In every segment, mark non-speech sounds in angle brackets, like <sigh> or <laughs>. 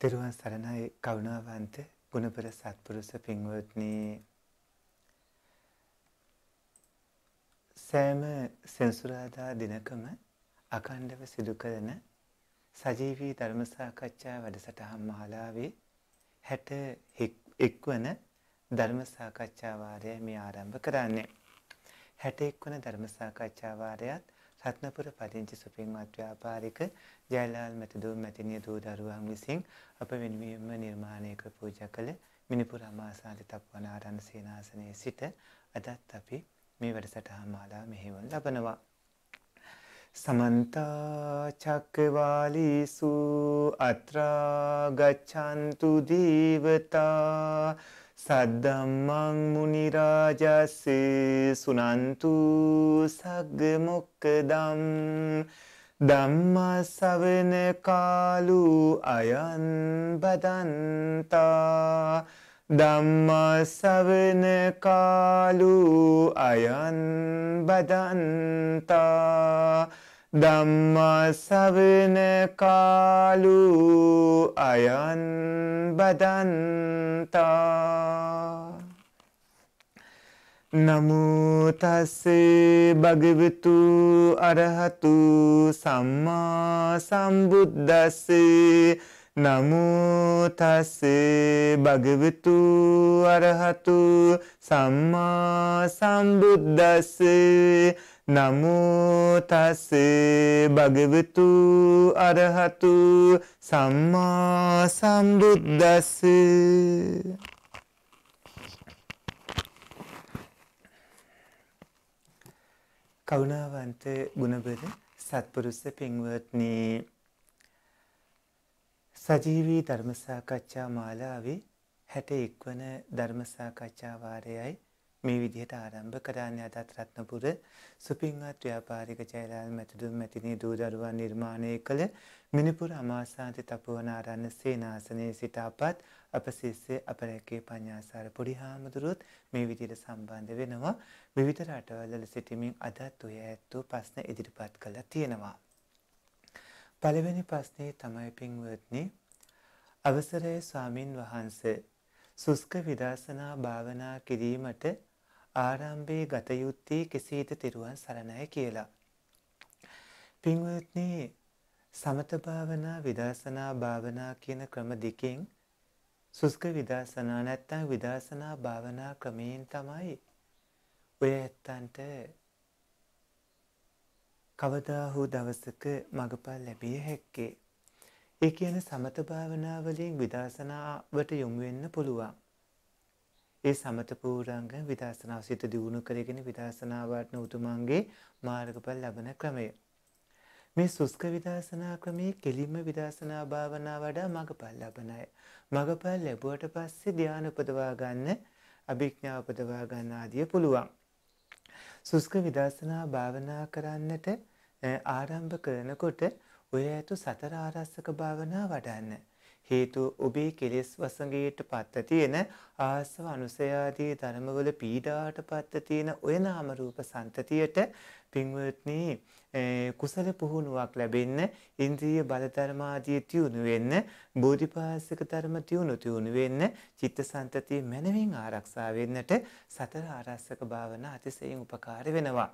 තෙරුවන් සරණයි කරුණාවන්ත ගුණපර සත්පුරුෂ පින්වත්නි සෑම සෙන්සුරාදා දිනකම අකණ්ඩව සිදු කරන සජීවී ධර්ම සාකච්ඡා වැඩසටහන් මාලාවේ 60 එක්වන ධර්ම සාකච්ඡා වාරය මේ ආරම්භ කරන්නේ 61 වන ධර්ම සාකච්ඡා වාරයත් රත්නපුර පදිංචි සුපින්වත් ව්‍යාපාරික ජයලාල් මැතිදූ මැතිණිය දූ දරුවන් විසින් අප වෙනුවෙන්ම නිර්මාණය කර පූජා කළ මිනිපුර අමාසාලි තක්වනාරණ සේනාසනයේ සිට අදත් අපි මේ වැඩසටහන් මාලා මෙහෙවන ලබනවා. සමන්ත චක්කවාලීසු අත්‍රා ගච්ඡන්තු දීවතා සද්ධම්මං මුනි රාජස් සුනන්තු සග්ග මොක්කදම් ධම්මසවන කාලු අයං බදන්තා ධම්මසවන කාලු අයං බදන්තා ධම්මසවන කාලු අයන් බදන්තා නමෝ තස්සේ භගවතු අරහතු සම්මා සම්බුද්දස්සේ නමෝ තස්සේ භගවතු අරහතු සම්මා සම්බුද්දස්සේ නමෝ තස් භගවතු අරහතු සම්මා සම්බුද්දස්ස කරුණාවන්ත ගුණබර සත්පුරුෂ පින්වත්නි සජීවී ධර්ම සාකච්ඡා මාලාවේ 61 වන ධර්ම සාකච්ඡා වාරයයි මේ විදිහට ආරම්භ කරන්නේ අදත් රත්නපුර සුපින්වත් ව්‍යාපාරික ජයලාල් මැතිදුම් මැතිනී දූදරුවන් නිර්මාණය කළ මිනිපුර අමාසාන්ති තපෝනාරණ්‍ය සේනාසනයේ සිට අපත් අප ශිෂ්‍ය අපරැකේ පඤ්ඤාසාර පොඩි හාමුදුරුවොත් මේ විදිහට සම්බන්ධ වෙනවා විවිධ රටවල සිටමින් අදත් ඔය ඇත්තෝ ප්‍රශ්න ඉදිරිපත් කළා තියෙනවා පළවෙනි ප්‍රශ්නේ තමයි පින්වත්නි අවසරයේ ස්වාමින් වහන්සේ සුස්ක විදර්ශනා භාවනා කිරීමට ආරම්භයේ ගත යුත්තේ කෙසේද තෙරුවන් සරණයි කියලා. පින්වත්නි සමත භාවනා විදර්ශනා භාවනා කියන ක්‍රම දෙකෙන් සුස්ක විදර්ශනා නැත්නම් විදර්ශනා භාවනා ක්‍රමයෙන් තමයි ඔය ඇත්තන්ට කවදා හෝ දවසක මඟපල් ලැබිය හැක්කේ. ඒ කියන්නේ සමත භාවනා වලින් විදර්ශනාවට යොමු වෙන්න පුළුවන්. ඒ සමත පූරංග විදර්ශනා සිත දියුණු කරගෙන විදර්ශනා වඩන උතුමන්ගේ මාර්ගඵල ලබන ක්‍රමය. මේ සුස්ක විදර්ශනා ක්‍රමයේ කෙලින්ම විදර්ශනා භාවනා වඩා මඟපල් ලබන අය. මඟපල් ලැබුවට පස්සේ ධානය උපදවා ගන්න, අභිඥා උපදවා ගන්න ආදිය පුළුවන්. සුස්ක විදර්ශනා භාවනා කරන්නට ආරම්භ කරනකොට ඔය ඇතු සතර ආරස්සක භාවනා වඩන්න. හේතු ඔබේ කෙලෙස් වසඟයට පත්ත තියෙන ආසව අනුසයාදී ධර්මවල පීඩාට පත්ත තියෙන ඔය නාම රූප සන්තතියට පින්වත්නි කුසල පුහුණුවක් ලැබෙන්න ඉන්ද්‍රිය බල ධර්මාදී තියුණු වෙන්න බෝධිපාසික ධර්ම තියුණු තියුණු වෙන්න චිත්තසංතතිය මනමින් ආරක්ෂා වෙන්නට සතර ආරක්ෂක භාවනා අතිශයින් උපකාර වෙනවා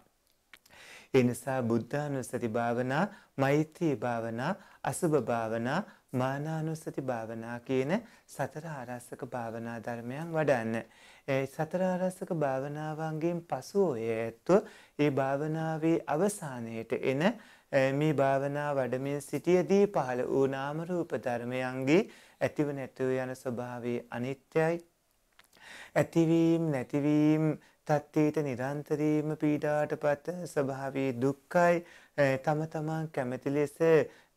ඒ නිසා බුද්ධානුස්සති භාවනා, මෛත්‍රී භාවනා, අසුභ භාවනා, මානානුස්සති භාවනා කියන සතර ආරස්සක භාවනා ධර්මයන් වඩන්න. ඒ සතර ආරස්සක භාවනාවන්ගෙන් පසු ඔය ඇත්තෝ ඒ භාවනාවේ අවසානයට එන මේ භාවනා වඩමින් සිටියදී පහළ වූ නාම රූප ධර්මයන්ගේ ඇතිව නැතිව යන ස්වභාවය අනිත්‍යයි. ඇතිවීම නැතිවීම තත්ත්වයට නිරන්තරයෙන්ම පීඩාටපත් ස්වභාවයේ දුක්ඛයි තම තමන් කැමති ලෙස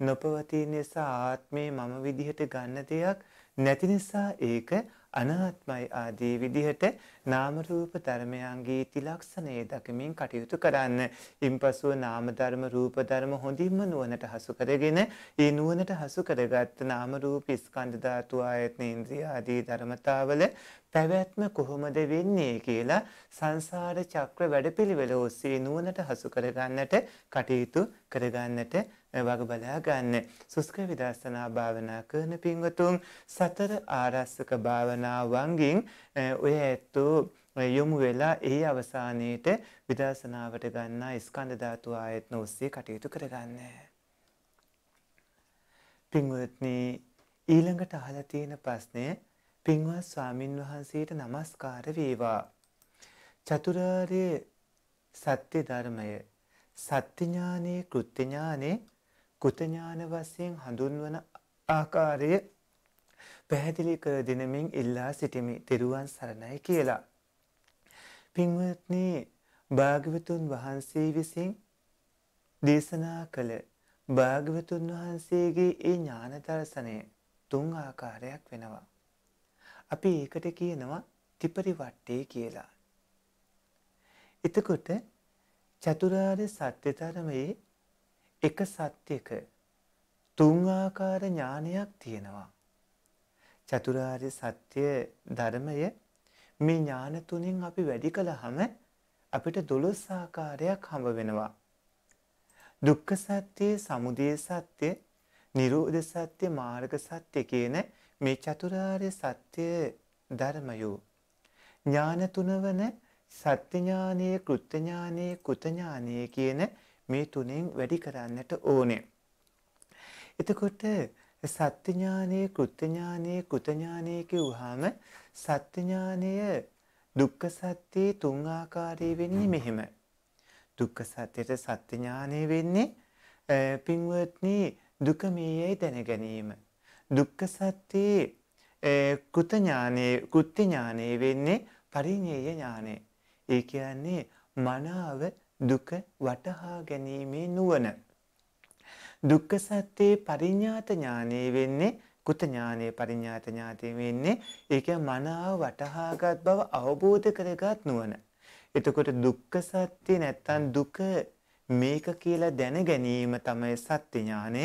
නොපවතින නිසා ආත්මේ මම විදිහට ගන්න දෙයක් නැති නිසා ඒක අනාත්මයි ආදී විදිහට නාම රූප ධර්මයන්ගේ තිලක්ෂණයේ දකමින් කටයුතු කරන්න. ඉන්පසුව නාම ධර්ම රූප ධර්ම හොඳින්ම නුවණට හසු කරගෙන ඒ නුවණට හසු කරගත් නාම රූප ස්කන්ධ ධාතු ආයතන ඉන්ද්‍රිය ආදී ධර්මතාවල පැවැත්ම කොහොමද වෙන්නේ කියලා සංසාර චක්‍ර වැඩපිළිවෙල ඔස්සේ නුවණට හසු කරගන්නට කටයුතු කරගන්නට වග බලා ගන්න. සුස්ක විදර්ශනා භාවනා කරන පින්වතුන් සතර ආරස්සක භාවනාවන්ගෙන් ඔය ඇත්තෝ යොමු වෙලා ඒ අවසානයේට විදර්ශනාවට ගන්නා ස්කන්ධ ධාතු ආයතන ඔස්සේ කටයුතු කරගන්න. පින්වත්නි ඊළඟට අහලා තියෙන ප්‍රශ්නය පින්වත් ස්වාමින් වහන්සේට নমස්කාර වේවා. චතුරාර්ය සත්‍ය ධර්මය සත්‍ය ඥානේ කෘත්‍ය ඥානේ කෘත ඥාන වශයෙන් හඳුන්වන ආකාරය පැහැදිලි කර දෙනමින් ඉල්ලා සිටිමි. තෙරුවන් සරණයි කියලා. පින්වත්නි භාග්‍යවතුන් වහන්සේ විසින් දේශනා කළ භාග්‍යවතුන් වහන්සේගේ ඒ ඥාන දර්ශනය තුන් ආකාරයක් වෙනවා. අපි ඒකට කියනවා ත්‍රිපරිවට්ටේ කියලා. එතකොට චතුරාර්ය සත්‍ය ධර්මයේ එක සත්‍යක තුන්ආකාර ඥානයක් තියෙනවා. චතුරාර්ය සත්‍ය ධර්මය මේ ඥාන තුනෙන් අපි වැඩි කළහම අපිට දොළොස් ආකාරයක් හම්බ වෙනවා. දුක්ඛ සත්‍ය, සමුදය සත්‍ය, නිරෝධ සත්‍ය, මාර්ග සත්‍ය කියන මේ චතුරාර්ය සත්‍ය ධර්මයෝ ඥාන තුනවන සත්‍ය ඥානයේ, කෘත්‍ය ඥානයේ, කුත ඥානයේ කියන මේ තුනෙන් වැඩි කරන්නට ඕනේ. එතකොට සත්‍ය ඥානයේ කෘත්‍ය ඥානයේ කෘත ඥානයේ කියුවාම සත්‍ය ඥානය දුක්ඛ සත්‍ය තුන් ආකාරයේ වෙන්නේ මෙහෙම. දුක්ඛ සත්‍යයට සත්‍ය ඥානය වෙන්නේ පින්වත්නි දුක මේයයි දැන ගැනීම. දුක්ඛ සත්‍යයේ කෘත ඥානයේ කෘත්‍ය ඥානයේ වෙන්නේ පරිඤ්ඤය ඥානය. ඒ කියන්නේ මනාව දුක වටහා ගැනීමේ නුවණ. දුක්ඛ සත්‍යේ පරිඥාත ඥානෙ වෙන්නේ කුත ඥානෙ පරිඥාත ඥාති වෙන්නේ ඒක මනාව වටහාගත් බව අවබෝධ කරගත් නුවණ. එතකොට දුක්ඛ සත්‍ය නැත්තම් දුක මේක කියලා දැන ගැනීම තමයි සත්‍ය ඥානය.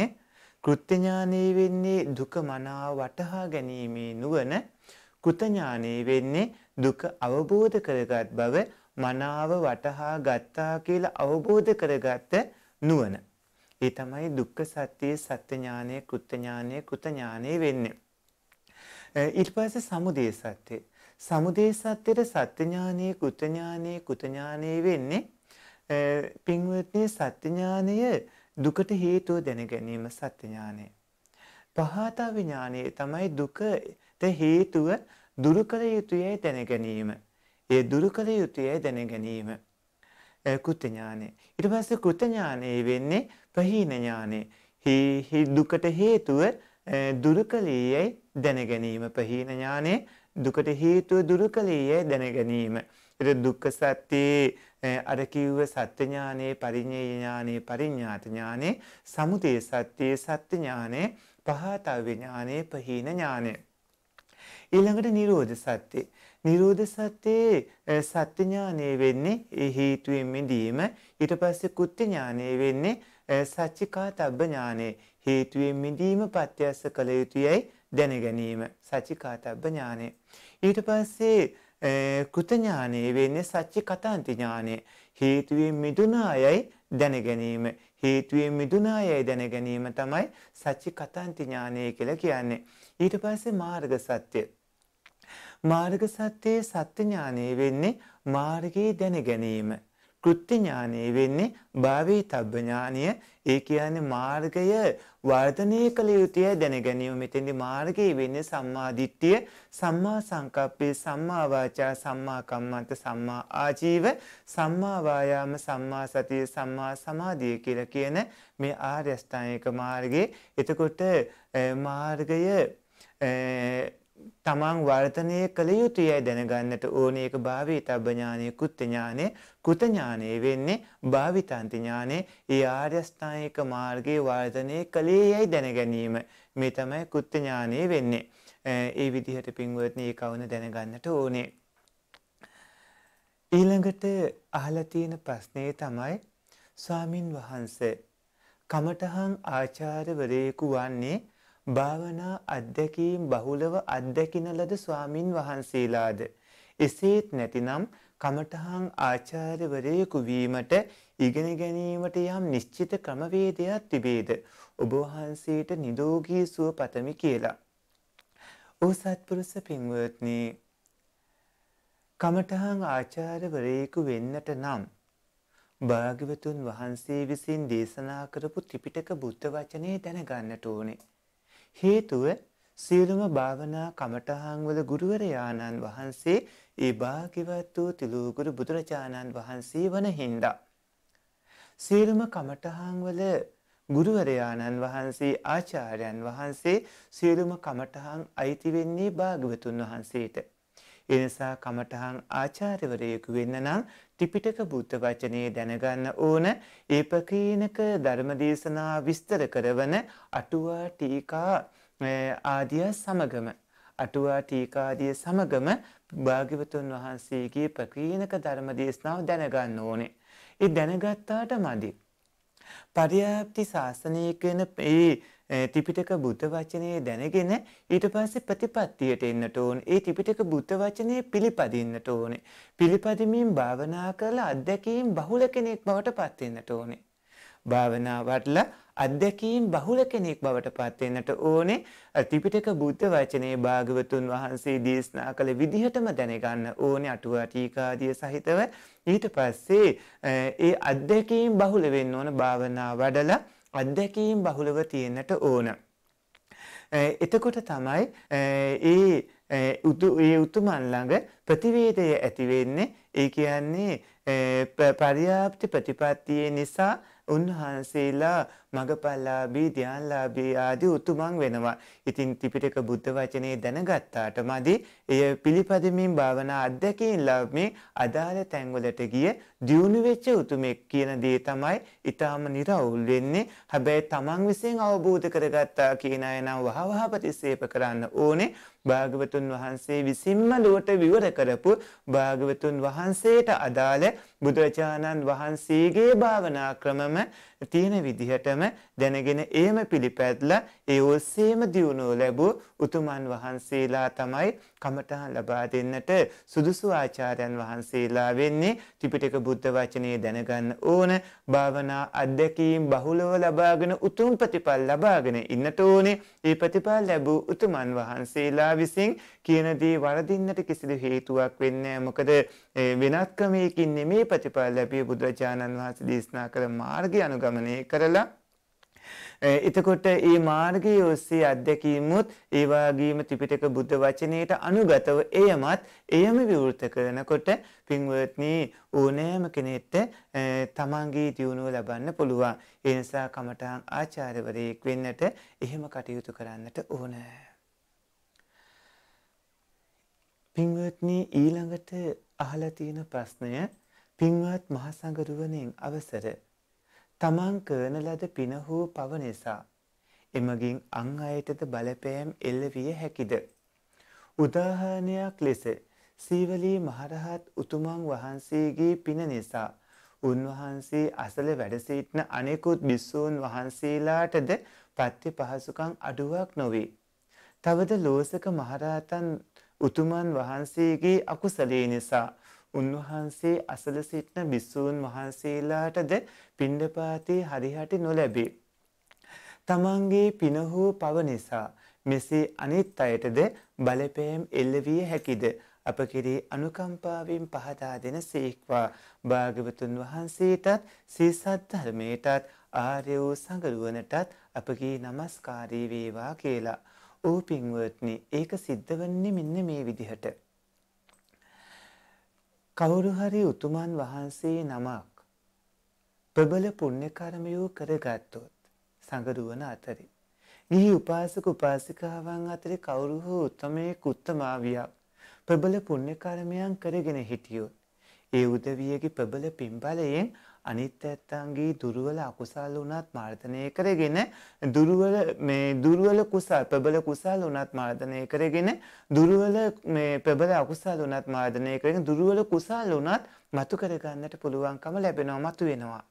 කෘත්‍ය ඥානෙ වෙන්නේ දුක මනාව වටහා ගැනීමේ නුවණ. කුත ඥානෙ වෙන්නේ දුක අවබෝධ කරගත් බව මනාව වටහා ගත්තා කියලා අවබෝධ කරගත්ත නුවණ. ඒ තමයි දුක්ඛ සත්‍යයේ සත්‍ය ඥානයේ කෘත්‍ය ඥානයේ කෘත ඥානයේ වෙන්නේ. ඊට පස්සේ සමුදය සත්‍යය. සමුදය සත්‍යයට සත්‍ය ඥානයේ කෘත්‍ය ඥානයේ කෘත ඥානයේ වෙන්නේ පින්වත්නි සත්‍ය ඥානය දුකට හේතුව දැන ගැනීම සත්‍ය ඥානය. පහතා විඥානයේ තමයි දුකට හේතුව දුරු කළ යුතුයයි දැන ගැනීම. ඒ දුරු කළ යුතුයයි දැන ගැනීම. කෘත්‍ය ඥානෙ. ඊට පස්සේ කෘත්‍ය ඥානෙ වෙන්නේ ප්‍රහීන ඥානෙ. හි දුකට හේතුව දුරු කළේයයි දැන ගැනීම. ප්‍රහීන ඥානෙ දුකට හේතුව දුරු කළේයයි දැන ගැනීම. ඒක දුක්ඛ සත්‍යේ අර කිව්ව සත්‍ය ඥානේ පරිඤ්ඤය ඥානේ පරිඤ්ඤාත ඥානේ සමුදය සත්‍යේ සත්‍ය ඥානේ පහතව්‍ය ඥානේ පහීන ඥානේ ඊළඟට නිරෝධ සත්‍ය නිරෝධ සත්‍යයේ සත්‍ය ඥානය වෙන්නේ හේතුයෙන් මිදීම ඊට පස්සේ කුත්ති ඥානය වෙන්නේ සච්චිකා තබ්බ ඥානය හේතුයෙන් මිදීම පත්‍යස්ස කළ යුතුයයි දැන ගැනීම සච්චිකා තබ්බ ඥානය ඊට පස්සේ කෘත ඥානය වෙන්නේ සච්චි කතාන්ති ඥානය හේතුයෙන් මිදුණ අයයි දැන ගැනීම හේතුයෙන් මිදුණ අයයි දැන ගැනීම තමයි සච්චි කතාන්ති ඥානය කියලා කියන්නේ ඊට පස්සේ මාර්ග සත්‍ය මාර්ග සත්‍යයේ සත්‍ය ඥානෙ වෙන්නේ මාර්ගයේ දැන ගැනීම. කෘත්‍ය ඥානෙ වෙන්නේ භාවීතබ්බ ඥානය. ඒ කියන්නේ මාර්ගය වර්ධනය කළ යුතුය දැන ගැනීම. මෙතෙන්දී මාර්ගය වෙන්නේ සම්මා දිට්ඨිය, සම්මා සංකප්පය, සම්මා වාචා, සම්මා කම්මන්ත, සම්මා ආජීව, සම්මා වායාම, සම්මා සතිය, සම්මා සමාධිය කියලා කියන මේ ආර්ය අෂ්ටාංගික මාර්ගයේ එතකොට මාර්ගය තමන් වර්තනය කළ යුතුයයි දැනගන්නට ඕනේ ඒක භාවිතබ්බ ඥානෙ කුත් ඥානෙ කුත ඥානෙ වෙන්නේ භාවිතාන්ති ඥානෙ ඒ ආර්ය ස්ථායික මාර්ගයේ වර්තනය කළේයයි දැන ගැනීම මේ තමයි කුත් ඥානෙ වෙන්නේ ඒ විදිහට පින්වත්නි ඒ කවුන දැනගන්නට ඕනේ ඊළඟට අහලා තියෙන ප්‍රශ්නේ තමයි ස්වාමින් වහන්සේ කමඨහං ආචාර්යවරයෙකු වන්නේ භාවනා අධ්‍යක්ීම් බහුලව අධ්‍යකින ලද ස්වාමින් වහන්සේලාද එසේත් නැතිනම් කමඨහං ආචාර්යවරයෙකු වීමට ඉගෙන ගැනීමට යම් නිශ්චිත ක්‍රමවේදයක් තිබේද ඔබ වහන්සේට නිරෝගී සුව පතමි කියලා. ඕ සත්පුරුෂ පින්වත්නි කමඨහං ආචාර්යවරයෙකු වෙන්නට නම් භාග්‍යවතුන් වහන්සේ විසින් දේශනා කරපු ත්‍රිපිටක බුද්ධ වචනේ දැනගන්නට ඕනේ. හේතුව සියලුම භාවනා කමඨහංවල ගුරුවරයාණන් වහන්සේ ඒ භාග්‍යවත් වූ තිලෝගුරු බුදුරජාණන් වහන්සේ වන හින්දා. සියලුම කමඨහංවල ගුරුවරයාණන් වහන්සේ ආචාර්යයන් වහන්සේ සියලුම කමඨහං අයිති වෙන්නේ භාග්‍යවතුන් වහන්සේට. එනිසා කමඨහං ආචාර්යවරයෙකු වෙන්න නම් ත්‍රිපිටක බුද්ධ වචනේ දැනගන්න ඕන ඒපකීනක ධර්මදේශනා විස්තර කරවන අටුවා ටීකා ආදිය සමගම අටුවා ටීකාදිය සමගම භාග්‍යවතුන් වහන්සේගේ ප්‍රකීනක ධර්මදේශනාව දැනගන්න ඕනේ. ඒ දැනගත්තාට මදි. පරියාප්ති ශාසනය කියන ඒ ත්‍රිපිටක බුද්ධ වචනේ දැනගෙන ඊට පස්සේ ප්‍රතිපත්තියට එන්නට ඕන. ඒ ත්‍රිපිටක බුද්ධ වචනේ පිළිපදින්නට ඕනේ. පිළිපදමින් භාවනා කරලා අත්දැකීම් බහුල කෙනෙක් බවට පත් වෙන්නට ඕනේ. භාවනාවටල අත්දැකීම් බහුල කෙනෙක් බවට පත් වෙන්නට ඕනේ. ත්‍රිපිටක බුද්ධ වචනේ භාගවතුන් වහන්සේ දේශනා කළ විදිහටම දැනගන්න ඕනේ අටුවා ටීකාදිය සහිතව. ඊට පස්සේ ඒ අත්දැකීම් බහුල වෙන්න ඕන භාවනා වඩලා අත්දැකීම් බහුලව තියෙන්නට ඕන. එතකොට තමයි ඒ උතු ඒ උතුමන් ළඟ ප්‍රතිවේදය ඇති වෙන්නේ ඒ කියන්නේ පරියාප්ති ප්‍රතිපත්තියේ නිසා උන්වහන්සේලා මගපල්ලාභී ධ්‍යානලාභී ආදී උතුමන් වෙනවා. ඉතින් ත්‍රිපිටක බුද්ධ වචනේ දැනගත්තාට මදි එය පිළිපදමින් භාවනා අධ්‍යක්ීන් ලැබමින් අදාළ තැන්වලට ගිය දියුණු වෙච්ච උතුමෙක් කියන දේ තමයි ඊටාම निराවුල් වෙන්නේ. හැබැයි Taman විසින් අවබෝධ කරගත්තා කියන අය නම් වහවහ ප්‍රතිසේප කරන්න ඕනේ. භාගවතුන් වහන්සේ විසින්ම ලොවට විවර කරපු භාගවතුන් වහන්සේට අදාළ බුදුරජාණන් වහන්සේගේ භාවනා ක්‍රමම තියෙන විදිහටම දැනගෙන ඒම පිළිපැදලා ඒ ඔස්සේම දියුණුව ලැබූ උතුමන් වහන්සේලා තමයි කමඨහන් ලබා දෙන්නට සුදුසු ආචාර්යන් වහන්සේලා වෙන්නේ ත්‍රිපිටක බුද්ධ වචනේ දැනගන්න ඕන භාවනා අධ්‍යක්ීම් බහුලව ලබාගෙන උතුම් ප්‍රතිඵල ලබාගෙන ඉන්නට ඕනේ ඒ ප්‍රතිඵල ලැබූ උතුමන් වහන්සේලා විසින් කියන දේ වරදින්නට කිසිදු හේතුවක් වෙන්නේ මොකද වෙනත් ක්‍රමයකින් නෙමේ ප්‍රතිඵල ලැබිය බුදුරජාණන් වහන්සේ දේශනා කළ මාර්ගය අනුගමනය කරලා එතකොට ඒ මාර්ගයේ ඔස්සේ අධ්‍යක්ීමුත් ඒ වගේම ත්‍රිපිටක බුද්ධ වචනයට අනුගතව එයමත් එයම විවෘත කරනකොට පින්වත්නි ඕනෑම කෙනෙක්ට තමන්ගේ දියුණුව ලබන්න පුළුවන්. ඒ නිසා කමඨාන් ආචාර්යවරයෙක් වෙන්නට එහෙම කටයුතු කරන්නට ඕනෑ. පින්වත්නි ඊළඟට අහලා තියෙන ප්‍රශ්නය පින්වත් මහසඟරුවනෙන් අවසර තමන් කරන ලද පින හෝ පව නිසා එමගින් අන් අයටද බලපෑම් එල්ල විය හැකිද උදාහරණයක් ලෙස සීවලී මහරහත් උතුමන් වහන්සේගේ පින නිසා උන්වහන්සේ අසල වැඩ සිටින අනෙකුත් බිස්සූන් වහන්සේලාටද පත්‍ය පහසුකම් අඩුවක් නොවේ තවද ලෝසක මහරහතන් උතුමන් වහන්සේගේ අකුසලේ නිසා උන්වහන්සේ අසල සිටින බිස්සූන් වහන්සේලාටද පිණ්ඩපාතේ හරිහැටි නොලැබේ. තමන්ගේ පින හෝ පව නිසා මෙසේ අනිත් අයටද බලපෑම් එල්ල විය හැකිද අප කෙරේ අනුකම්පාවෙන් පහදා දෙන සේක්වා භාගවතුන් වහන්සේටත් සීසත් ධර්මයටත් ආර්ය වූ සංගරුවනටත් අපගේ নমස්කාරී වේවා කියලා ඕ පින්වත්නි ඒක සිද්ධ වෙන්නේ මෙන්න මේ විදිහට. කවුරු හරි උතුමන් වහන්සේ නමක් ප්‍රබල පුණ්‍ය කර්මයෝ කරගත්තොත් සංගරුවන අතරේ ගිහි උපාසක උපාසිකාවන් අතරේ කවුරු හෝ උත්තමයෙක් උත්තමාවියක් ප්‍රබල පුණ්‍ය කර්මයන් කරගෙන හිටියොත් ඒ උදවියගේ ප්‍රබල පින්බලයෙන් අනිත් ඇත්තන්ගේ දුර්වල අකුසල් වුණත් මර්ධනය කරගෙන දුර්වල මේ දුර්වල කුසල් ප්‍රබල කුසල් වුණත් මර්ධනය කරගෙන දුර්වල මේ ප්‍රබල අකුසල් වුණත් මර්ධනය කරගෙන දුර්වල කුසල් වුණත් මතු කරගන්නට පුළුවන්කම ලැබෙනවා මතු වෙනවා.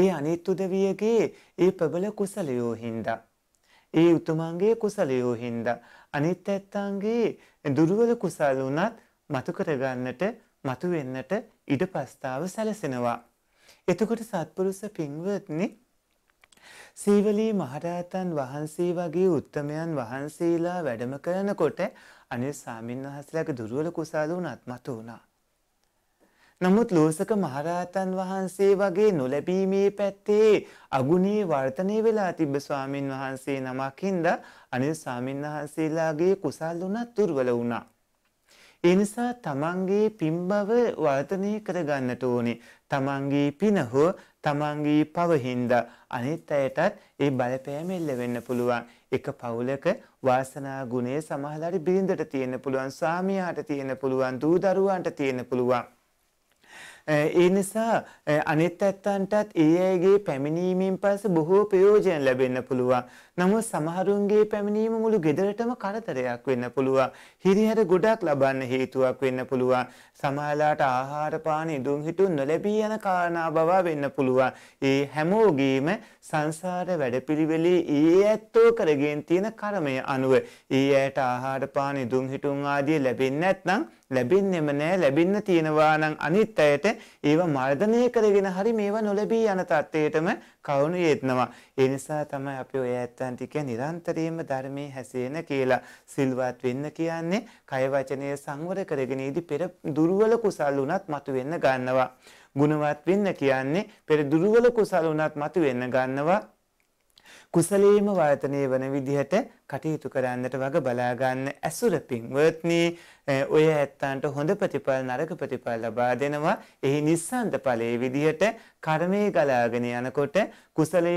ඒ අනිත් උදවියගේ ඒ ප්‍රබල කුසලයෝ හින්දා ඒ උතුමන්ගේ කුසලයෝ හින්දා අනිත් ඇත්තන්ගේ දුර්වල කුසල් වුණත් මතු කරගන්නට මතුවෙන්නට ඉඩ ප්‍රස්ථාව සැලසෙනවා. එතකොට සත්පුරුෂ පින්වත්නි සීවලී මහරහතන් වහන්සේ වගේ උත්තමයන් වහන්සේලා වැඩම කරනකොට අනිල් සාමින් වහන්සේලාගේ දුර්වල කුසාල වුණත් මතු වුණා. නමුත් ලෝසක මහරහතන් වහන්සේ වගේ නොලැබීමේ පැත්තේ අගුණේ වර්තනය වෙලා තිබ්බ ස්වාමින් වහන්සේ නමක් හින්දා අනිල් ස්වාමින් වහන්සේලාගේ කුසල් වුණත් දුර්වල වුණා. ඒ නිසා තමන්ගේ පින් බව වර්ධනය කරගන්නට ඕනේ. තමන්ගේ පින හෝ තමන්ගේ පවහින්ද අනිත් අයටත් ඒ බලපෑම එල්ල වෙන්න පුළුවන්. එක පවුලක වාසනා ගුණය සමහරවිට බිරිඳට තියෙන්න පුළුවන්, ස්වාමියාට තියෙන්න පුළුවන්, දූ දරුවන්ට තියෙන්න පුළුවන්. ඒ නිසා අනිත් ඇත්තන්ටත් ඒ අයගේ පැමිණීමෙන් පස්සේ බොහෝ ප්‍රයෝජන ලැබෙන්න පුළුවන්. නමුත් සමහරුන්ගේ පැමිණීම මුළු ගෙදරටම කරදරයක් වෙන්න පුළුවන්. හිරිහැර ගොඩක් ලබන්න හේතුවක් වෙන්න පුළුවන්. සමහරලාට ආහාර පාන ඉදුම් හිටුම් නොලැබී යන කාරණා බව වෙන්න පුළුවන්. ඒ හැමෝගේම සංසාර වැඩපිළිවෙලේ ඒ ඇත්තෝ කරගෙන තියෙන කර්මය අනුව ඒ ඇයට ආහාර පාන ඉදුම් හිටුම් ආදී ලැබෙන්නේ නැත්නම් ලැබෙන්නෙම නෑ ලැබෙන්න තියෙනවා නම් අනිත් අයට ඒව මර්ධනය කරගෙන හරි මේවා නොලැබී යන තත්ත්වයටම කවුණු යෙත්නවා. ඒ නිසා තමයි අපි ඔය ඇත්තන් ටික නිරන්තරයෙන්ම ධර්මයේ හැසෙන කියලා සිල්වත් වෙන්න කියන්නේ කය වචනය සංවර කරගෙන ඉදි පෙර දුර්වල කුසල් උනත් මතුවෙන්න ගන්නවා. ගුණවත් වෙන්න කියන්නේ පෙර දුර්වල කුසල් උනත් මතුවෙන්න ගන්නවා. කුසලීයම වර්ධනය වන විදිහට කටයුතු කරන්නට වග බලා ගන්න ඇසුර පින්වත්නි ඔය ඇත්තන්ට හොඳ ප්‍රතිඵල නරක ප්‍රතිඵල ලබා දෙනවා එහි නිස්සන්ත ඵලයේ විදිහට කර්මයේ ගලාගෙන යනකොට කුසලය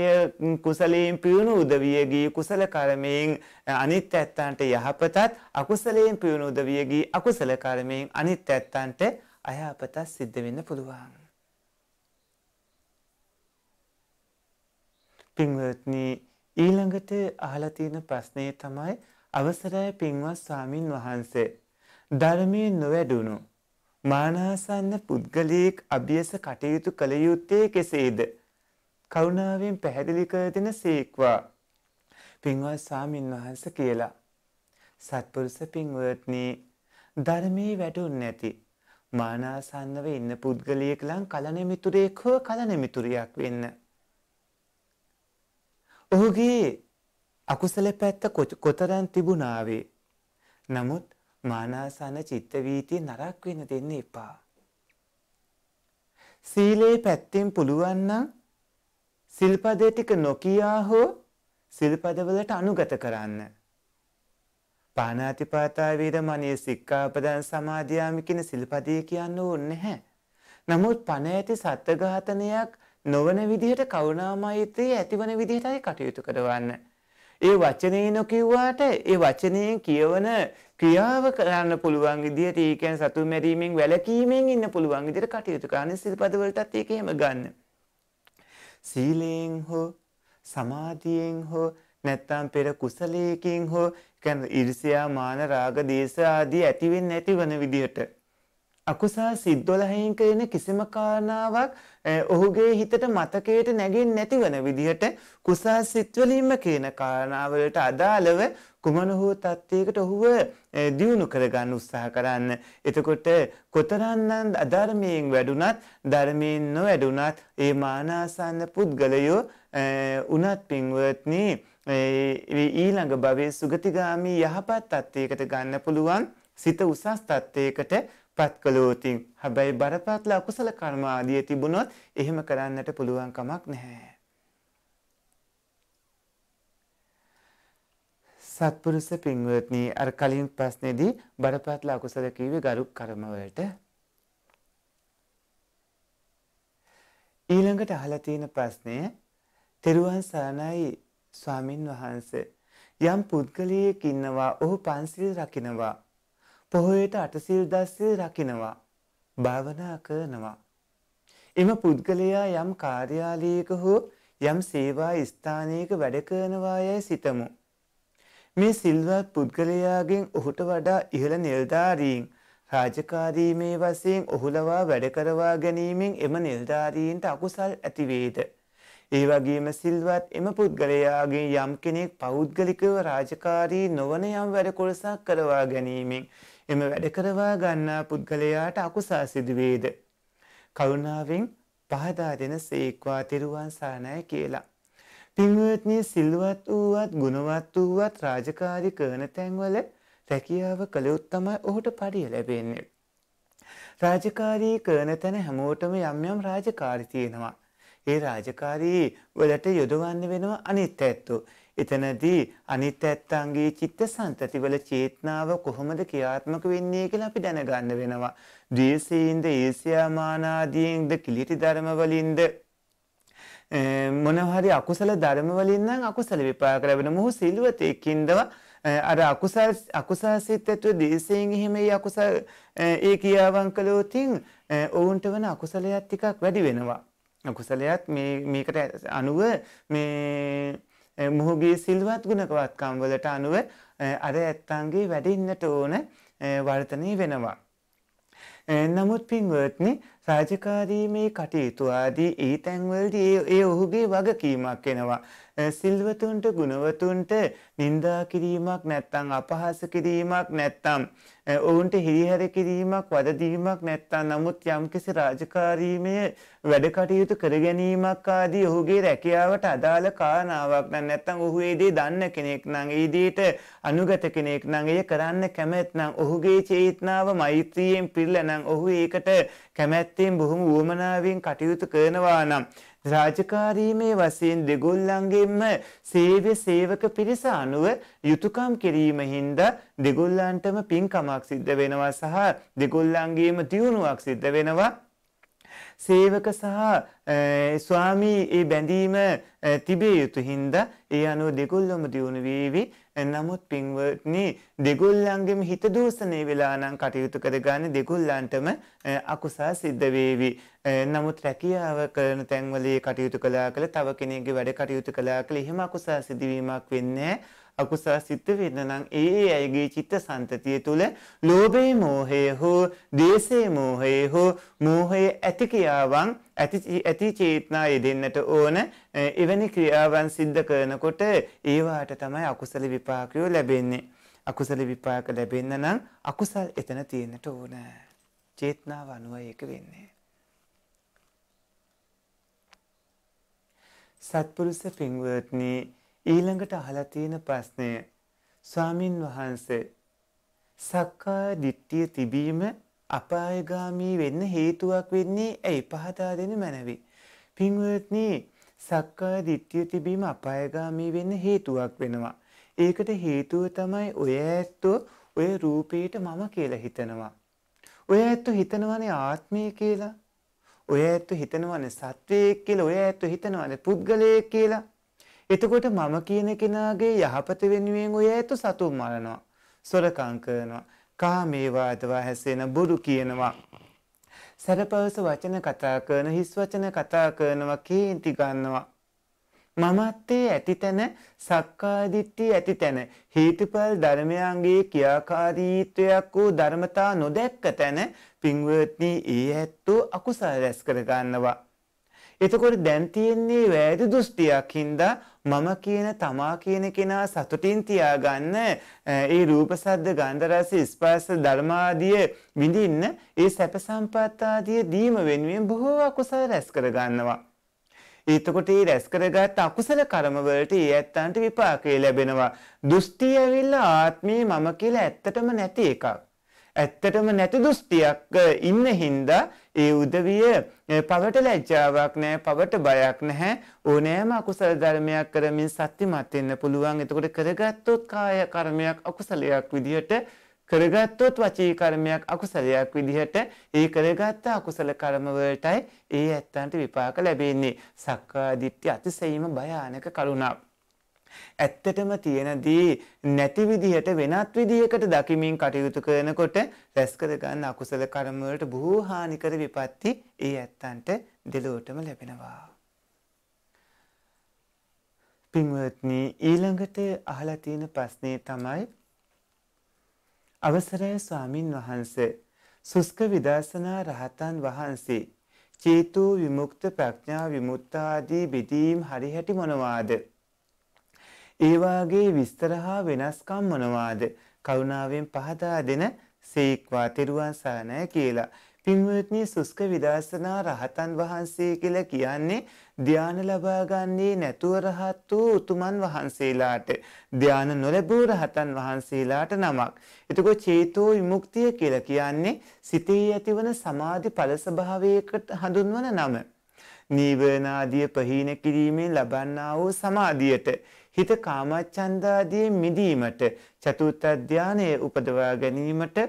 කුසලයෙන් පියුණු උදවිය ගී කුසල කර්මයෙන් අනිත් ඇත්තන්ට යහපතත් අකුසලයෙන් පියුණු උදවිය ගී අකුසල කර්මයෙන් අනිත් ඇත්තන්ට අයහපතත් සිද්ධ වෙන්න පුළුවන් පින්වත්නි ඊළඟට අහලා තියෙන ප්‍රශ්නේ තමයි අවසරයි පින්වත් ස්වාමින් වහන්සේ ධර්මයේ නොවැඩුණු මානසන්න පුද්ගලීක් අභියස කටයුතු කළ යුත්තේ කෙසේද කරුණාවෙන් පැහැදිලි කර දෙන සීක්වා පින්වත් ස්වාමින් වහන්සේ කියලා සත්පුරුෂ පින්වත්නි ධර්මයේ වැඩුන්නේ නැති මානසන්නව ඉන්න පුද්ගලයෙක් ලං කලණමිතුරෙක් හෝ කලණමිතුරියක් වෙන්න ඔහුගේ අකුසල පැත්ත කොතරම් තිබුණාවේ. නමුත් මානාසන චිත්ත වීතිය නරක් වෙන දෙන්න එපා. සීලේ පැත්තෙන් පුළුවන් නම් සිල්පදේ ටික නොකියා හෝ සිල්පදවලට අනුගත කරන්න. පාණාතිපාතා වේදමණී සික්ඛාපදං සමාදියාමි කියන සිල්පදේ කියන්න ඕනේ නැහැ. නමුත් පණ ඇති සත්ත්ව ඝාතනයක් නොවන විදිහට කවුනාමෛත්‍රය ඇතිවන විදිහටයි කටයුතු කරවන්න. ඒ වචනය නොකිව්වාට ඒ වචනයෙන් කියවන ක්‍රියාව කරන්න පුළුවන් විදිහට ඒකෙන් සතු මැරීමෙන් වැළකීමෙන් ඉන්න පුළුවන් විදිහට කටයුතු කරන සිල්පදවලටත් ඒක එහෙම ගන්න. සීලයෙන් හෝ සමාධියෙන් හෝ නැත්තම් පෙර කුසලයකින් හෝ කියන්නේ ඉරිසියා මාන රාග දේශ ආදී ඇතිවෙන්නේ නැතිවන විදිහට අකුසල් සිද්දොලහයෙන් කරන කිසිම කාරණාවක් ඔහුගේ හිතට මතකයට නැගින් නැතිවන විදිහට කුසල් සිත්වලින්ම කියන කාරණාවලට අදාළව කුමන හෝ තත්ත්වයකට ඔහුව දියුණු කරගන්න උත්සාහ කරන්න. එතකොට කොතරම්නම් අධර්මයෙන් වැඩුණත් ධර්මයෙන් නොවැඩුණත් ඒ මානාසන්න පුද්ගලයෝ උනත් පින්වත්නි ඊළඟ භවයේ සුගතිගාමී යහපත් තත්ත්වයකට ගන්න පුළුවන් සිත උසස් තත්ත්වයකට පත්කලෝතින් හැබැයි බරපතල අකුසල කර්ම ආදී තිබුණොත් එහෙම කරන්නට පුළුවන් කමක් නැහැ. සත්පුරුෂ පින්වත්නි අර කලින් ප්‍රශ්නේදී බරපතල අකුසල කීවේ ගරුක් කර්ම වලට ඊළඟට අහලා තියෙන ප්‍රශ්නය තෙරුවන් සරණයි ස්වාමින් වහන්සේ යම් පුද්ගලයෙක් ඉන්නවා ඔහු පන්සිල් රකින්නවා පොහොයට අටසිල් දස්සිල් රකිනවා. භාවනා කරනවා. එම පුද්ගලයා යම් කාර්යාලයක හෝ යම් සේවා ස්ථානයක වැඩ කරනවා යැයි සිතමු. මේ සිල්වත් පුද්ගලයාගෙන් ඔහුට වඩා ඉහළ නිලධාරීන් රාජකාරී මේ වශයෙන් ඔහුලවා වැඩ කරවා ගැනීමෙන් එම නිලධාරීන්ට අකුසල් ඇතිවේද. ඒ වගේම සිල්වත් එම පුද්ගලයාගෙන් යම් කෙනෙක් පෞද්ගලිකව රාජකාරී නොවන යම් වැඩ කොටසක් කරවා ගැනීමෙන් එම වැඩකරවා ගන්නා පුද්ගලයාට අකුසා සිදුවේද. කරුණාවෙන් පහදා දෙන සේක්වා තිරුවන් සානය කියලා. පින්වත්නය සිල්ුවත් වූවත් ගුණවත් වූවත් රාජකාරි කරන තැන්වල රැකියාව කළයුත් තමයි ඔහුට පඩිය ලැබෙන්නේ. රාජකාරී කරන තැන හැමෝටම යම් යම් රාජකාරි තියෙනවා. ඒ රාජකාරී වලට යොදවන්න වෙනවා අනිත් ඇත්තු. එතනදී අනිත් ඇත්තන්ගේ චිත්ත සංතතිවල චේතනාව කොහොමද ක්‍රියාත්මක වෙන්නේ කියලා අපි දැනගන්න වෙනවා. ද්වේෂයෙන්ද ඊර්ෂ්‍යාමානාදීන්ද කිලිටි ධර්ම වලින්ද මොනවාරි අකුසල ධර්ම වලින් නම් අකුසල විපාක ලැබෙන මොහු සිල්වතෙකින්දව අර අකුසල් අකුසල් සිත් ඇතුව දේශයෙන් එහෙම ඒ අකුසල් ඒ කියාවන් කළොතින් ඔවුන්ට වන අකුසලයක් ටිකක් වැඩි වෙනවා. අකුසලයක් මේ මේකට අනුව මේ මොහුගේ සිල්වත් ගුණකවත්කම් වලට අනුව අර ඇත්තන්ගේ වැඩින්නට ඕන වර්තනය වෙනවා. නමුත් පින්වත්නි රාජකාරීමේ කටයුතු ආදී ඒ තැන්වලදී ඒ ඔහුගේ වගකීමක් වෙනවා. සිල්වතුන්ට ගුණවතුන්ට නින්දා කිරීමක් නැත්නම් අපහාස කිරීමක් නැත්නම් ඔවුන්ට හිරිහැර කිරීමක් වදදීමක් නැත්තම් නමුත් යම්කිසි රාජකාරීමය වැඩ කටයුතු කර ගැනීමක් ආදී ඔහුගේ රැකියාවට අදාළ කාරණාවක් නම් නැත්තම් ඔහු ඒ දේ දන්න කෙනෙක් නම් ඒ දේට අනුගත කෙනෙක් නම් එය කරන්න කැමැත් නම් ඔහුගේ චේතනාව මෛත්‍රියෙන් පිරලා නම් ඔහු ඒකට කැමැත්තෙන් බොහොම උවමනාවෙන් කටයුතු කරනවා නම් රාජකාරීමේ වශයෙන් දෙගොල්ලන්ගෙන්ම සේව්‍ය සේවක පිරිස අනුව යුතුයකම් කිරීම හින්දා දෙගොල්ලන්ටම පින්කමක් සිද්ධ වෙනවා සහ දෙගොල්ලන්ගේම දියුණුවක් සිද්ධ වෙනවා සේවක සහ ස්වාමී ඒ බැඳීම තිබිය යුතු හින්දා ඒ අනුව දෙගොල්ලොම දියුණු වේවි නමුත් පින්වත්නි දෙගොල්ලන්ගෙම හිත දූෂණය වෙලා නම් කටයුතු කරගන්නේ දෙගොල්ලන්ටම අකුසල් සිද්ධ වේවි නමුත් රැකියාව කරන තැන්වලේ කටයුතු කළා කළ තව කෙනෙක්ගේ වැඩ කටයුතු කළා කළ එහෙම අකුසල් සිදුවීමක් වෙන්නේ අකුසල් සිද්ධ වෙන්න නම් ඒ අයගේ චිත්ත සන්තතිය තුළ ලෝභයේ මෝහය හෝ දේශයේ මෝහය හෝ මෝහයේ ඇති ක්‍රියාවන් ඇති චේතනා යෙදෙන්නට ඕන එවැනි ක්‍රියාවන් සිද්ධ කරනකොට ඒවාට තමයි අකුසල විපාකය ලැබෙන්නේ අකුසල විපාක ලැබෙන්න නම් අකුසල් එතන තියෙන්නට ඕන චේතනාව අනුව ඒක වෙන්නේ සත්පුරුෂ පින්වත්නි ඊළඟට අහලා තියෙන ප්‍රශ්නය ස්වාමින් වහන්සේ සක්කාය දිට්ඨිය තිබීම අපායගාමී වෙන්න හේතුවක් වෙන්නේ ඇයි පහදා දෙන මැනවි පින්වත්නි සක්කාය දිට්ඨිය තිබීම අපායගාමී වෙන්න හේතුවක් වෙනවා ඒකට හේතුව තමයි ඔය ඇත්තෝ ඔය රූපේට මම කියලා හිතනවා ඔය ඇත්තෝ හිතනවනේ ආත්මය කියලා ඔය ඇත්තු හිතනවනේ සත්වයෙක් කියලා ඔය ඇත්තු හිතනවනේ පුද්ගලයෙක් කියලා. එතකොට මම කියන කෙනාගේ යහපත වෙනුවෙන් ඔය ඇත්තු සතුන් මරනවා. සොරකම් කරනවා. කාමේ වාදවා හැසෙන බොරු කියනවා. සරපවස වචන කතා කරන හිස් වචන කතා කරනවා කේන්ති ගන්නවා. මමත්තේ ඇතිතැන සක්කාදිට්ටි ඇතිතැන හේතුඵල ධර්මයන්ගේ ක්‍රියාකාරීත්වයක් වූ ධර්මතා නොදැක්ක තැන පින්වත්නි ඒ ඇත්තෝ අකුසල රැස් කර ගන්නවා. එතකොට දැන් තියෙන්නේ වැරදි දෘෂ්ටියක් හින්දා මම කියන තමා කියන කෙනා සතුටින් තියාගන්න ඒ රූප සද්ද ගන්ධ රස ස්පර්ශ ධර්මාදිය විඳින්න ඒ සැප සම්පත් ආදිය දීම වෙනුවෙන් බොහෝ අකුසල රැස් කර ගන්නවා. එතකොට ඒ රැස් කරගත් අකුසල කර්ම වලට ඒ ඇත්තන්ට විපාකය ලැබෙනවා. දුස්ති ඇවිල්ලා ආත්මේ මම කියලා ඇත්තටම නැති එකක්. ඇත්තටම නැති දුස්තියක් ඉන්න හින්දා ඒ උදවිය පවට ලැජ්ජාවක් නැහැ පවට බයක් නැහැ ඕනෑම අකුසල ධර්මයක් කරමින් සත්‍යමත් වෙන්න පුළුවන් එතකොට කරගත්තොත් කාය කර්මයක් අකුසලයක් විදිහට කරගත්තොත් වචී කර්මයක් අකුසලයක් විදිහට ඒ කරගත්ත අකුසල කර්ම වලටයි ඒ ඇත්තන්ට විපාක ලැබෙන්නේ සක්කාදිට්ඨි අතිසේම භයානක කරුණාවක් ඇත්තටම තියෙන දේ නැති විදිහට වෙනත් විදිහකට දකිමින් කටයුතු කරනකොට රැස් කරගන්න අකුසල කර්ම වලට බොහෝ හානිකර විපත්ති ඒ ඇත්තන්ට දෙලොවටම ලැබෙනවා. පින්වත්නි ඊළඟට අහලා තියෙන ප්‍රශ්නේ තමයි අවසරයි ස්වාමින් වහන්සේ සුස්ක විදර්ශනා රහතන් වහන්සේ චේතු විමුක්ත ප්‍රඥා විමුක්තාදී බෙදීම් හරිහැටි මොනවාද? ඒවාගේ විස්තර හා වෙනස්කම් මොනවාද? කරුණාවෙන් පහදා දෙන සීක්වා තෙරුවන් සරණයි කියලා. පින්වත්නි සුස්ක විදර්ශනා රහතන් වහන්සේ කියලා කියන්නේ ධාන ලබා ගන්නේ නැතුව රහත් වූ උතුමන් වහන්සේලාට ධාන නොලැබූ රහතන් වහන්සේලාට නමක්. එතකොට චේතෝ විමුක්තිය කියලා කියන්නේ සිතේ ඇතිවන සමාධි ඵල ස්වභාවයකට හඳුන්වන නම. නීවරණ ආදී ප්‍රහීන කිරීමෙන් ලබන්නා වූ සමාධියට හිත කාමච්ඡන්දාදී මිදීමට චතුත්ථ ධානය උපදවා ගැනීමට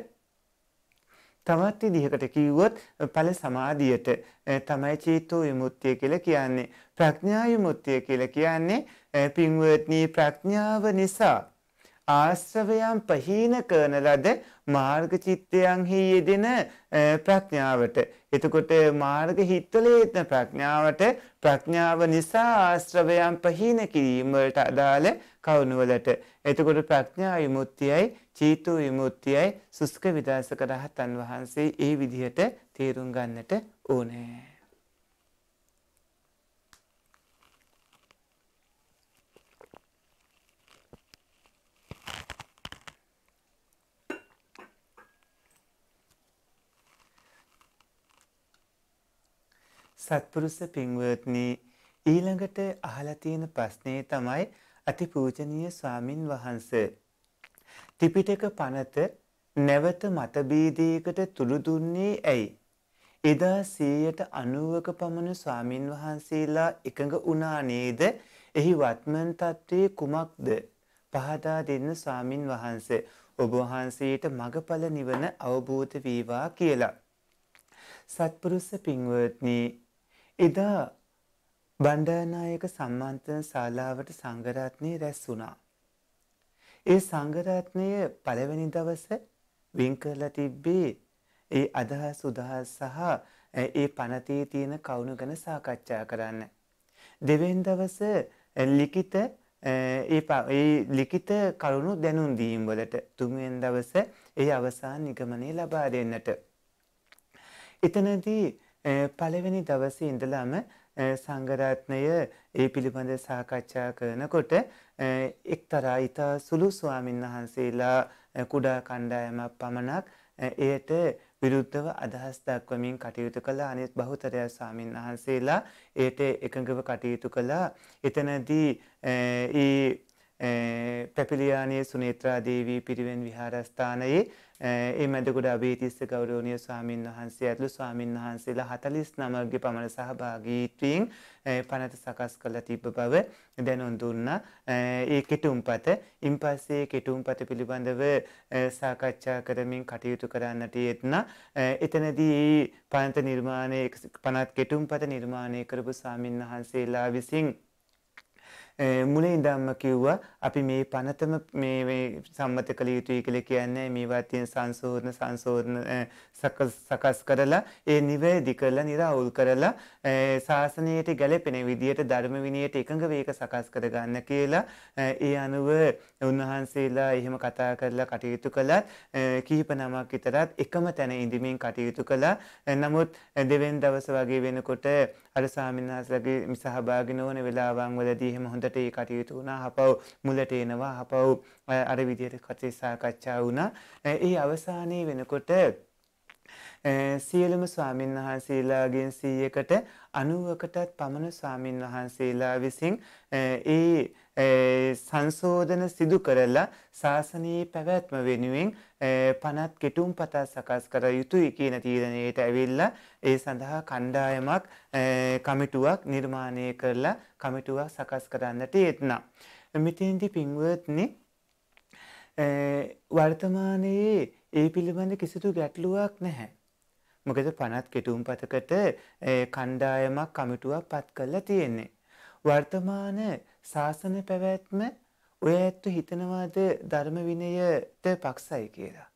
තවත් විදිහකට කිව්වොත් ඵල සමාධියට තමයි චේතෝ විමුක්තිය කියලා කියන්නේ ප්‍රඥා විමුක්තිය කියලා කියන්නේ පින්වත්නි ප්‍රඥාව නිසා ආශ්‍රවයන් ප්‍රහීන කරන ලද මාර්ග චිත්තයන්හි යෙදෙන ප්‍රඥාවට. එතකොට මාර්ග හිත්වල යෙදෙන ප්‍රඥාවට ප්‍රඥාව නිසා ආශ්‍රවයන් ප්‍රහීන කිරීම වලට අදාළ කවුණුවලට. එතකොට ප්‍රඥා විමුක්තියයි චීතු විමුක්තියයි සුස්ක විදාසක රහතන් වහන්සේ ඒ විදිහට තේරුම් ගන්නට ඕනේ. සත්පුරුෂ පින්වත්නි ඊළඟට අහලා තියෙන ප්‍රශ්නේ තමයි අතිපූජනීය ස්වාමින් වහන්සේ ත්‍රිපිටක පනත නැවත මතභේදයකට තුඩු දුන්නේ ඇයි? එදා 190ක පමණ ස්වාමින් වහන්සේලා එකඟ වුණා නේද? එහි වත්මන් තත්ත්වයේ කුමක්ද? පහදා දෙන්න ස්වාමින් වහන්සේ ඔබ වහන්සේට මගඵල නිවන අවබෝධ වේවා කියලා. සත්පුරුෂ පින්වත්නි එදා බණ්ඩානායක සම්මන්ත්‍රණ ශාලාවට සංඝරත්නය රැස් වුණා. ඒ සංඝරත්නය පළවෙනි දවස වින් කරලා තිබ්බේ ඒ අදහස් උදහස් සහ ඒ පනතේ තියෙන කවුණු ගැන සාකච්ඡා කරන්න. දෙවෙනි දවස ලිඛිත ඒ ලිඛිත කරුණු දැනුම් දීම් වලට තුන්වෙනි දවස ඒ අවසාන නිගමනය ලබා දෙන්නට. එතනදී පළවෙනි දවසේ ඉඳලාම සංගරත්නය ඒ පිළිබඳ සාකච්ඡා කරනකොට එක්තරා ඉතා සුළු ස්වාමින් වහන්සේලා කුඩා කණ්ඩායමක් පමණක් එයට විරුද්ධව අදහස් දක්වමින් කටයුතු කළ අනිත් බහුතරය ස්වාමීන් වහන්සේලා ඒට එකඟව කටයුතු කළා. එතනදී ඒ පැපිලියානයේ සුනේත්‍රා දේවී පිරිවෙන් විහාරස්ථානයේ ඒ මැදකුඩ අභීතිස්ස ගෞරෝණය ස්වාමීන් වහන්සේ ඇතුළු ස්වාමීන් වහන්සේලා හතලිස් නමගේ පමණ සහභාගීත්වීන් පනත සකස් කළ තිබ බව දැනුන් දුන්න ඒ කෙටුම්පත ඉන් පස්සේ කෙටුම්පත පිළිබඳව සාකච්ඡා කරමින් කටයුතු කරන්නට යෙත්න එතනදී පනත නිර්මාණය පනත් කෙටුම්පත නිර්මාණය කරපු ස්වාමීන් වහන්සේලා විසින් මුල ඉඳන්ම කිව්වා අපි මේ පනතම මේ සම්මත කළ යුතුයි කියලා කියන්නේ මේවා තියෙන සංශෝධන සංශෝධන සකස් කරලා ඒ නිවැරදි කරලා निराවුල් කරලා ශාසනයට ගැලපෙන විදියට ධර්ම විනයට එකඟ වේක සකස් කරගන්න කියලා ඒ අනුව උන්වහන්සේලා එහෙම කතා කරලා කටයුතු කළත් කීප නමක් විතරත් එකම තැන ඉඳමින් කටයුතු කළා. නමුත් දෙවෙනි දවස වගේ වෙනකොට අර ස්වාමීන් වහන්සේලාගේ සහභාගී නොවන වෙලාවන් වලදී එහෙම හොඳ හොඳට ඒ කටයුතු වුණා හපව් මුලට එනවා හපව් අර විදියට කටේ සාකච්ඡා වුණා ඒ අවසානයේ වෙනකොට සියලුම ස්වාමින් වහන්සේලාගෙන් 100කට 90කටත් පමණ ස්වාමින් වහන්සේලා විසින් ඒ සංශෝධන සිදු කරලා ශාසනයේ පැවැත්ම වෙනුවෙන් පනත් කෙටුම් පතා සකස් කර යුතුයි කියන තීරණයට ඇවිල්ලා ඒ සඳහා කණ්ඩායමක් කමිටුවක් නිර්මාණය කරලා කමිටුවක් සකස් කරන්නට යෙත්නම්. මෙතෙන්දි පින්වත්නි වර්තමානයේ ඒ පිළිබඳ කිසිදු ගැටලුවක් නැහැ. මොකද පනත් කෙටුම් පතකට කණ්ඩායමක් කමිටුවක් පත් කරලා තියෙන්නේ. වර්තමාන ශාසන පැවැත්ම ඔය ඇත්තු හිතනවාද ධර්ම විනයට පක්සයි කියලා.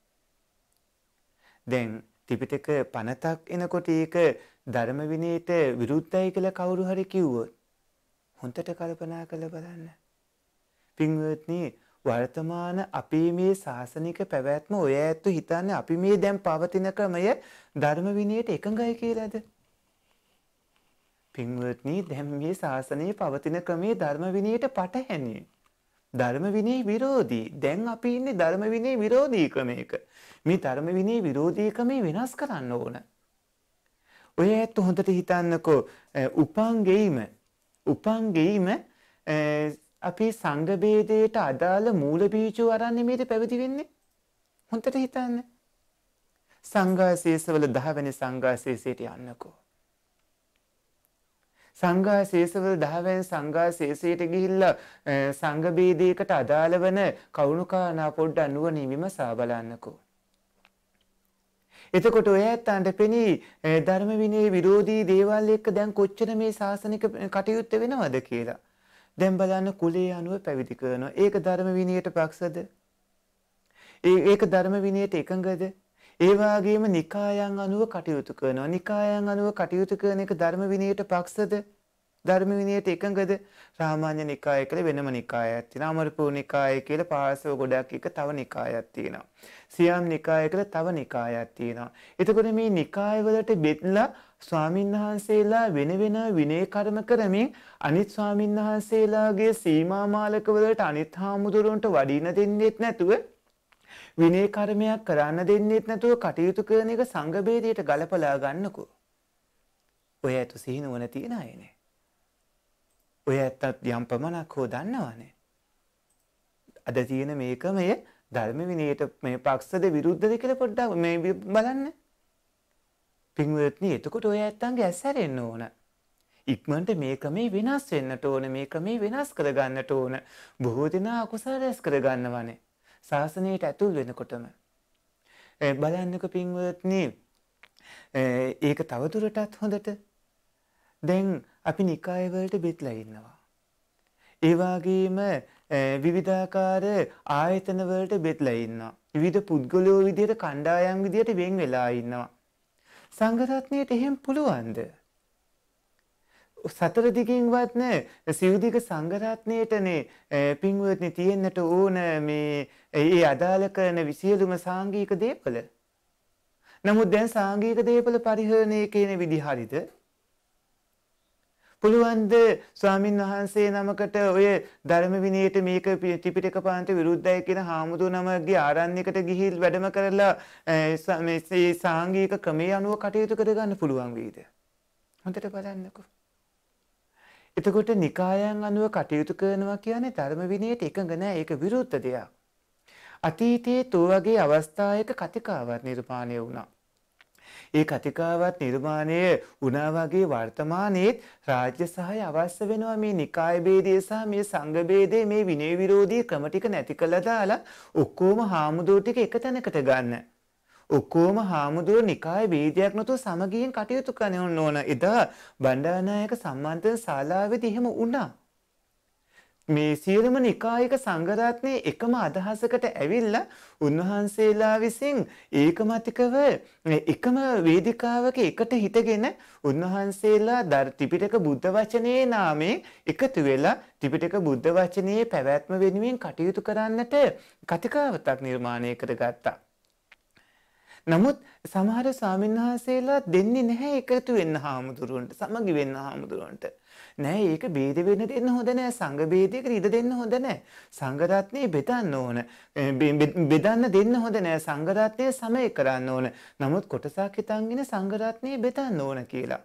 දැන් ත්‍රිපිටක පනතක් එනකොට ඒක ධර්ම විනයට විරුද්ධයි කියලා කවුරු හරි කිව්වොත් හොන්තට කල්පනා කළ බලන්න. පින්වත්නි වර්තමාන අපේ මේ ශාසනික පැවැත්ම ඔය ඇත්තු හිතන්නේ අපි මේ දැන් පවතින ක්‍රමය ධර්ම විනයට එකඟයි කියලාද? පින්වත්නි දැන් මේ ශාසනයේ පවතින ක්‍රමයේ ධර්ම විනයට පටහැනි. ධර්ම විනය විරෝධී. දැන් අපි ඉන්නේ ධර්ම විනය විරෝධී ක්‍රමයක. මේ ධර්ම විනය විරෝධී ක්‍රමේ වෙනස් කරන්න ඕන. ඔය ඇත්ත හොඳට හිතන්නකෝ උපංගෙයිම උපංගෙයිම අපි සංඝ ભેදයට අදාළ මූල බීජෝ අරන් මේට පැවිදි වෙන්නේ. හොඳට හිතන්න. සංඝාශේෂවල 10 වෙනි සංඝාශේෂයට යන්නකෝ. සංඝා ශේෂවල දහවැන් සංඝා ශේෂයට ගිහිල්ලා සංඝ බේදයකට අදාළ වන කවුණුකානා පොඩ්ඩක් නුවණින් විමසා බලන්නකෝ. එතකොට ඔය ඇත්තන්ට පෙනී ධර්ම විනය විරෝධී දේවල් එක්ක දැන් කොච්චර මේ ශාසනික කටයුත්ත වෙනවද කියලා. දැන් බලන්න කුලයේ අනුව පැවිදි කරනවා. ඒක ධර්ම විනයට පක්ෂද? ඒක ධර්ම විනයට එකඟද? ඒ වගේම නිකායන් අනුව කටයුතු කරනවා. නිකායන් අනුව කටයුතු කරන එක ධර්ම විනයට පක්ෂද? ධර්ම විනයට එකඟද? රාමාන්‍ය නිකාය කියලා වෙනම නිකායක් තියෙනවා. අමරපූ නිකාය කියලා පාර්ශව ගොඩක් එක තව නිකායක් තියෙනවා. සියම් නිකාය කියලා තව නිකායක් තියෙනවා. එතකොට මේ නිකාය වලට බෙදලා ස්වාමින්වහන්සේලා වෙන වෙන විනය කර්ම කරමින් අනිත් ස්වාමින්වහන්සේලාගේ සීමා මාලකවලට අනිත් හාමුදුරුවන්ට වඩින දෙන්නේත් නැතුව විනය කර්මයක් කරන්න දෙන්නේත් නැතුව කටයුතු කරන එක සංඝ බේදයට ගලපලා ගන්නකෝ. ඔය ඇතු සිහිනුවන තියන අයනේ. ඔය ඇත්තත් යම් පමණක් හෝ දන්නවනේ. අද තියෙන මේක මේ ධර්ම විනයට මේ පක්ෂද විරුද්ධද කියලා පොඩ්ඩක් මේ බලන්න. පින්වත්නි එතකොට ඔය ඇත්තන්ගේ ඇසැරෙන්න ඕන. ඉක්මනට මේ ක්‍රමේ වෙනස් වෙන්නට ඕන මේ ක්‍රමේ වෙනස් කරගන්නට ඕන බොහෝ දෙනා අකුසල රැස් කරගන්නවනේ. ශාසනයට ඇතුල් වෙනකොටම. බලන්නක පින්වත්නි ඒක තවදුරටත් හොඳට දැන් අපි නිකායවලට බෙත්ලා ඉන්නවා. ඒවාගේම විවිධාකාර ආයතනවලට බෙත්ලා ඉන්නවා. විවිධ පුද්ගලයෝ විදියට කණ්ඩායම් විදියට වෙන් වෙලා ඉන්නවා. සංගරත්නයට එහෙම පුළුවන්ද. සතර දිගින්වත් නෑ සිවදිග සංගරත්නයටනේ පින්වත්න තියෙන්න්නට ඕන මේ ඒ අදාළ කරන විසියලුම සාංගීක දේපල. නමුත් දැන් සාංගීක දේපල පරිහරණය කියන විදිහරිද පුළුවන්ද ස්වාමින් වහන්සේ නමකට ඔය ධර්ම විනයට මේක ත්‍රිපිටක පාන්ත විරුද්ධයි කියන හාමුදුර නමගේ ආරණ්‍යකට ගිහිල් වැඩම කරලා මේ සාංගික ක්‍රමයේ අනුව කටයුතු කරගන්න පුළුවන් වේද? හොඳට බලන්නකෝ. එතකොට නිකායන් අනුව කටයුතු කරනවා කියන්නේ ධර්ම විනයට එකඟ නැහැ ඒක විරුද්ධ දෙයක්. අතීතයේ තෝ වගේ අවස්ථායක කතිකාවක් නිර්මාණය වුණා. ඒ කතිකාවත් නිර්මාණය වුණා වගේ වර්තමානයේත් රාජ්‍ය සහය අවශ්‍ය වෙනවා මේ නිකාය ભેදය සහ මේ සංඝ ભેදේ මේ විනය විරෝධී ක්‍රම ටික නැති කළා දාලා ඔක්කොම හාමුදුරුවෝ ටික එක තැනකට ගන්න. ඔක්කෝම හාමුදුරුවෝ නිකාය වේදයක් නොතුව සමගියෙන් කටයුතු කරන ඕන එදා බණ්ඩානායක සම්මන්ත්‍රණ ශාලාවේදී එහෙම වුණා. මේ සියලුම නිකායක සංගරත්නය එකම අදහසකට ඇවිල්ල උන්වහන්සේලා විසින් ඒකමතිකව එකම වේදිකාවක එකට හිටගෙන උන්වහන්සේලා දර් ත්‍රිපිටක බුද්ධ වචනයේ නාමයෙන් එකතු වෙලා ත්‍රිපිටක බුද්ධ වචනයේ පැවැත්ම වෙනුවෙන් කටයුතු කරන්නට කතිකාවතක් නිර්මාණය කරගත්තා. නමුත් සමහර ස්වාමීන් වහන්සේලා දෙන්නේ නැහැ එකතු වෙන්න හාමුදුරුවන්ට සමගි වෙන්න හාමුදුරුවන්ට. නෑ ඒක බේද වෙන්න දෙන්න හොඳ නෑ සංඝ බේදයකට ඉඩ දෙන්න හොඳ නෑ සංඝ රත්නේ බෙදන්න ඕන බෙදන්න දෙන්න හොඳ නෑ සංඝ රත්නේ සමය කරන්න ඕන නමුත් කොටසක් හිතන්ගෙන සංඝ රත්නේ බෙදන්න ඕන කියලා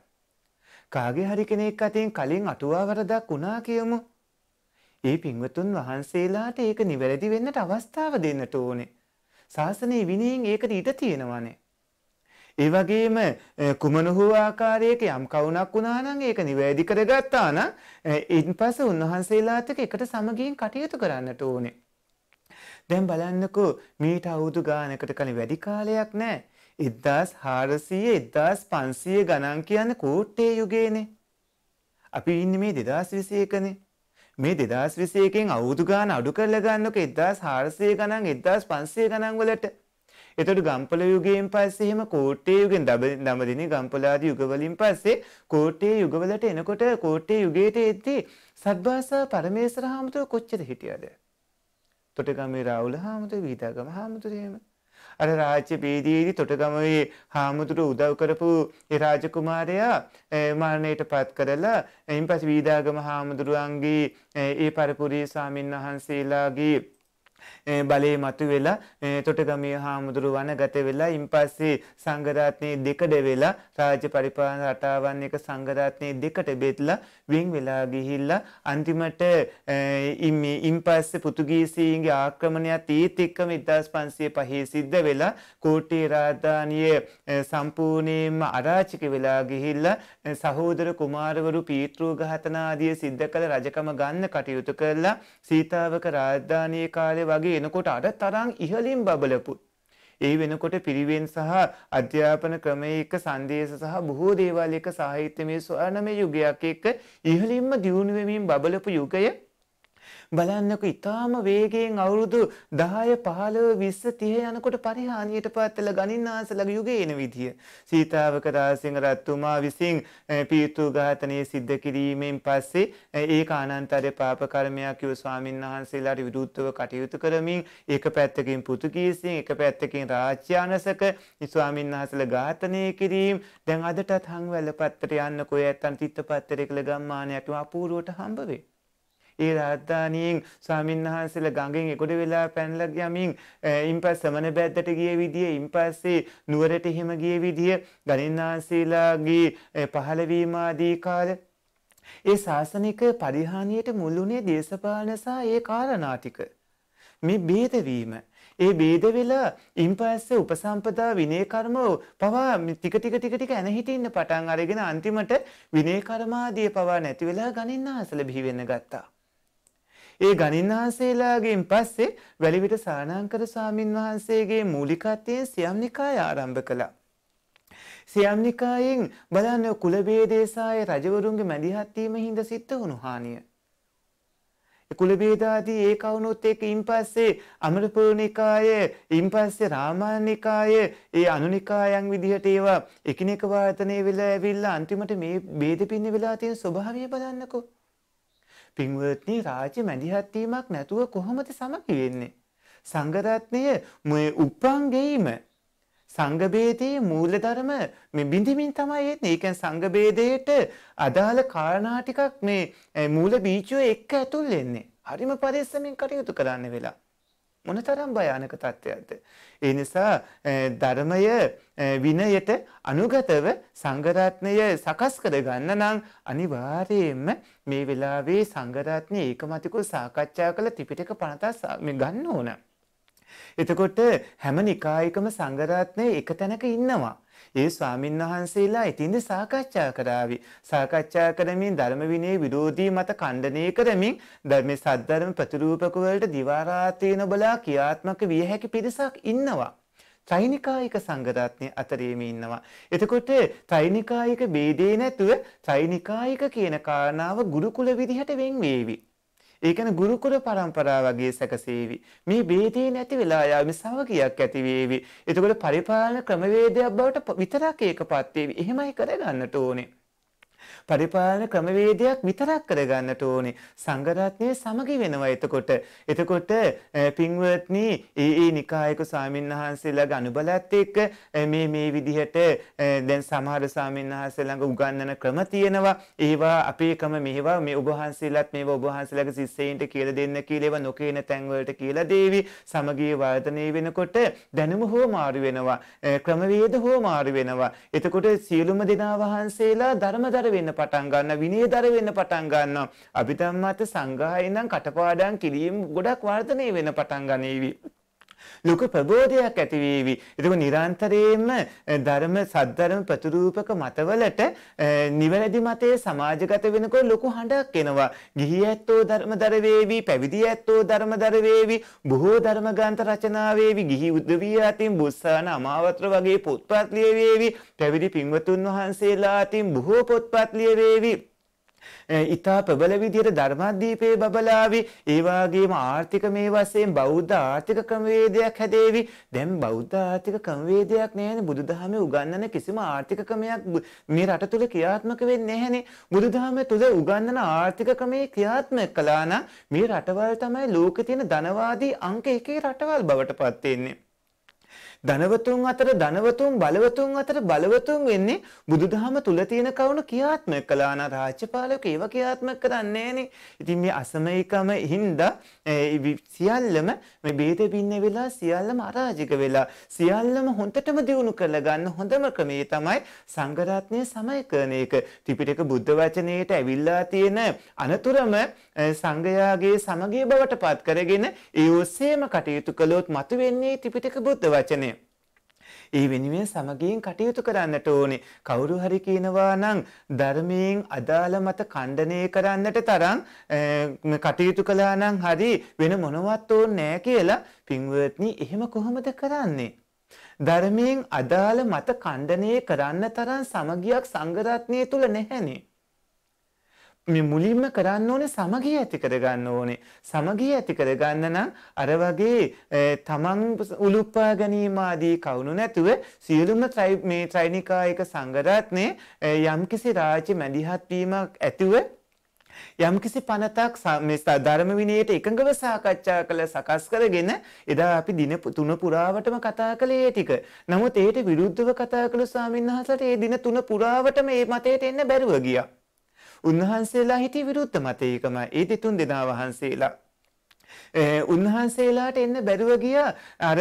කාගේ හරි කෙනෙක් අතින් කලින් අටුවාවරදක් වුණා කියමු ඒ පින්වතුන් වහන්සේලාට ඒක නිවැරදි වෙන්නට අවස්ථාව දෙන්නට ඕනේ ශාසනයේ විනයෙන් ඒකට ඉඩ තියෙනවානේ ඒ වගේම කුමන හෝ ආකාරයක යම් කවුණක් වුණා නම් ඒක නිවැරදි කරගත්තා නම් ඉන්පස්සේ උන්වහන්සේලාත් එක්ක එකට සමගියෙන් කටයුතු කරන්නට ඕනේ. දැන් බලන්නකෝ මීට අවුරුදු ගානකට කලින් වැඩි කාලයක් නැහැ. 1400 1500 ගණන් කියන්නේ කෝට්ටේ යුගයනේ. අපි ඉන්නේ මේ 2021 නේ. මේ 2021 කින් අවුරුදු ගාන අඩු කරලා ගන්නකො 1400 ගණන් 1500 ගණන් වලට එතකොට ගම්පල යුගයෙන් පස්සේ එහෙම කෝට්ටේ යුගෙන් දඹදිනේ ගම්පලාදී යුගවලින් පස්සේ කෝට්ටේ යුගවලට එනකොට කෝට්ටේ යුගයට එද්දී සද්භාසා පරමේශ්වර හාමුදුරුවෝ කොච්චර හිටියද? තොටගමේ රාහුල හාමුදුරුවෝ විතාගම හාමුදුරුවෝ එහෙම අර රාජ්‍ය බේදයේදී තොටගමේ හාමුදුරු උදව් කරපු ඒ රාජකුමාරයා මරණයට පත් කරලා එයින් පස් වීදාගම හාමුදුරුවන්ගේ ඒ පරපුරී ස්වාමින් වහන්සේලාගේ බලේ මතු වෙලා තොටගමිය හාමුදුරු වන ගත වෙලා ඉන් පස්සේ සංගරාත්නය දෙකඩ වෙලා රාජ්‍ය පරිපාලන රටාවන් එක සංගරාත්නය දෙකට බෙදලා වෙන් වෙලා ගිහිල්ලා අන්තිමට ඉන් පස්සේ පුතුගීසීන්ගේ ආක්‍රමණයක් ඒත් එක්කම 1505 සිද්ධ වෙලා කෝටි රාජධානිය සම්පූර්ණයෙන්ම අරාචික වෙලා ගිහිල්ලා සහෝදර කුමාරවරු පීතෘ ඝාතන ආදී සිද්ධ කළ රජකම ගන්න කටයුතු කරලා සීතාවක රාජධානියේ කාලේ වගේ එනකොට අර තරම් ඉහළින් බබලපු. ඒ වෙනකොට පිරිවෙන් සහ අධ්‍යාපන ක්‍රමයේ එක්ක සංදේශ සහ බොහෝ දේවල් එක්ක සාහිත්‍යමය සොයනමය යුගයක් එක්ක ඉහළින්ම දියුණු වෙමින් බබලපු යුගය බලන්නක ඉතාම වේගෙන් අවුරුදු දාය පහලව විස්ස තිය යනකොට පරිහානියට පත්තල ගනින්නාසලග යුගේන විදිය. සීතාවක රාසිංහ රත්තුමා විසින් පීතු ඝාතනය සිද්ධ කිරීමෙන් පස්සේ ඒ කානන්තරය පාපකර්මයක් යව ස්වාමීන් වහන්සේලාට විරුද්ධව කටයුතු කරමින් ඒක පැත්තකින් පුතුගීසින් එක පැත්තකින් රාජ්‍යානසක ස්වාමීන් වහන්සල ඝාතනය කිරීම දැන් අදටත් හංවැල්ල පත්තට යන්න කොය ඇත්තන් තිත්ත පත්තරෙ කළ ගම්මානයක්ම අපූරුවට හම්බවේ. ඒ රාජධානියෙන් ස්වාමීන් වහන්සේලා ගඟෙන් එකොඩ වෙලා පැනලා යමින් ඉන් පස්සේ සමන බැද්දට ගිය විදිය ඉන් පස්සේ නුවරට එහෙම ගිය විදිය ගණින් වහන්සේලාගේ පහළවීම ආදී කාලේ ඒ ශාසනික පරිහානියට මුල්ුණේ දේශපාලන සහ ඒ කාරණා ටික. මේ ભેදවීම. ඒ ભેද වෙලා ඉන්පස්සේ උපසම්පදා විනය කර්ම පවා ටික ටික ටික ටික ඇන හිටින්න පටන් අරගෙන අන්තිමට විනය කර්මාදී පවා නැති වෙලා ගණින්නාසල බිහි වෙන්න ගත්තා. ඒ ගණින්නාන්සේලාගෙන් පස්සේ වැලිවිට සානාංකර ස්වාමින් වහන්සේගේ මූලිකත්වයෙන් සියම් නිකාය ආරම්භ කළා. සියම් නිකායෙන් බලන්න කුලබේදේසාය රජවරුන්ගේ මැදිහත් වීම හිඳ සිද්ධ වුණු හානිය. කුලබේදාදී ඒ කවුනොත් එක්ක ඉන්පස්සේ අමරපූර්ණිකාය ඉන්පස්සේ රාමානිකාය ඒ අනුනිකායන් විදිහට ඒවා එකිනෙක වාර්තනය වෙලා ඇවිල්ලා අන්තිමට මේ ભેද පින්න වෙලා තියෙන ස්වභාවය බලන්නකෝ පින්වත්නි රාජ්‍ය මැදිහත්වීමක් නැතුව කොහොමද සමගි වෙන්නේ. සංගරත්නය මේ උප්පන්ගෙයිම සංගබේදයේ මූලධර්ම මේ බිඳිමින් තමයි එන්නේ. ඒ කියන්නේ සංගබේදයට අදාළ කාරණා ටිකක් මේ මූල බීජය එක්ක ඇතුල් වෙන්නේ. හරිම පරිස්සමෙන් කටයුතු කරන්න වෙලා. මොනතරම් භයානක තත්ත්වයක්ද. ඒ නිසා ධර්මය විනයට අනුගතව සංගරත්නය සකස් කරගන්න නම් අනිවාර්යයෙන්ම මේ වෙලාවේ සංගරත්නය ඒකමතිකු සාකච්ඡා කළ ත්‍රිපිටක පනතා ගන්න ඕන. එතකොට හැම නිකායකම සංගරත්නය එක තැනක ඉන්නවා. ඒ ස්වාමීන් වහන්සේලා ඉතින්ද සාකච්ඡා කරાવી. සාකච්ඡා කරමින් ධර්ම විනය විරෝධී මත ඛණ්ඩනය කරමින් ධර්මයේ සද්ධර්ම ප්‍රතිරූපක වලට දිවා රාත්‍රී නොබලා ක්‍රියාත්මක විය හැකි පිරිසක් ඉන්නවා. ත්‍රිනිකායික සංගරත්නය අතරේම ඉන්නවා. එතකොට ත්‍රිනිකායික ભેදේ නැතුව ත්‍රිනිකායික කියන කාරණාව ගුරුකුල විදිහට වෙන් වේවි. ඒ කියන්නේ ගුරුකුල પરම්පරාව වගේ සැකසේවි. මේ ભેදී නැති වෙලා යාවි සමගියක් ඇති වේවි. එතකොට පරිපාලන ක්‍රමවේදයක් බවට විතරක් ඒකපත් වේවි. එහෙමයි කරගන්නට ඕනේ. පරිපාලන ක්‍රමවේදයක් විතරක් කරගන්නට ඕනේ. සංඝරත්නය සමගි වෙනවා එතකොට. එතකොට පින්වත්නි ඒ නිකායක ස්වාමින්වහන්සේලාගේ අනුබලත් එක්ක මේ මේ විදිහට දැන් සමහර ස්වාමින්වහන්සේලාගේ උගන්වන ක්‍රම තියෙනවා. ඒවා අපේ ක්‍රම මෙහෙවා මේ ඔබ වහන්සේලාත් මේවා ඔබ වහන්සේලාගේ ශිෂ්‍යයින්ට කියලා දෙන්න කියලා ඒවා නොකේන තැන් වලට කියලා දේවි. සමගිය වර්ධනය වෙනකොට දැනුම හෝ මාරු වෙනවා. ක්‍රමවේද හෝ මාරු වෙනවා. එතකොට සියලුම දෙනා වහන්සේලා ධර්මදර වෙන්න පටන් ගන්නවා විනීතර වෙන්න පටන් ගන්නවා අභිධම්මත සංග්‍රහයෙන් නම් කටපාඩම් කිරීම ගොඩක් වර්ධනය වෙන පටන් ගනීවි ලොකු ප්‍රබෝධයක් ඇති වේවි. එතකොට නිරන්තරයෙන්ම ධර්ම සද්ධර්ම ප්‍රතිරූපක මතවලට නිවැරදි මතයේ සමාජගත වෙනකොට ලොකු හඬක් එනවා. ගිහි ඇත්තෝ ධර්මදර වේවි, පැවිදි ඇත්තෝ ධර්මදර වේවි, බොහෝ ධර්ම ග්‍රන්ථ රචනා වේවි, ගිහි උදවිය අතින් බුස්සාන අමාවතර වගේ පොත්පත් ලියවේවි, පැවිදි පින්වතුන් වහන්සේලා අතින් බොහෝ පොත්පත් ලියවේවි. ඉතා ප්‍රබල විදියට ධර්මද්වීපයේ බබලාවි. ඒ වගේම ආර්ථික මේ වශයෙන් බෞද්ධ ආර්ථික ක්‍රමවේදයක් හැදේවි. දැන් බෞද්ධ ආර්ථික ක්‍රමවේදයක් නැහැනේ. බුදුදහමේ උගන්වන කිසිම ආර්ථික ක්‍රමයක් මේ රට තුල ක්‍රියාත්මක වෙන්නේ නැහැනේ. බුදුදහමේ තුල උගන්වන ආර්ථික ක්‍රමේ ක්‍රියාත්මක කළා නම් මේ රටවල් තමයි ලෝකේ තියෙන ධනවාදී අංක එකේ රටවල් බවට පත් වෙන්නේ. ධනවතුන් අතර ධනවතුන් බලවතුන් අතර බලවතුන් වෙන්නේ බුදුදහම තුල තියෙන කවුණු ක්‍රියාත්මක කළා නා රාජ්‍යපාලක ඒව ක්‍රියාත්මක කරන්නේ නෑනේ. ඉතින් මේ අසමයිකම හින්දා සියල්ලම මේ බේද බින්න වෙලා සියල්ලම අරාජික වෙලා සියල්ලම හොඳටම දියුණු කරලා ගන්න හොඳම ක්‍රමේ තමයි සංඝරත්නය සමය කරන එක. ත්‍රිපිටක බුද්ධ වචනයේට ඇවිල්ලා තියෙන අනතුරම සංඝයාගේ සමගිය බවට පත් කරගෙන ඒ ඔස්සේම කටයුතු කළොත් මතුවෙන්නේ ත්‍රිපිටක බුද්ධ වචනය. ඒ වෙනුවෙන් සමගියෙන් කටයුතු කරන්නට ඕනේ. කවුරු හරි කියනවා නම් ධර්මයෙන් අදාළ මත ඛණ්ඩණය කරන්නට තරම් කටයුතු කළා නම් හරි වෙන මොනවත් ඕනේ නැහැ කියලා පින්වත්නි එහෙම කොහොමද කරන්නේ? ධර්මයෙන් අදාළ මත ඛණ්ඩණය කරන්න තරම් සමගියක් සංඝරත්නය තුල නැහැනේ. මේ මුලින්ම කරන්න ඕනේ සමගිය ඇති කරගන්න ඕනේ. සමගිය ඇති කරගන්න නම් අර වගේ තමන් උලුප්පා ගැනීම ආදී කවුණු නැතුව සියලුම මේ ත්‍රිනිකායක සංඝරත්නේ යම්කිසි රාජ්‍ය මැදිහත් වීමක් ඇතුව යම්කිසි පනතක් මේ ධර්ම විනයට එකඟව සාකච්ඡා කළ සකස් කරගෙන එදා අපි දින තුන පුරාවටම කතා කළේ ඒ ටික. නමුත් ඒට විරුද්ධව කතා කළු ස්වාමීන් වහන්සේට ඒ දින තුන පුරාවටම මේ මතයට එන්න බැරුව ගියා. උන්වහන්සේලා හිටියේ විරුද්ධ මතයකම ඒ දෙතුන් දෙනා වහන්සේලා උන්වහන්සේලාට එන්න බැරුව ගිය අර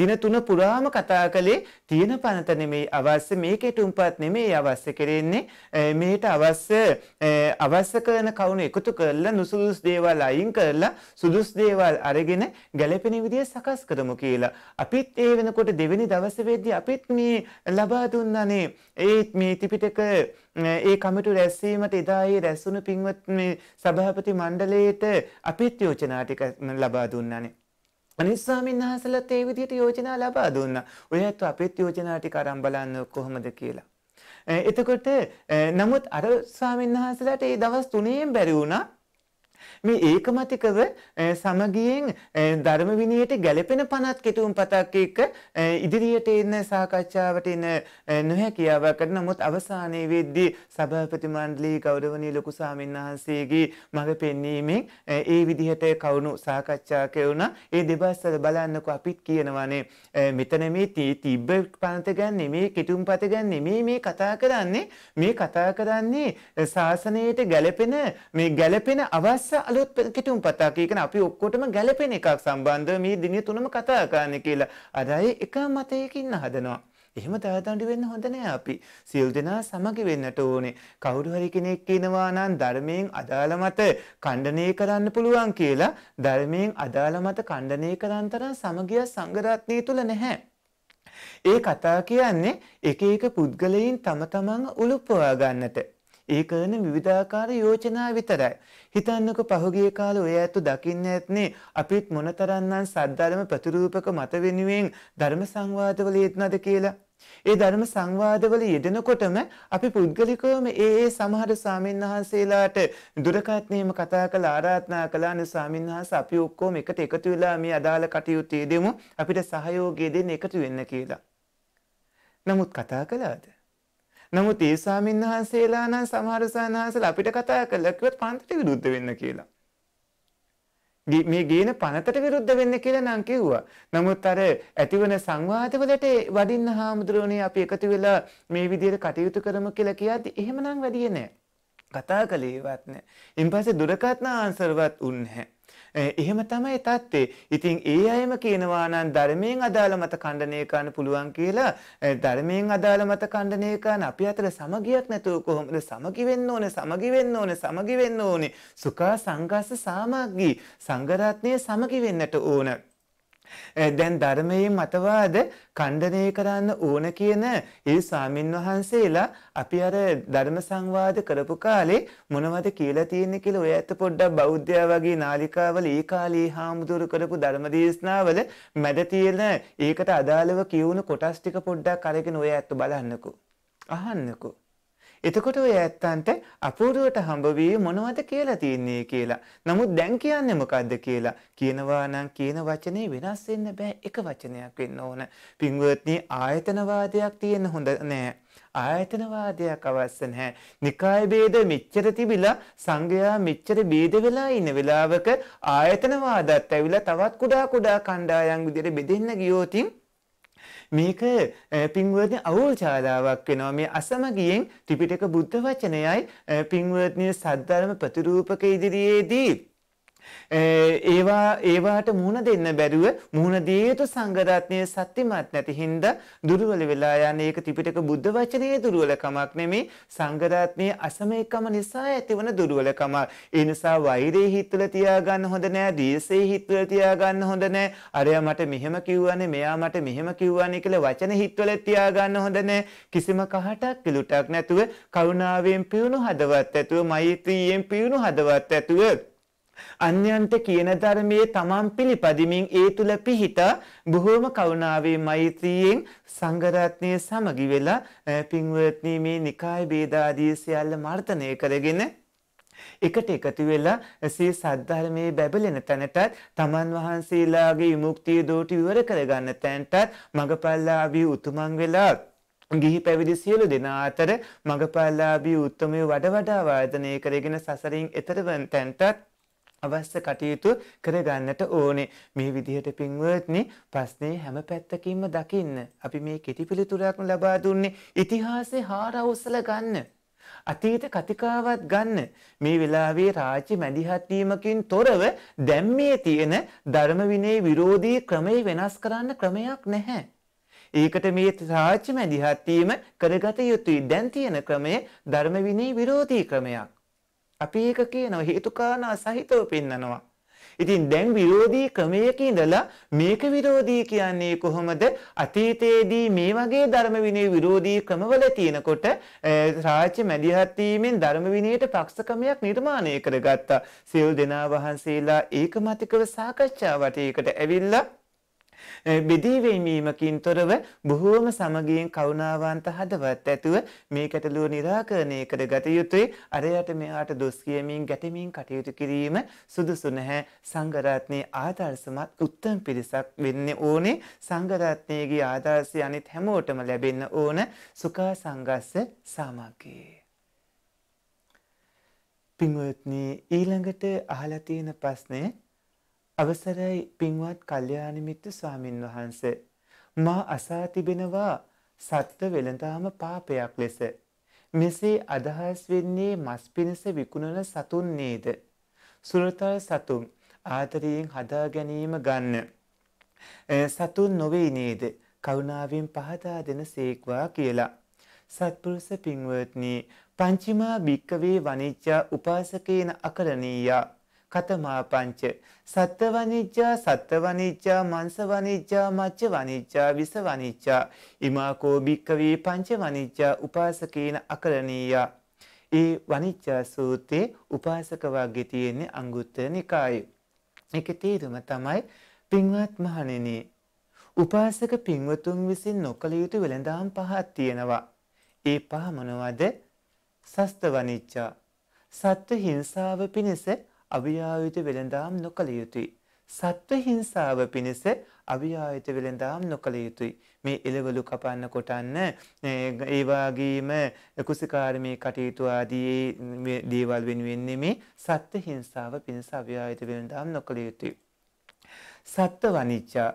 දින තුන පුරාම කතා කළේ තියෙන පනත නෙමෙයි අවශ්‍ය මේකේට උම්පත් නෙමෙයි අවශ්‍ය කරෙන්නේ මේට අවශ්‍ය අවශ්‍ය කරන කවුන එකතු කරලා නුසුදුසු දේවල් අයින් කරලා සුදුසු දේවල් අරගෙන ගැළපෙන විදිය සකස් කරමු කියලා. අපිත් ඒ වෙනකොට දෙවෙනි දවසේ වෙද්දී අපිත් මේ ලබා දුන්නානේ ඒත් මේ ත්‍රිපිටක ඒ කමිටු රැස්වීමට එදා ඒ රැස්වුණු පින්වත් මේ සභාපති මණ්ඩලයට අපිත් යෝජනා ටික ලබා දුන්නානේ. අනිත් ස්වාමීන් වහන්සේලාත් ඒ විදිහට යෝජනා ලබා දුන්නා. ඔයත් අපිත් යෝජනා ටික අරන් බලන්න කොහොමද කියලා. එතකොට නමුත් අර ස්වාමීන් වහන්සේලාට ඒ දවස් තුනේම බැරි වුණා මේ ඒකමතිකව සමගියෙන් ධර්ම විනයට ගැලපෙන පනත් කිතුම් පතක් එක්ක ඉදිරියට එන්න සාකච්ඡාවට එන නොහැකියාවක් නමුත් අවසානයේ වෙද්දී සභාපති මණ්ඩලයේ ගෞරවනීය ලොකු ස්වාමීන් වහන්සේගේ මඟ පෙන්වීමෙන් ඒ විදිහට කවුණු සාකච්ඡා කෙවුණා ඒ දෙබස්සල බලන්නකෝ අපිත් කියනවානේ මෙතන මේ තිබ්බ පනත ගන්න මේ කිතුම් පත ගන්න මේ මේ කතා කරන්නේ මේ කතා කරන්නේ ශාසනයට ගැලපෙන මේ ගැලපෙන අවශ්‍ය අලුත් කිටුම් පතා කියන අපි ඔක්කොටම ගැලපෙන එකක් සම්බන්ධව මේ දින තුනම කතා කරන්න කියලා. අර අය එක මතයකින් හදනවා. එහෙම තාතණ්ඩි වෙන්න හොඳ නෑ අපි. සියලු දෙනා සමග වෙන්නට ඕනේ. කවුරු හරි කෙනෙක් කියනවා නම් ධර්මයෙන් අදාළ මත ඛණ්ඩණය කරන්න පුළුවන් කියලා ධර්මයෙන් අදාළ මත ඛණ්ඩණය කරන්න තරම් සමගිය සංගරත්නය තුල නැහැ. ඒ කතා කියන්නේ එක එක පුද්ගලයන් තම තමන් උලුප්පවා ගන්නට ඒ කරන විවිධාකාර යෝජනා විතරයි. හිතන්නක පහුගිය කාල ඔය ඇතු දකින්න ඇත්නේ අපිත් මොනතරන්නම් සද්ධර්ම ප්‍රතිරූපක මත වෙනුවෙන් ධර්ම සංවාදවල යෙත්නද කියලා. ඒ ධර්ම සංවාදවල යෙදෙනකොටම අපි පුද්ගලිකවම ඒ ඒ සමහර ස්වාමීන් වහන්සේලාට දුරකත්නේම කතා කළ ආරාධනා කළා නේ ස්වාමීන් වහන්ස අපි ඔක්කොම එකට එකතු වෙලා මේ අදාළ කටයුතු දෙමු අපිට සහයෝගය දෙන්න එකතු වෙන්න කියලා. නමුත් කතා කළාද? නමුත් ඒ ස්වාමීන් වහන්සේලා නම් සමහර සානහසලා අපිට කතා කළා කිව්වත් පන්තට විරුද්ධ වෙන්න කියලා. මේ ගේන පනතට විරුද්ධ වෙන්න කියලා නම් කිව්වා. නමුත් අර ඇතිවන සංවාදවලට වඩින්න හාමුදුරුවනේ අපි එකතු වෙලා මේ විදිහට කටයුතු කරමු කියලා කියද්දි එහෙමනම් වැඩියේ නෑ. කතා කළේවත් නෑ. ඉන් පස්සේ දුරකථන ආන්සර්වත් උන්නේ නැහැ. එහෙම තමයි තත්ත්වේ. ඉතින් ඒ අයම කියනවා නම් ධර්මයෙන් අදාළ මත ඛණ්ඩණය කරන්න පුළුවන් කියලා ධර්මයෙන් අදාළ මත ඛණ්ඩණය කරන අපි අතර සමගියක් නැතුව කොහොමද සමගි වෙන්න ඕනේ සමගි වෙන්න ඕනේ සමගි වෙන්න ඕනේ සුඛා සංගස්ස සාමග්ගී සංගරත්නයේ සමගි වෙන්නට ඕනේ <laughs> Eh, දැන් ධර්මයේ මතවාද ඛණ්ඩනය කරන්න ඕන කියන ඒ සාමින් වහන්සේලා අපි අර ධර්ම සංවාද කරපු කාලේ මොනවද කියලා තියෙන්නේ කියලා ඔය ඇත්ත පොඩ්ඩක් බෞද්ධයා වගේ නාලිකාවල ඒ කාලේ හාමුදුරු කරපු ධර්ම දේශනාවල මැද තියෙන ඒකට අදාළව කියවුණු කොටස් ටික පොඩ්ඩක් අරගෙන ඔය ඇත්ත බලන්නකෝ අහන්නකෝ එතකොට ඔය ඇත්තන්ට අපූරුවට හම්බවී මොනවද කියලා තියන්නේ කියලා. නමුත් දැන් කියන්නේ මොකද්ද කියලා කියනවා නම් කියන වචනේ වෙනස් වෙන්න බෑ එක වචනයක් වෙන්න ඕන. පින්වත්නි ආයතනවාදයක් තියෙන හොඳ නෑ. ආයතනවාදයක් අවශ්‍ය නැහැ. නිකාය ભેද මෙච්චර තිබිලා සංගයා මෙච්චර ભેද වෙලා ඉන්න වෙලාවක ආයතනවාදත් ඇවිල්ලා තවත් කුඩා කුඩා කණ්ඩායම් විදිහට බෙදෙන්න ගියෝතින් මේක පින්වර්ණ අවෝචාලාවක් වෙනවා මේ අසමගියෙන් ත්‍රිපිටක බුද්ධ වචනයයි පින්වර්ණයේ සද්ධර්ම ප්‍රතිරූපක ඉදිරියේදී ඒවා ඒවාට මුහුණ දෙන්න බැරුව මුහුණ දේතු සංගරත්නය සත්‍යමත් නැති හින්දා දුර්වල වෙලා යන ඒක ත්‍රිපිටක බුද්ධ වචනයේ දුර්වලකමක් නෙමේ සංගරත්නයේ අසමේකම නිසා ඇතිවන දුර්වලකම. ඒ නිසා වෛරේ හිතල තියාගන්න හොඳ නෑ, ද්වේෂේ හිතල තියාගන්න හොඳ නෑ. අරයා මට මෙහෙම කිව්වනේ, මෙයා මට මෙහෙම කිව්වනේ කියලා වචන හිතවල තියාගන්න හොඳ නෑ. කිසිම කහටක් කිලුටක් නැතුව කරුණාවෙන් පියුණු හදවත් ඇතුව මෛත්‍රියෙන් පියුණු හදවත් ඇතුව අන්‍යන්ට කියන ධර්මයේ තමන් පිළිපදිමින් ඒ තුල පිහිට බොහෝම කරුණාවේ මෛත්‍රියෙන් සංඝරත්නය සමගි වෙලා පින්වත්නි මේ නිකාය ભેදාදී සියල්ල මර්ධනය කරගෙන එකට එකතු වෙලා සිය සද්ධර්මයේ බැබලෙන තැනටත් තමන් වහන්සේලාගේ විමුක්තිය දෝටි විවර කරගන්න තැනටත් මඟපල්ලාභී උතුමන් වෙලා ගිහි පැවිදි සියලු දෙනා අතර මඟපල්ලාභී උත්මය වඩ වඩා වර්ධනය කරගෙන සසරින් එතරවන් තැන්ටත් අවශ්‍ය කටයුතු කරගන්නට ඕනේ. මේ විදිහට පින්වත්නි ප්‍රශ්නේ හැම පැත්තකින්ම දකින්න. අපි මේ කෙටි පිළිතුරක්ම ලබා දුන්නේ ඉතිහාසයේ හාර ඔසල ගන්න. අතීත කතිකාවත් ගන්න මේ වෙලාවේ රාජ්‍ය මැදිහත් වීමකින් තොරව දැන් මේ තියෙන ධර්ම විනය විරෝධී ක්‍රමේ වෙනස් කරන්න ක්‍රමයක් නැහැ. ඒකට මේ රාජ්‍ය මැදිහත් වීම කරගත යුතුයි. දැන් තියෙන ක්‍රමය ධර්ම විනය විරෝධී ක්‍රමයක්. අපි ඒක කියනවා හේතුකාරණා සහිතව පෙන්නනවා. ඉතින් දැන් විරෝධී ක්‍රමයක ඉඳලා මේක විරෝධී කියන්නේ කොහොමද? අතීතයේදී මේ වගේ ධර්ම විනය විරෝධී ක්‍රමවල තියෙනකොට රාජ්‍ය මැදිහත් වීමෙන් ධර්ම විනයට පක්ෂකමයක් නිර්මාණය කරගත්තා. සියලු දෙනා වහන්සේලා ඒකමතිකව සාකච්ඡාවට ඒකට ඇවිල්ලා බෙදීවීමීමකින් තොරව බොහෝම සමගියෙන් කවුණාවන්ත හදවත් ඇතුව මේ ගැටලුව නිරාකරණය කර ගත යුතුයි අරයට මෙයාට දොස් කියමින් ගැටමින් කටයුතු කිරීම සුදුසු නැහැ සංගරත්නයේ ආදර්ශමත් උත්තම පිරිසක් වෙන්න ඕනේ සංගරත්නයගේ ආදර්ශය අනිත් හැමෝටම ලැබෙන්න ඕන සුකා සංගස්ස සාමග්ගේ. පින්වත්නි ඊළඟට අහලා තියෙන ප්‍රශ්නේ අවසරයි පින්වත් කල්යාණමිත්තු ස්වාමින් වහන්ස මා අසා තිබෙනවා සත්ත්ව වෙළඳාම පාපයක් ලෙස මෙසේ අදහස් වෙන්නේ මස් පිණිස විකුණන සතුන් නේද සුරතල් සතුන් ආදරයෙන් හදා ගැනීම ගන්න සතුන් නොවේ නේද කරුණාවෙන් පහදා දෙන සේක්වා කියලා සත්පුරුෂ පින්වත්නි පංචිමා භික්කවේ වනිච්චා උපාසකේන අකරණීයා කතමා පංච සත්ත වනිච්චා සත්ත වනිච්චා මංස වනිච්චා මච්ච වනිච්චා විස වනිච්චා ඉමාකෝ භික්කවී පංච වනිච්චා උපාසකේන අකරණීයා ඒ වනිච්චා සූත්‍රයේ උපාසක වර්ගයේ තියෙන අංගුත්තර නිකායේ ඒකේ තේරුම තමයි පින්වත් මහණෙනි උපාසක පින්වතුන් විසින් නොකළ යුතු වෙළඳාම් පහක් තියෙනවා. ඒ පහ මොනවද? සස්ත වනිච්චා. සත්ත්ව හිංසාව පිණිස අවියායුත වෙළඳාම් නොකළ යුතුයි. සත්ව හිංසාව පිණිස අවියායුත වෙළඳාම් නොකළ යුතුයි. මේ එළවලු කපන්න කොටන්න ඒ වගේම කුසිකාර්මී කටයුතු ආදී දේවල් වෙනුවෙන් නෙමේ සත්ව හිංසාව පිණිස අවියායුත වෙළඳාම් නොකළ යුතුයි. සත්ව වනිච්චා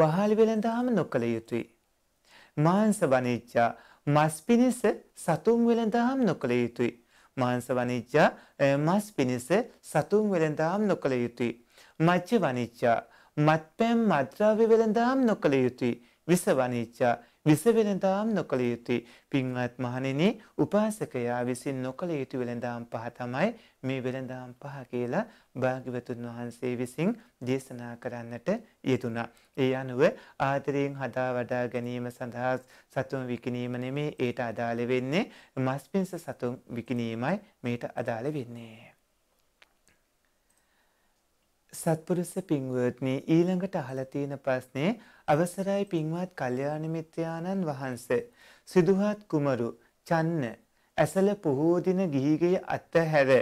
වහල් වෙළඳාම් නොකළ යුතුයි. මාංශ වනිච්චා මස් පිණිස සතුම් වෙළඳාම් නොකළ යුතුයි. මාංශ වනිච්චා මස් පිණිස සතුන් වෙළඳාම් නොකළ යුතුය. මච්ච වනිච්චා මත්පැන් මත්ද්‍රව්‍ය වෙළඳාම් නොකළ යුතුය. විස වනිච්චා විසවෙළඳාම් නොකළ යුතුයි. පින්වත් මහණෙනි, උපාසකයා විසින් නොකළ යුතු වෙළඳාම් පහ තමයි මේ වෙළඳාම් පහ කියලා භාග්‍යවතුන් වහන්සේ විසින් දේශනා කරන්නට යෙදුණා. ඒ අනුව ආදරයෙන් හදා වඩා ගැනීම සඳහා සතුන් විකිනීම නෙමේ ඒට අදාළ වෙන්නේ මස්පින්ස සතුන් විකිනීමයි මේට අදාළ වෙන්නේ. සත්පුරුෂ පින්වත්නි ඊළඟට අහලා තියෙන ප්‍රශ්නේ අවසරයි පින්වත් කල්යාණ මිත්‍රයාණන් වහන්සේ සිදුහත් කුමරු චන්න ඇසල පොහෝ දින ගිහිගේ අත්හැර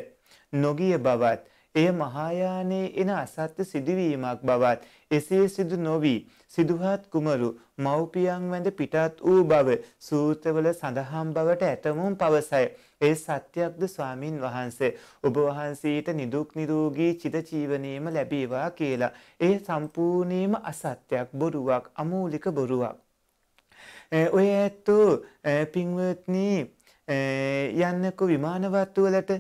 නොගිය බවත් එය මහායානයේ එන අසත්‍ය සිදුවීමක් බවත් එසේ සිදු නොවී සිදුහත් කුමරු මව්පියන් වැඳ පිටත් වූ බව සූත්‍රවල සඳහන් බවට ඇතමුම් පවසයි. ඒ සත්‍යයක්ද ස්වාමින් වහන්සේ ඔබ වහන්සේට නිදුක් නිරෝගී චිර ජීවනයේම ලැබේවා කියලා. ඒ සම්පූර්ණයෙන්ම අසත්‍යක් බොරුවක් අමූලික බොරුවක්. ඔය ඇත්තෝ පින්වත්නි යන්නකො විමානවත්තුවලට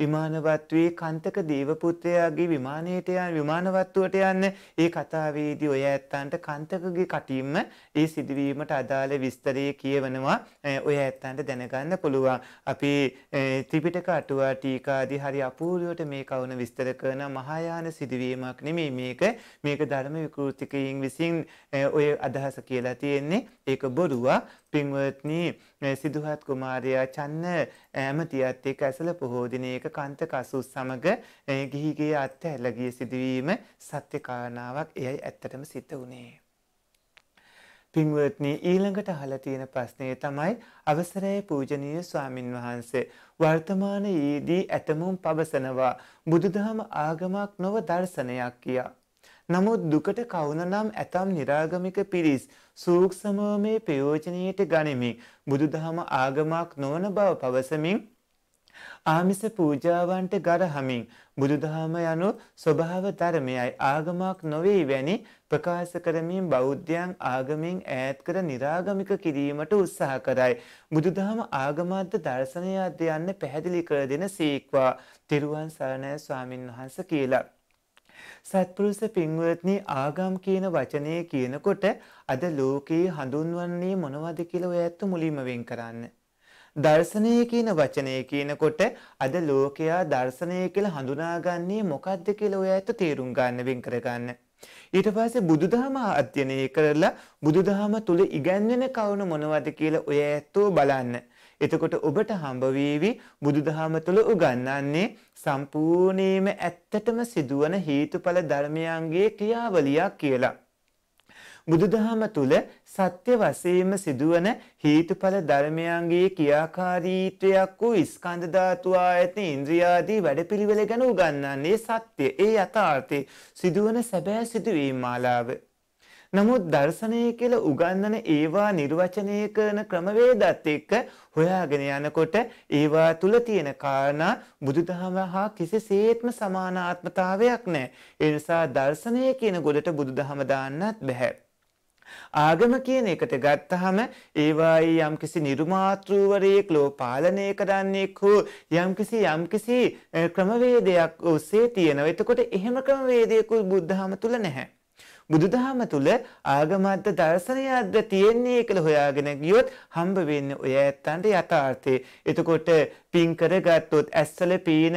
විමානවත් වී කන්තක දේවපුත්‍රයාගේ විමානයට යන විමානවත්තුවට යන්න ඒ කතාවේදී ඔය ඇත්තන්ට කන්තකගේ කටින්ම ඒ සිදුවීමට අදාළ විස්තරය කියවනවා ඔය ඇත්තන්ට දැනගන්න පුළුවන්. අපි ත්‍රිපිටක අටුවා ටීකාදී හරි අපූර්වයට මේ කවුන විස්තර කරන මහායාන සිදුවීමක් නෙමෙයි මේක. මේක ධර්ම විකෘතිකයින් විසින් ඔය අදහස කියලා තියෙන්නේ. ඒක බොරුවා. පින්වත්නි සිදුහත් කුමාරයා චන්න ඇමතියත් එක්ක ඇසල පොහෝ දිනයක කන්ත කසුස් සමග ගිහිගේ අත්හැරලා ගිය සිදුවීම සත්‍ය කාරණාවක් එයයි ඇත්තටම සිද්ධ වුණේ. පින්වත්නි ඊළඟට අහලා තියෙන ප්‍රශ්නය තමයි අවසරයේ පූජනීය ස්වාමින් වහන්සේ වර්තමානයේදී ඇතමුම් පවසනවා බුදුදහම ආගමක් නොව දර්ශනයක් කියා. නමුත් දුකට කවුන නම් ඇතම් නිරාගමික පිරිස් සූක්ෂමව මේ ප්‍රයෝජනීයට ගනිමින් බුදුදහම ආගමක් නොවන බව පවසමින් ආමිස පූජාවන්ට ගරහමින් බුදුදහම යනු ස්වභාව ධර්මයයි ආගමක් නොවේ වැනි ප්‍රකාශ කරමින් බෞද්ධයන් ආගමෙන් ඈත් කර निराගමික කිරීමට උත්සාහ කරයි. බුදුදහම ආගමද්ද දර්ශනයද්ද යන්න පැහැදිලි කර දෙන සීක්වා තිරුවන් සරණයි ස්වාමින් වහන්සේ කියලා. සත්පුරුෂ පින්වත්නි ආගම් කියන වචනේ කියනකොට අද ලෝකයේ හඳුන්වන්නේ මොනවද කියලා ඔය ඇත්ත මුලින්ම වෙන් කරන්නේ. දර්ශනය කියන වචනය කියනකොට අද ලෝකයා දර්ශනය කියලා හඳුනාගන්නේ මොකද්ද කියලා ඔය ඇත්ත තේරුම් ගන්න වෙන් කරගන්න. ඊට පස්සේ බුදුදහම අධ්‍යයනය කරලා බුදුදහම තුල ඉගැන්වෙන කවුන මොනවද කියලා ඔය ඇත්තෝ බලන්න. එතකොට ඔබට හම්බ වේවි බුදුදහම තුල උගන්වන්නේ සම්පූර්ණේම ඇත්තටම සිදුවන හේතුඵල ධර්මයන්ගේ ක්‍රියාවලියක් කියලා. බුදුදහම තුල සත්‍ය වශයෙන්ම සිදුවන හේතුඵල ධර්මයන්ගේ ක්‍රියාකාරීත්වයක් වූ ස්කන්ධ ධාතු ආයතන ඉන්ද්‍රියාදී වැඩපිළිවෙල ගැන උගන්වන්නේ සත්‍ය ඒ යථාර්ථයේ සිදුවන සැබෑ සිදුවීම් මාලාව. නමුත් දර්ශනය කියලා උගන්වන ඒවා නිර්වචනය කරන ක්‍රමවේදත් එක්ක හොයාගෙන යනකොට ඒවා තුල තියෙන කාරණා බුදුදහම හා කිසිසේත්ම සමානාත්මතාවයක් නැහැ. ඒ නිසා දර්ශනය කියන ගොඩට බුදුදහම දාන්නත් බැහැ. ආගම කියන එකට ගත්තහම ඒවායි යම්කිසි නිර්මාතෘවරයෙක් ලෝ පාලනය කරන්නෙක් හෝ යම්කිසි යම්කිසි ක්‍රමවේදයක් ඔස්සේ තියෙනවා. එතකොට එහෙම ක්‍රමවේදයකුයි බුද්ධහම තුල නැහැ. බුදුදහම තුල ආගමත්ත දර්ශනයක්ද තියෙන්නේ කියලා හොයාගෙන ගියොත් හම්බ වෙන්නේ ඔය ඇත්තන්ට යථාර්ථය. එතකොට පින් කරගත්තොත් ඇස්සල පීන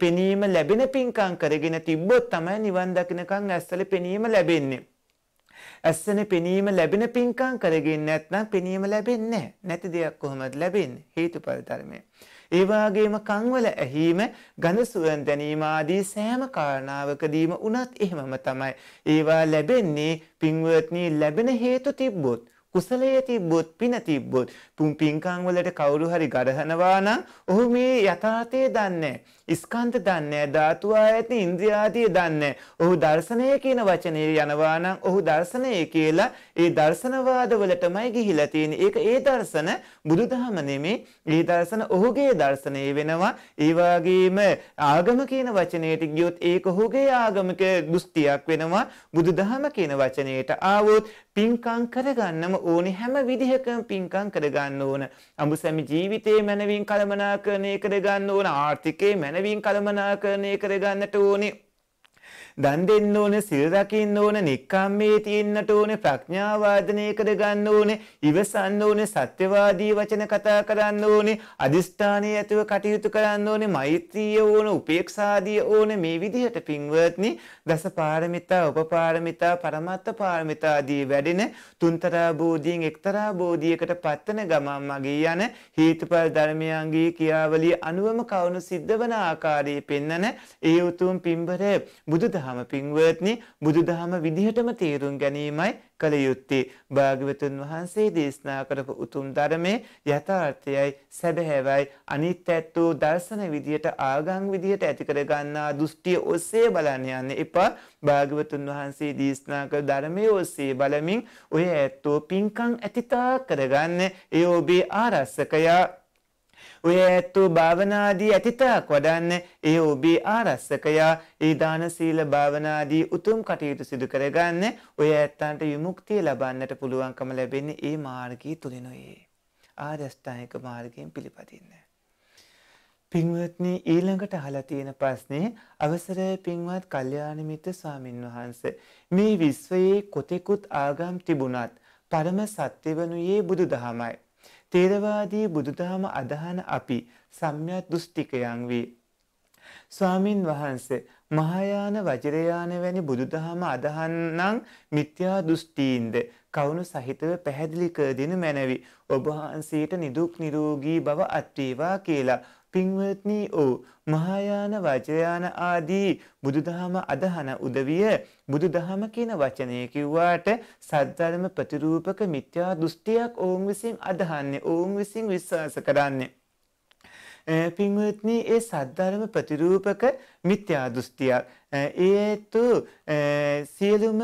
පෙනීම ලැබෙන පින්කම් කරගෙන තිබ්බොත් තමයි නිවන් දකින්නකම් ඇස්සල පෙනීම ලැබෙන්නේ. ඇස්සන පෙනීම ලැබෙන පින්කම් කරගෙන නැත්නම් පෙනීම ලැබෙන්නේ නැති දෙයක් කොහොමද ලැබෙන්නේ හේතුඵල ධර්මය. ඒ වාගේම කන්වල ඇහිම, ගඳ සුවඳ දැනීම ආදී සෑම කාරණාවකදීම උනත් එහෙමම තමයි. ඒවා ලැබෙන්නේ පින්වත්නි ලැබෙන හේතු තිබ්බොත්. කුසලයේ තිබ්බොත් පින තිබ්බොත් පුම් පින්කම් වලට කවුරු හරි ගරහනවා නම් ඔහු මේ යථාර්ථය දන්නේ ස්කන්ධ දන්නේ ධාතු ආයතන ඉන්ද්‍රිය ආදී දන්නේ. ඔහු දර්ශනය කියන වචනේ යනවා නම් ඔහු දර්ශනය කියලා ඒ දර්ශනවාද වලටමයි ගිහිලා තියෙන්නේ. ඒක ඒ දර්ශන බුදුදහම නෙමේ. ඒ දර්ශන ඔහුගේ දර්ශනය වෙනවා. ඒ වගේම ආගම කියන වචනයට ගියොත් ඒක ඔහුගේ ආගමික දෘෂ්ටියක් වෙනවා. බුදුදහම කියන වචනයට ආවොත් පින්කම් කරගන්නම ඕනේ හැම විදිහකම පින්කම් කරගන්න ඕන. අඹ සැම ජීවිතේ මනවින් කළමනාකරණය කරගන්න ඕන. ආර්ථිකේ මැනවින් කළමනාකරණය කරගන්නට ඕනේ. දන් දෙන්න ඕන සිල් රකින්න ඕන නික්කම්මේ තියෙන්නට ඕන ප්‍රඥාවාදනය කර ගන්න ඕන ඉවසන්න ඕන සත්‍යවාදී වචන කතා කරන්න ඕනේ අදිස්ථානයේ ඇතුව කටයුතු කරන්න ඕනේ මෛත්‍රිය ඕන උපේක්ෂාදිය ඕන මේ විදිහට පින්වත්නි දස පාරමිතා උපපාරමිතා පරමත්ත පාරමිතාදී වැඩෙන තුන්තරා බෝධියෙන් එක්තරා බෝධියකට පත්තන ගමන් මගේ යන හේතුඵල ධර්මයන්ගේ ක්‍රියාවලිය අනුවම කවුණු සිද්ධ වන ආකාරයේ පෙන්වන ඒ උතුම් පින්බර බුදුදහම බුදුදහම පින්වත්නි බුදුදහම විදිහටම තේරුම් ගැනීමයි කළ යුත්තේ භාග්‍යවතුන් වහන්සේ දේශනා කරපු උතුම් ධර්මයේ යථාර්ථයයි සැබෑවයි අනිත්‍යත් වූ දර්ශන විදියට ආගම් විදියට ඇති කර ගන්නා දෘෂ්ටිය ඔස්සේ බලන්න යන්න එපා භාග්‍යවතුන් වහන්සේ දේශනා කළ ධර්මයේ ඔස්සේ බලමින් ඔය ඇත්තෝ පින්කම් ඇතිතා කරගන්න ඒ ඔබේ ආරස්සකයා ඔය ඇත්තෝ භාවනාදී ඇතිතාක් වඩන්න ඒ ඔබේ ආරස්සකයා ඒ දාන සීල භාවනාදී උතුම් කටයුතු සිදු කරගන්න ඔය ඇත්තන්ට විමුක්තිය ලබන්නට පුළුවන්කම ලැබෙන්නේ ඒ මාර්ගී තුලිනුයි. ආරස්ථායක මාර්ගයෙන් පිළිපදින්න. පින්වත්නි ඊළඟට අහලා තියෙන ප්‍රශ්නේ අවසර පින්වත් කල්යාණ මිත්‍ර ස්වාමින් වහන්සේ මේ විශ්වයේ කොතෙකුත් ආගම් තිබුණත් පරම සත්‍ය වනුයේ බුදුදහමයි. තේරවාදී බුදුදහම අදහන අපි සම්‍යක් දෘෂ්ටිකයන් වේ. ස්වාමින් වහන්ස මහායාන වජරයාන වැනි බුදුදහම අදහන්නම් මිත්‍යා දෘෂ්ටීන්ද කවුණු සහිතව පැහැදිලි කර දෙනු මැනවි. ඔබ වහන්සේට නිදුක් නිරෝගී බව අත්වේවා කියලා පින්වත්නි ඕ මහායාන වජයාන ආදී බුදුදහම අදහන උදවිය බුදුදහම කියන වචනය කිව්වාට සද්ධර්ම ප්‍රතිරූපක මිත්‍යා දෘෂ්ටියක් ඔවුන් විසින් අදහන්නේ ඔවුන් විසින් විශ්වාස කරන්නේ පින්වත්නි ඒ සද්ධර්ම ප්‍රතිරූපක මිත්‍යා දෘෂ්ටියක් ඒ තු සියලුම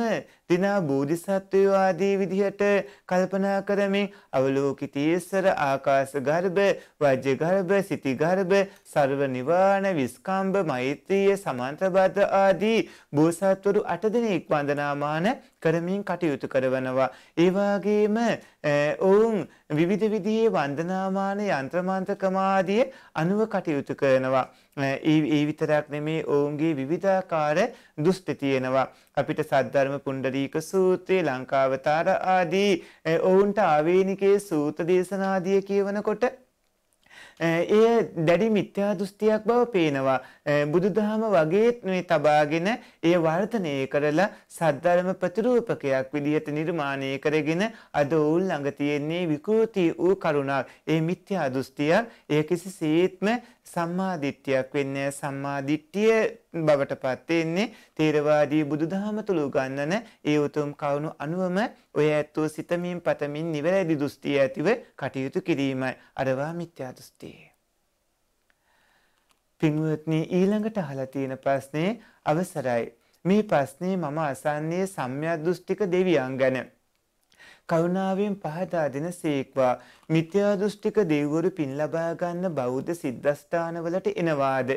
දිනා බෝධිසත්වයෝ ආදී විදිහට කල්පනා කරමින් අවලෝකිතීසර ආකාශ ගර්භ වජ්‍ය ගර්භ සිටි ගර්භ සර්ව නිවාන විස්කම්භ මෛත්‍රිය සමන්තබද ආදී බෝසත්වරු අට දෙනෙක් වන්දනාමාන කරමින් කටයුතු කරවනවා ඒ වගේම ඔවුන් විවිධ විදිහේ වන්දනාමාන යන්ත්‍රමන්ත්‍රකම ආදී අනුව කටයුතු කරනවා ඒ විතරක් නෙමේ ඔවුන්ගේ විවිධාකාර දුස්ති තියෙනවා. අපිට සද්ධර්ම පුණ්ඩරීක සූත්‍රයේ ලංකාවතාර ආදී ඔවුන්ට ආවේනිකයේ සූත දේශනාදිය කියවනකොට එය දැඩි මිත්‍යා දෘෂ්ටියක් බව පේනවා. බුදුදහම වගේ මේ තබාගෙන එය වර්ධනය කරලා සද්ධර්ම ප්‍රතිරූපකයක් විදිහට නිර්මාණය කරගෙන අද ඔවුන් ළඟ තියෙන්නේ විකෘති වූ කරුණාවක්. ඒ මිත්‍යා දෘෂ්ටිය ඒ කිසිසේත්ම සම්මා දිට්ඨියක් වෙන්නේ සම්මා දිට්ඨිය බවට පත් වෙන්නේ තේරවාදී බුදුදහම තුල උගන්වන ඒ උතුම් කරුණු අනුවම ඔය ඇත්තෝ සිතමින් පතමින් නිවැරදි දෘෂ්ටිය ඇතිව කටයුතු කිරීමයි අරවා මිත්‍යා දෘෂ්ටිය. පින්වත්නි ඊළඟට අහලා තියෙන ප්‍රශ්නේ අවසරයි. මේ ප්‍රශ්නේ මම අසන්නේ සම්‍යක් දෘෂ්ටික දෙවියන් ගැන. කරුණාවෙන් පහදා දෙන සේක්වා මිත්‍යා දෘෂ්ටික දෙවිවරු පින් ලබා ගන්න බෞද්ධ සිද්ධාස්ථානවලට එනවාද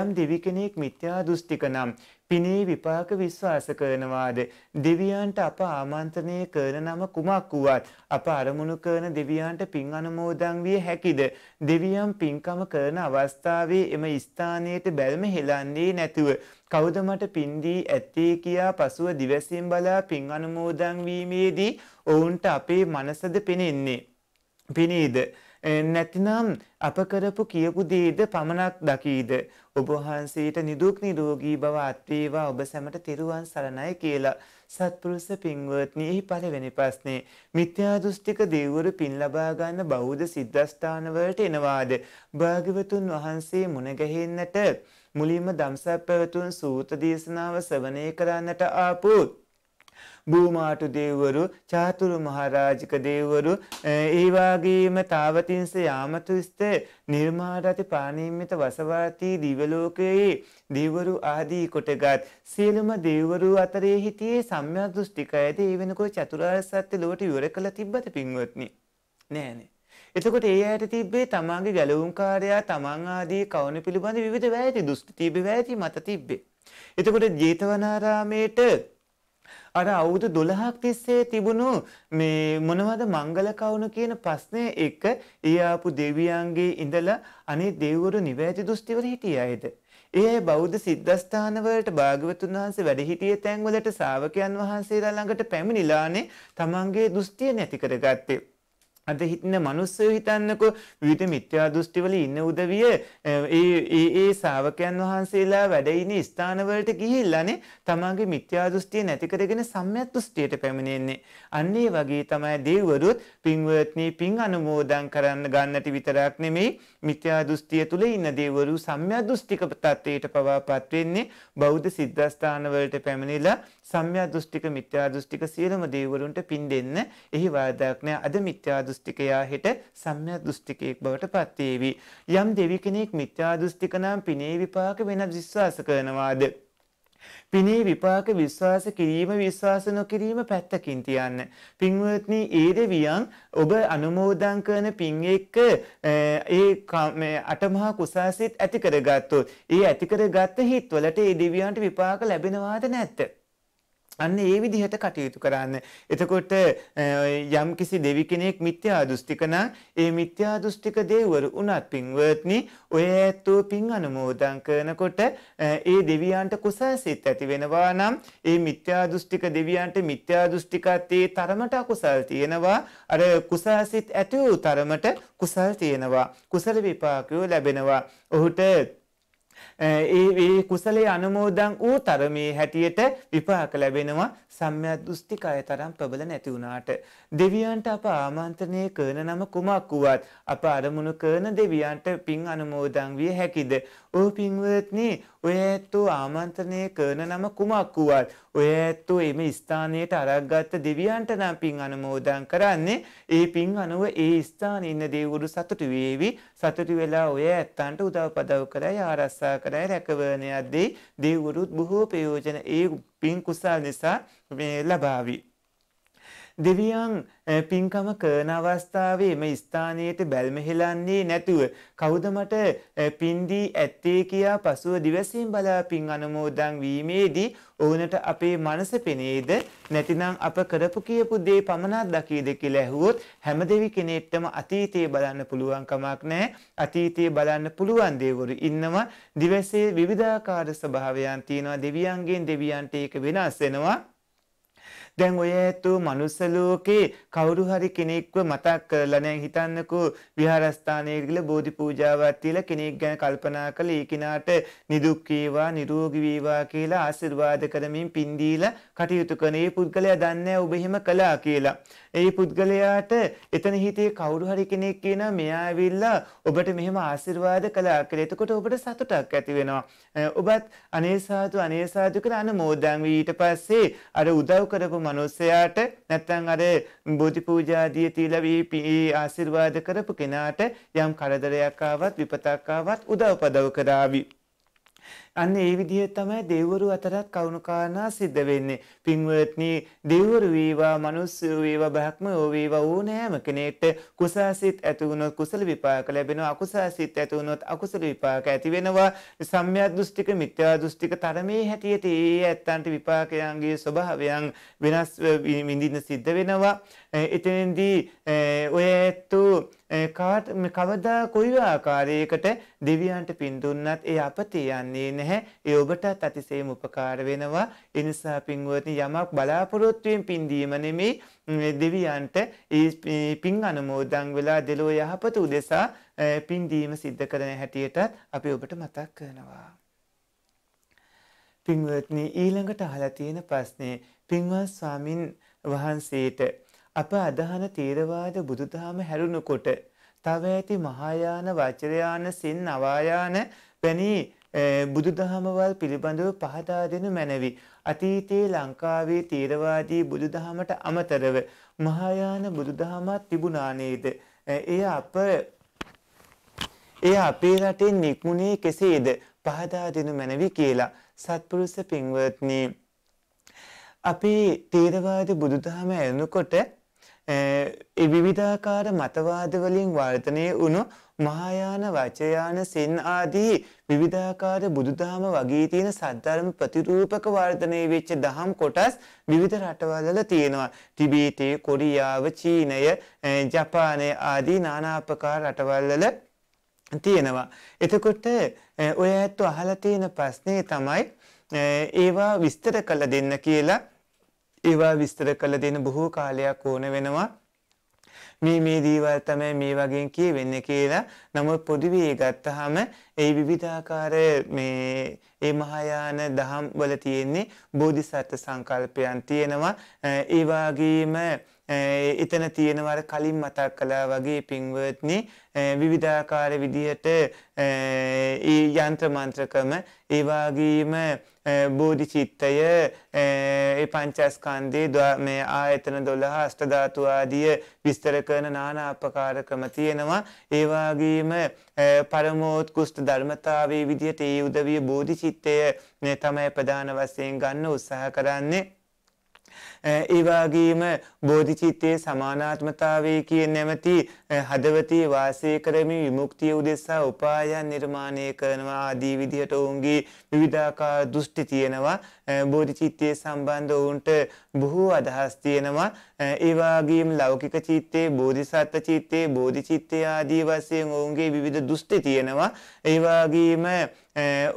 යම් දෙවි කෙනෙක් මිත්‍යා දෘෂ්ටික නම් පිනේ විපාක විශ්වාස කරනවාද දෙවියන්ට අප ආමන්ත්‍රණය කරන නම කුමක් වුවත් අප අරමුණු කරන දෙවියන්ට පින් අනුමෝදන් විය හැකිද දෙවියන් පින්කම කරන අවස්ථාවේ එම ස්ථානයට බැල්ම හෙලන්නේ නැතුව කවුද මට පින්දී ඇත්තේ කියා පසුව දිවසින් බලා පින් අනුමෝදන් වීමේදී ඔවුන්ට අපේ මනසද පෙනෙන්නේ පිනේද නැතිනම් අප කරපු කියපු දේද පමණක් දකීද ඔබ වහන්සේට නිදුක් නිරෝගී බව අත්වේවා ඔබ සැමට තිරුවන් සරණයි කියලා සත්පුරුෂ පින්වත්නි එහි පළවෙනි ප්‍රශ්නේ මිත්‍යා දෘෂ්ටික දෙවිවරු පින් ලබා ගන්න බෞද්ධ සිද්ධාස්ථාන වලට එනවාද භාග්‍යවතුන් වහන්සේ මුණ ගැහෙන්නට මුලින්ම ධම්සප්පවතුන් සූත දේශනාව ශ්‍රවණය කරන්නට ආපු බූමාටු දෙව්වරු චාතුරු මහරාජික දෙව්වරු ඒ වගේම තාවතින්ස යාමතුස්ත නිර්මාරති පාණීම්මිත වසවාතී දිවලෝකයේ දෙවරු ආදී කොටගත් සියලුම දෙවරු අතරේ හිටියේ සම්‍යක් දෘෂ්ටිකයද ඒ වෙනකොට චතුරාර්ය සත්‍ය ලොවට ඉවර කළ තිබ්බද පින්වත්නි නෑනේ එතකොට ඒ ඇයට තිබ්බේ තමාගේ ගැලවුම්කාරයා තමන් ආදී කවුන පිළිබඳ විවිධ වැයති දෘෂ්ටි තිබ්බේ වැයති මත තිබ්බේ එතකොට ජේතවනාරාමේට අර අවුරුදු 12ක් තිස්සේ තිබුණු මේ මොනවද මංගල කවුණු කියන ප්‍රශ්නේ එක ඊයාපු දෙවියන්ගේ ඉඳලා අනේ දෙවිවරු නිවැරදි දෘෂ්ටිවල හිටියායේද ඒ අය බෞද්ධ සිද්ධස්ථාන වලට භාග්‍යවතුන් වහන්සේ වැඩ හිටියේ තැන් වලට ශාවකයන් වහන්සේලා ළඟට පැමිණිලානේ තමන්ගේ දෘෂ්ටිය නැති කරගත්තේ අද හිටන මනුස්සය හිතන්නකෝ විවිධ මිත්‍යා දෘෂ්ටිවල ඉන්න උදවිය ඒ ඒ ශාවකයන් වහන්සේලා වැඩඉන ස්ථානවලට ගිහිල්ලානේ තමාගේ මිත්‍යා දෘෂ්ටිය නැති කරගෙන සම්‍යක් දෘෂ්ටියට පැමිණෙන්නේ. අන්න ඒ වගේ තමයි දෙවරුත් පින්වත්නි පින් අනුමෝදන් කරන්න ගන්නට විතරක් නෙමෙයි මිත්‍යා දෘෂ්ටිය තුල ඉන්න දෙවරු සම්‍යක් දෘෂ්ටික තත්ත්වයට පවාපත් වෙන්නේ බෞද්ධ සිද්ධාස්ථානවලට පැමිණිලා සම්‍යා දෘෂ්ටික මිත්‍යා දෘෂ්ටික සියලුම දේවරුන්ට පින් දෙන්න එහි වාදයක් නෑ අද මිත්‍යා දෘෂ්ටිකයා හෙට සම්‍යා දෘෂ්ටිකයෙක් බවට පත් වේවි යම් දෙවි කෙනෙක් මිත්‍යා දෘෂ්ටික නම් පිනේ විපාක වෙනත් විශ්වාස කරනවාද පිනේ විපාක විශ්වාස කිරීම විශ්වාස නොකිරීම පැත්තකින් තියන්න. පින්වත්නි ඒ දෙවියන් ඔබ අනුමෝදන් කරන පින් එක්ක ඒ අටමහා කුසාසිත ඇති කරගත්තොත් ඒ ඇති කරගත්ත හිත්වලට ඒ දෙවියන්ට විපාක ලැබෙනවාද නැත්ද? අන්න ඒ විදිහට කටයුතු කරන්න. එතකොට යම් කිසි දෙවි කෙනෙක් මිත්‍යා දෘෂ්ටික නම් ඒ මිත්‍යා දෘෂ්ටික දේවරු උනත් පින්වත්නි ඔය ඇත්තෝ පින් අනුමෝදන් කරනකොට ඒ දෙවියන්ට කුසල්සිත ඇති වෙනවා නම් ඒ මිත්‍යා දෘෂ්ටික දෙවියන්ට මිත්‍යා දෘෂ්ටිකත්වයේ තරමට අකුසල් තියෙනවා. අර කුසල්සිත ඇති වූ තරමට කුසල් තියෙනවා. කුසල විපාකය ලැබෙනවා. ඔහුට ඒ කුසලේ අනුමෝදන් වූ තරමේ හැටියට විපාක ලැබෙනවා සම්මිය දෘෂ්ටිකය තරම් ප්‍රබල නැති වුණාට දෙවියන්ට අප ආමන්ත්‍රණය කරන නම කුමක් වුවත් අප අරමුණු කරන දෙවියන්ට පින් අනුමෝදන් විය හැකිද? ඕ පින්වත්නි, ඔය ඇත්තෝ ආමන්ත්‍රණය කරන නම කුමක් වුවත් ඔය ඇත්තෝ එම ස්ථානයට අරක්ගත්ත දෙවියන්ට නම් පින් අනුමෝදන් කරන්නේ ඒ පින් අනුව ඒ ස්ථානයේ ඉන්න දෙවිවරු සතුටු වේවි. සතුටු වෙලා ඔය ඇත්තන්ට උදව්පදව් කරයි ආරක්ෂා කරයි රැකවරණයක් දෙයි. දෙවිවරුත් බොහෝ ප්‍රයෝජන ඒ පින් කුසල් නිසා මේ ලබාවි. දෙවියන් පින්කම කරන අවස්ථාවේ මේ ස්ථානයට බැල්මහෙලන්නේ නැතුව කවුද මට පින්දී ඇත්තේ කියා පසුව දිවසින් බලා පින් අනුමෝදන් වීමේදී ඔවුනට අපේ මනස පෙනේද නැතිනම් අප කරපු කියපු දේ පමණක් දකීද කියලා ඇහුවොත් හැම දෙවි කෙනෙක්ටම අතීතයේ බලන්න පුළුවන් කමක් නැහැ අතීතයේ බලන්න පුළුවන් දේවරු ඉන්නවා දිවසේ විවිධාකාර ස්වභාවයන් තියෙනවා දෙවියන්ගෙන් දෙවියන්ට ඒක වෙනස් වෙනවා දැන් ඔය ඇතු මනුස්ස ලෝකේ කවුරු හරි කෙනෙක්ව මතක් කරලා නෑ හිතන්නකෝ විහාරස්ථානයේ ගිහලා බෝධි පූජාවක් තියලා කෙනෙක් ගැන කල්පනා කළා ඒ කිනාට නිදුක් වේවා නිරෝගී වේවා කියලා ආශිර්වාද කරමින් පින් දීලා කටයුතු කරන ඒ පුද්ගලයා දන්නේ ඔබ එහෙම කළා කියලා ඒ පුද්ගලයාට එතන හිතේ කවුරු හරි කෙනෙක් කියනවා මෙයා ඇවිල්ලා ඔබට මෙහෙම ආශිර්වාද කළා කියලා. එතකොට ඔබට සතුටක් ඇති වෙනවා. ඔබත් අනේ සාදු අනේ සාදු කියලා අනුමෝදන් වී ඊට පස්සේ අර උදව් කරපු මිනිස්සයාට නැත්නම් අර බෝධි පූජා ආදී තියලා වී ආශිර්වාද කරපු කෙනාට යම් කරදරයක් ආවත් විපතක් ආවත් උදව්පදව කරાવી. අන්න ඒ විදිහ තමයි දෙව්වරු අතරත් කරුණාකාරණා සිද්ධ වෙන්නේ. පින්වත්නි දෙව්වරු වේවා, මනුස්සයෝ වේවා, බ්‍රහ්මයෝ වේවා ඕනෑම කෙනෙක්ට කුසාසිත ඇති වුණොත් කුසල විපාක ලැබෙනවා. අකුසාසිත ඇති වුණොත් අකුසල විපාක ඇති වෙනවා. සම්මිය දෘෂ්ටික, මිත්‍යා දෘෂ්ටික තරමේ හැටියට ඒ ඇත්තන්ට විපාකයන්ගේ ස්වභාවයන් වෙනස් විඳින්න සිද්ධ වෙනවා. එතනදී ඔය ඇත්තෝ කාට කවදා කොයි ආකාරයකට දෙවියන්ට පින් දුන්නත් ඒ අපතේ යන්නේ නැහැ. ඒ ඔබටත් අතිශයම උපකාර වෙනවා. ඒ නිසා පින්වත්නි යමක් බලාපොරොත්තු වෙමින් පින් දීම නෙමෙයි මේ දෙවියන්ට ඒ පින් අනුමෝදන් වෙලා දෙලෝ යහපත උදෙසා පින් දීම සිද්ධ කරන හැටියටත් අපි ඔබට මතක් කරනවා. පින්වත්නි ඊළඟට අහලා තියෙන ප්‍රශ්නේ පින්වත් ස්වාමින් වහන්සේට අප අදහන තේරවාද බුදුදහම හැරුණකොට තව ඇති මහායාන වජරයාන සින් අවායාන පැනී බුදුදහමවල් පිළිබඳව පහදා දෙනු මැනවි. අතීතයේ ලංකාවේ තේරවාදී බුදුදහමට අමතරව මහායාන බුදුදහමක් තිබුණා නේද? එය අප එය අපේ රටෙන් නික්මුණේ කෙසේද? පහදා දෙනු මැනවි කියලා. සත්පුරුෂ පින්වත්නි අපේ තේරවාදී බුදුදහම එනකොට ඒ විවිධාකාර මතවාද වලින් වර්ධනය වුණු මහායාන වචයාන සෙන් ආදී විවිධාකාර බුදුදහම වගේ තියෙන සද්ධර්ම ප්‍රතිරූපක වර්ධනය වෙච්ච දහම් කොටස් විවිධ රටවල්වල තියෙනවා. ටිබේතේ, කොරියාව, චීනය, ජපානය ආදී নানা ආකාර රටවල්වල තියෙනවා. එතකොට ඔය ඇත්ත අහලා තියෙන ප්‍රශ්නේ තමයි ඒවා විස්තර කළ දෙන්න කියලා ඒවා විස්තර කළ දෙන බොහෝ කාලයක් ඕන වෙනවා. මේ මේ දේවල් තමයි මේ වගේ කියවෙන්නේ කියලා. නමුත් පොදුවේ ගත්තහම ඒ විවිධාකාර මේ ඒ මහායාන දහම් වල තියෙන්නේ බෝධිසත්ව සංකල්පයන් තියෙනවා. ඒ වගේම එතන තියෙනවර කලින් මතක් කළා වගේ පින්වත්නි විවිධාකාර විදිහට ඒ යන්ත්‍ර මන්ත්‍රකම ඒ වගේම බෝධි චිත්තය ඒ පංචස්කන්ධේ මේ ආයතන 12 අෂ්ටධාතු ආදී විස්තර කරන নানা ආකාර ක්‍රම තියෙනවා ඒ වගේම පරමෝත්කෘෂ්ඨ ධර්මතාවයේ විදිහට ඒ උදවිය බෝධි චිත්තය තමයි ප්‍රධාන වශයෙන් ගන්න උත්සාහ කරන්නේ ඒවාගේම බෝධිචිත්තයේ සමානාත්මතාවේ කිය නැමති හදවතේ වාසය කරමින් විමුක්තිය උදෙසා උපායන් නිර්මාණය කරනවා ආදී විදිහට ඔවුන්ගේ විවිධාකාර දෘෂ්ටි තියෙනවා බෝධිචිත්තයේ සම්බන්ධ ඔවුන්ට බොහෝ අදහස් තියෙනවා ඒවාගේම ලෞකික චිත්තේ බෝධිසත්ව චිත්තේ බෝධිචිත්තේ ආදී වශයෙන් ඔවුන්ගේ විවිධ දෘෂ්ටි තියෙනවා ඒවාගේම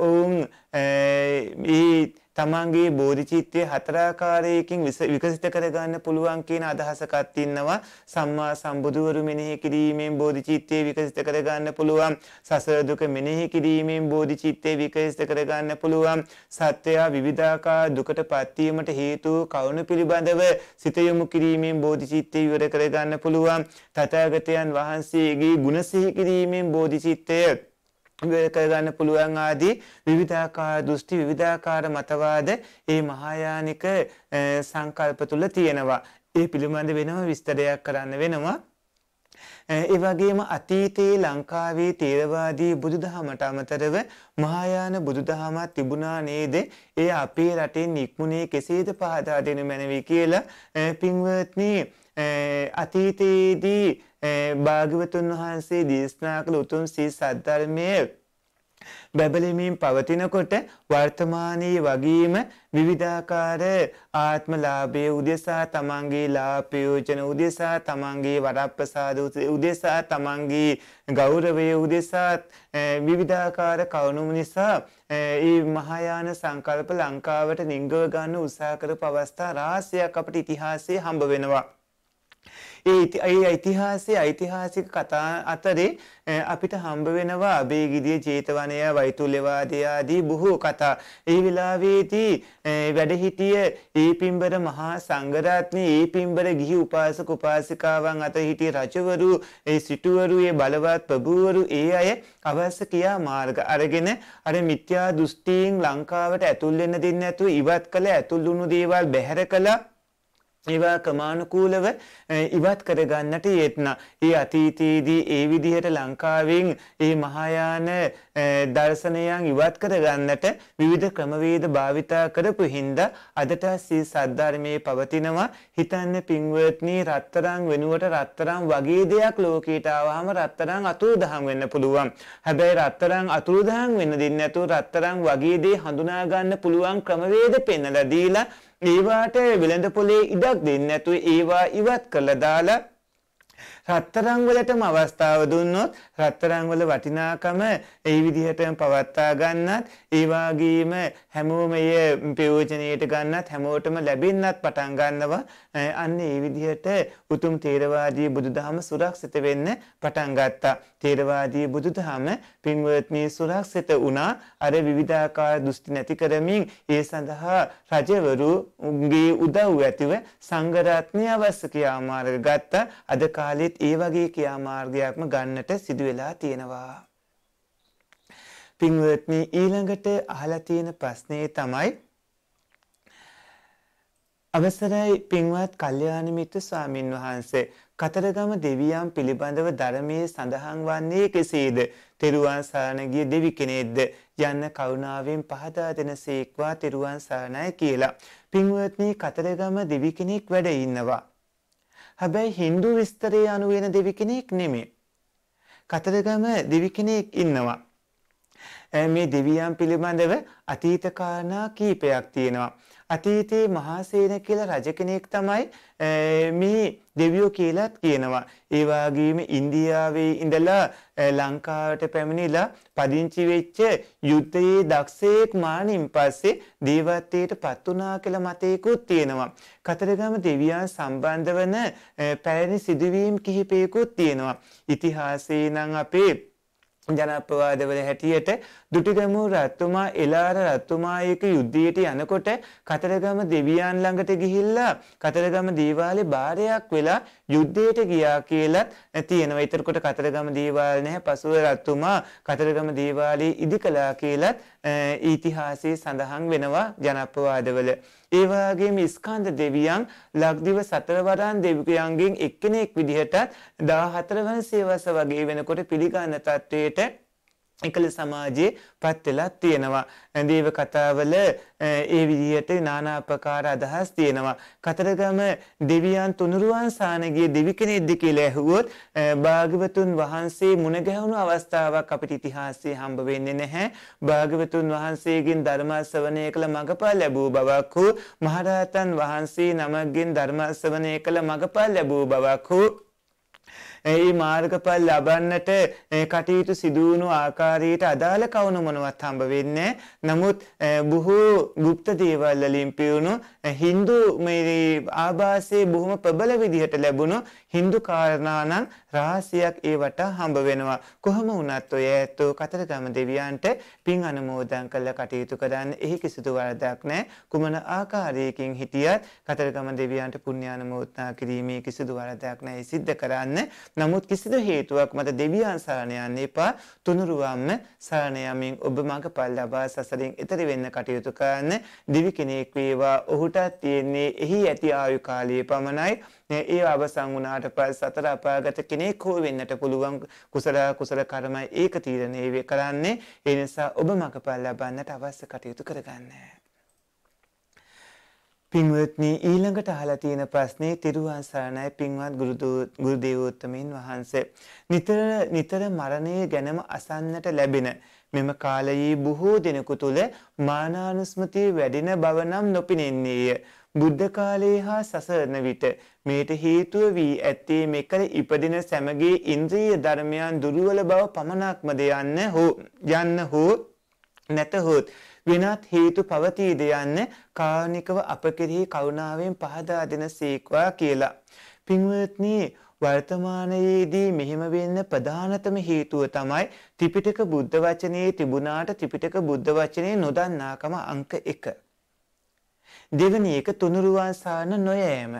ඔවුන් ඒ තමන්ගේ බෝධිචිත්තය හතරාකාරයකින් විකසිත කරගන්න පුළුවන් කියන අදහසකත් ඉන්නවා සම්මා සම්බුදුවරු මෙනෙහි කිරීමෙන් බෝධිචිත්තය විකසිත කරගන්න පුළුවන් සසර දුක මෙනෙහි කිරීමෙන් බෝධිචිත්තය විකසිත කරගන්න පුළුවන් සත්වයා විවිධාකාර දුකට පත්වීමට හේතු කවුණු පිළිබඳව සිත යොමු කිරීමෙන් බෝධිචිත්තය ඉවර කරගන්න පුළුවන් තථාගතයන් වහන්සේගේ ගුණ සිහි කිරීමෙන් බෝධිචිත්තය කරගන්න පුළුවන් ආදී විවිධාකාර දෘෂ්ටි විවිධාකාර මතවාද ඒ මහායානික සංකල්ප තුල තියෙනවා. ඒ පිළිබඳ වෙනම විස්තරයක් කරන්න වෙනවා. ඒ වගේම අතීතයේ ලංකාවේ තේරවාදී බුදුදහමට අමතරව මහායාන බුදුදහමක් තිබුණා නේද? ඒ අපේ රටෙන් නික්මුණේ කෙසේද පහදා දෙනු මැනවි කියලා පින්වත්නි අතීතයේදී භාග්‍යවතුන් වහන්සේ දේශනා කළ උතුම් සී සද්ධර්මයේ බැබලෙමින් පවතිනකොට වර්තමානයේ වගේම විවිධාකාර ආත්මලාභයේ උදෙසා තමන්ගේ ලාභයෝජන උදෙසා තමන්ගේ වරප්‍රසාද උදෙසා තමන්ගේ ගෞරවයේ උදෙසා විවිධාකාර කවුණුම නිසා ඒ මහායාන සංකල්ප ලංකාවට නිංගව ගන්න උත්සාහ කරපු අවස්ථා රාශියක් අපට ඉතිහාසයේ හම්බ වෙනවා ඒ ඓතිහාසික ඓතිහාසික කතා අතරේ අපිට හම්බ වෙනවා අබේගිරිය ජේතවනය වෛතුල්‍යවාදී ආදී බොහෝ කතා. ඒ වෙලාවේදී වැඩ හිටිය ඒ පින්බර මහා සංඝරත්නයේ ඒ පින්බර ගිහි උපාසක උපාසිකාවන් අතර හිටිය රජවරු, ඒ සිටුවරු, ඒ බලවත් ප්‍රභූවරු ඒ අය අවශ්‍ය කියා මාර්ග අරගෙන අර මිත්‍යා දෘෂ්ටීන් ලංකාවට ඇතුල් වෙන්න දෙන්නේ නැතුව ඉවත් කළ ඇතුල් වුණු දේවල් බැහැර කළා ඒවා ක්‍රමානුකූලව ඉවත් කරගන්නට යෙත්න. ඒ අතීතයේදී ඒ විදිහට ලංකාවෙන් ඒ මහායාන දර්ශනයන් ඉවත් කරගන්නට විවිධ ක්‍රමවේද භාවිතා කරපු හින්දා අදට සී සද්ධර්මයේ පවතිනවා හිතන්න පින්වත්නී රත්තරං වෙනුවට රත්තරං වගේ දෙයක් ලෝකයට ආවහම රත්තරං අතුරුදහන් වෙන්න පුළුවන්. හැබැයි රත්තරං අතුරුදහන් වෙන්න දෙන්නේ නැතුව රත්තරං වගේ දේ හඳුනා ගන්න පුළුවන් ක්‍රමවේද පෙන්වලා දීලා ඒවාට වෙළඳ පොලේ ඉඩක් දෙන්නේ නැතුව ඒවා ඉවත් කරලා දාලා රත්තරන් වලටම අවස්ථාව දුන්නොත් රත්තරන් වල වටිනාකම ඒ විදිහටම පවත්වා ගන්නත් ඒ වගේම හැමෝම මේ ප්‍රයෝජනයට ගන්නත් හැමෝටම ලැබෙන්නත් පටන් ගන්නවා අන්න ඒ විදිහට උතුම් තේරවාදී බුදුදහම සුරක්ෂිත වෙන්න පටන් ගත්තා. තේරවාදී බුදුදහම පින්වත්නි සුරක්ෂිත වුණා අර විවිධාකාර දෘෂ්ටි නැති කරමින් ඒ සඳහා රජවරුගේ උදව් ඇතිව සංඝ රත්නය අවශ්‍ය ක්‍රියාමාර්ග ගත්තා. අද කාලෙත් ඒ වගේ ක්‍රියාමාර්ගයක්ම ගන්නට සිදු වෙලා තියෙනවා. පින්වත්නි ඊළඟට අහලා තියෙන ප්‍රශ්නේ තමයි අවසරයි පින්වත් කල්යාණ මිත්‍ර ස්වාමින් වහන්සේ කතරගම දෙවියන් පිළිබඳව ධර්මයේ සඳහන් වන්නේ කෙසේද? තෙරුවන් සරණ ගිය දෙවි කෙනෙක්ද? යන්න කරුණාවෙන් පහදා දෙනසේක්වා තෙරුවන් සරණයි කියලා. පින්වත්නි කතරගම දෙවි කෙනෙක් වැඩ ඉන්නවා. හැබැයි Hindu විස්තරය අනුව වෙන දෙවි කෙනෙක් නෙමෙයි. කතරගම දෙවි කෙනෙක් ඉන්නවා. මේ දෙවියන් පිළිබඳව අතීත කාරණා කීපයක් තියෙනවා. අතීතයේ මහාසේන කියලා රජ කෙනෙක් තමයි මේ දෙවියෝ කියලාත් කියනවා. ඒ වගේම ඉන්දියාවේ ඉඳලා ලංකාවට පැමිණිලා පදිංචි වෙච්ච යුද්ධයේ දක්ෂයෙක් මානින් පස්සේ දේවත්වයට පත් වුණා කියලා මතයකුත් තියෙනවා. කතරගම දෙවියන් සම්බන්ධ වන පැරණි සිදුවීම් කිහිපයකුත් තියෙනවා. ඉතිහාසයේ නම් අපේ ජනප්‍රවාදවල හැටියට දුටිගමුව රත්තුමා එලාර රත්තුමායක යුද්ධයට යනකොට කතරගම දෙවියන් ළඟට ගිහිල්ලා කතරගම දේවාලේ බාරයක් වෙලා යුද්ධයට ගියා කියලත් තියෙනවා. ඊතරකොට කතරගම දේවාල නැහැ. පසුව රත්තුමා කතරගම දේවාලේ ඉදි කළා කියලත් ඉතිහාසයේ සඳහන් වෙනවා ජනප්‍රවාදවල. ඒ වගේම ස්කන්ධ දෙවියන් ලක්දිව සතරවරන් දෙවියන්ගෙන් එක්කෙනෙක් විදිහටත් 14 වන සේවස වගේ වෙනකොට පිළිගන්න තත්වයට එකල සමාජයේ පත් වෙලා තියෙනවා. දේව කතාවල ඒ විදිහට নানা ආකාර අදහස් තියෙනවා. කතරගම දෙවියන් තුනුරුවන් සානගේ දෙවි කෙනෙක්ද කියලා ඇහුවොත් භාග්‍යවතුන් වහන්සේ මුණ ගැහුණු අවස්ථාවක් අපිට ඉතිහාසයේ හම්බ වෙන්නේ නැහැ. භාග්‍යවතුන් වහන්සේගෙන් ධර්ම ශ්‍රවණය කළ මඟපල් ලැබූ බවක් හෝ මහරහතන් වහන්සේ නමගෙන් ධර්ම ශ්‍රවණය කළ මඟපල් ලැබූ බවක් හෝ ඒ මාර්ගඵල ලබන්නට කටයුතු සිදුවුණු ආකාරයට අදාළ කවුණු මොනවත් හම්බ වෙන්නේ නමුත් බොහෝ গুপ্ত දේවල් වලින් පියුණු Hindu මේ ආభాසයේ බොහොම ප්‍රබල විදිහට ලැබුණු Hindu කාරණා නම් රහසයක් ඒවට හම්බ වෙනවා. කොහොම වුණත් ඔය ඇත්තෝ කතරගම දෙවියන්ට පින් අනුමෝදන් කළ කටයුතු කරන්න එහි කිසිදු වරදක් නැහැ. කුමන ආකාරයකින් හිටියත් කතරගම දෙවියන්ට පුණ්‍ය අනුමෝදනා කිරීමේ කිසිදු වරදක් නැහැ සිද්ධ කරන්න. නමුත් කිසිදු හේතුවක් මත දෙවියන් සරණ යන්න එපා. තුනුරුවම්ම සරණ යමින් ඔබ මඟ පල් ලබා සසරින් එතර වෙන්න කටයුතු කරන්න. දිවි කෙනෙක් වේවා ඔහුට කොටත් තියෙන්නේ එහි ඇති ආයු කාලයේ පමණයි. ඒ අවසන් වුණාට පස්සේ සතර අපාගත කෙනෙක් හෝ වෙන්නට පුළුවන් කුසල කුසල කර්මයි ඒක තීරණය කරන්නේ. ඒ නිසා ඔබ මඟපල් ලබන්නට අවශ්‍ය කටයුතු කරගන්න. පින්වත්නි ඊළඟට අහලා තියෙන ප්‍රශ්නේ තිරුවන් සරණයි පින්වත් ගුරු දේවෝත්තමයන් වහන්සේ. නිතර නිතර මරණය ගැනම අසන්නට ලැබෙන මෙම කාලයේ බොහෝ දෙනෙකු තුළ මානානුස්මතිය වැඩෙන බව නම් නොපිනෙන්නේය. බුද්ධ කාලයේ හා සසරන විට මේට හේතුව වී ඇත්තේ මෙකල ඉපදින සැමගේ ඉන්ද්‍රිය ධර්මයන් දුරුවල බව පමණක්මද යන්න හෝ යන්න හෝ නැතහොත් වෙනත් හේතු පවතීද යන්න කාරණිකව අප කෙරෙහි කරුණාවෙන් පහදා දෙන සීක්වා කියලා. පින්වත්නි වර්තමානයේදී මෙහෙම වෙන්න ප්‍රධානතම හේතුව තමයි ත්‍රිපිටක බුද්ධ වචනේ තිබුණාට ත්‍රිපිටක බුද්ධ වචනේ නොදන්නාකම අංක 1. දෙවෙනි එක තුනුරුවන් සාන නොයෑම.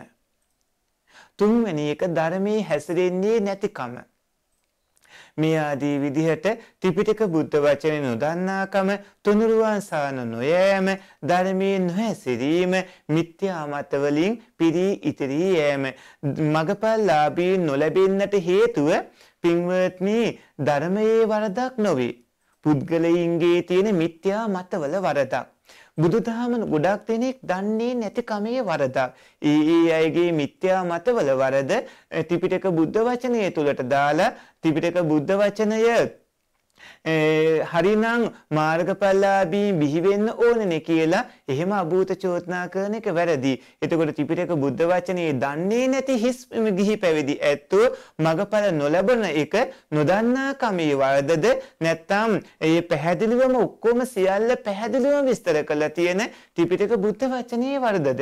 තුන්වෙනි එක ධර්මයේ හැසිරෙන්නේ නැතිකම. මේ ආදී විදිහට ත්‍රිපිටක බුද්ධ වචනේ නොදන්නාකම තුනුරුවන් සාන නොයෑම ධර්මයේ නොහැසිරීම මිත්‍යා මත වලින් පිරී ඉතිරි යෑම මගපල්ලාභී නොලැබෙන්නට හේතුව පින්වත්නි ධර්මයේ වරදක් නොවේ පුද්ගලයින්ගේ තියෙන මිත්‍යා මතවල වරදක් බුදුදහම ගොඩක් දෙනෙක් දන්නේ නැති කමේ වරදක්. ඒ ඒ අයගේ මිත්‍යා මතවල වරද ත්‍රිපිටක බුද්ධ වචනය තුලට දාලා ත්‍රිපිටක බුද්ධ වචනය හරිනම් මාර්ගඵලලාභී බිහිවෙන්න ඕනනේ කියලා එහෙම අභූත චෝදනා කරන එක වැරදි. එතකොට ත්‍රිපිටක බුද්ධ වචනේ දන්නේ නැති හිස් ගිහි පැවිදි ඇත්තෝ මගඵල නොලබන එක නොදන්නා කමේ වරදද නැත්නම් ඒ පැහැදිලිවම ඔක්කොම සියල්ල පැහැදිලිවම විස්තර කරලා තියෙන ත්‍රිපිටක බුද්ධ වචනේ වරදද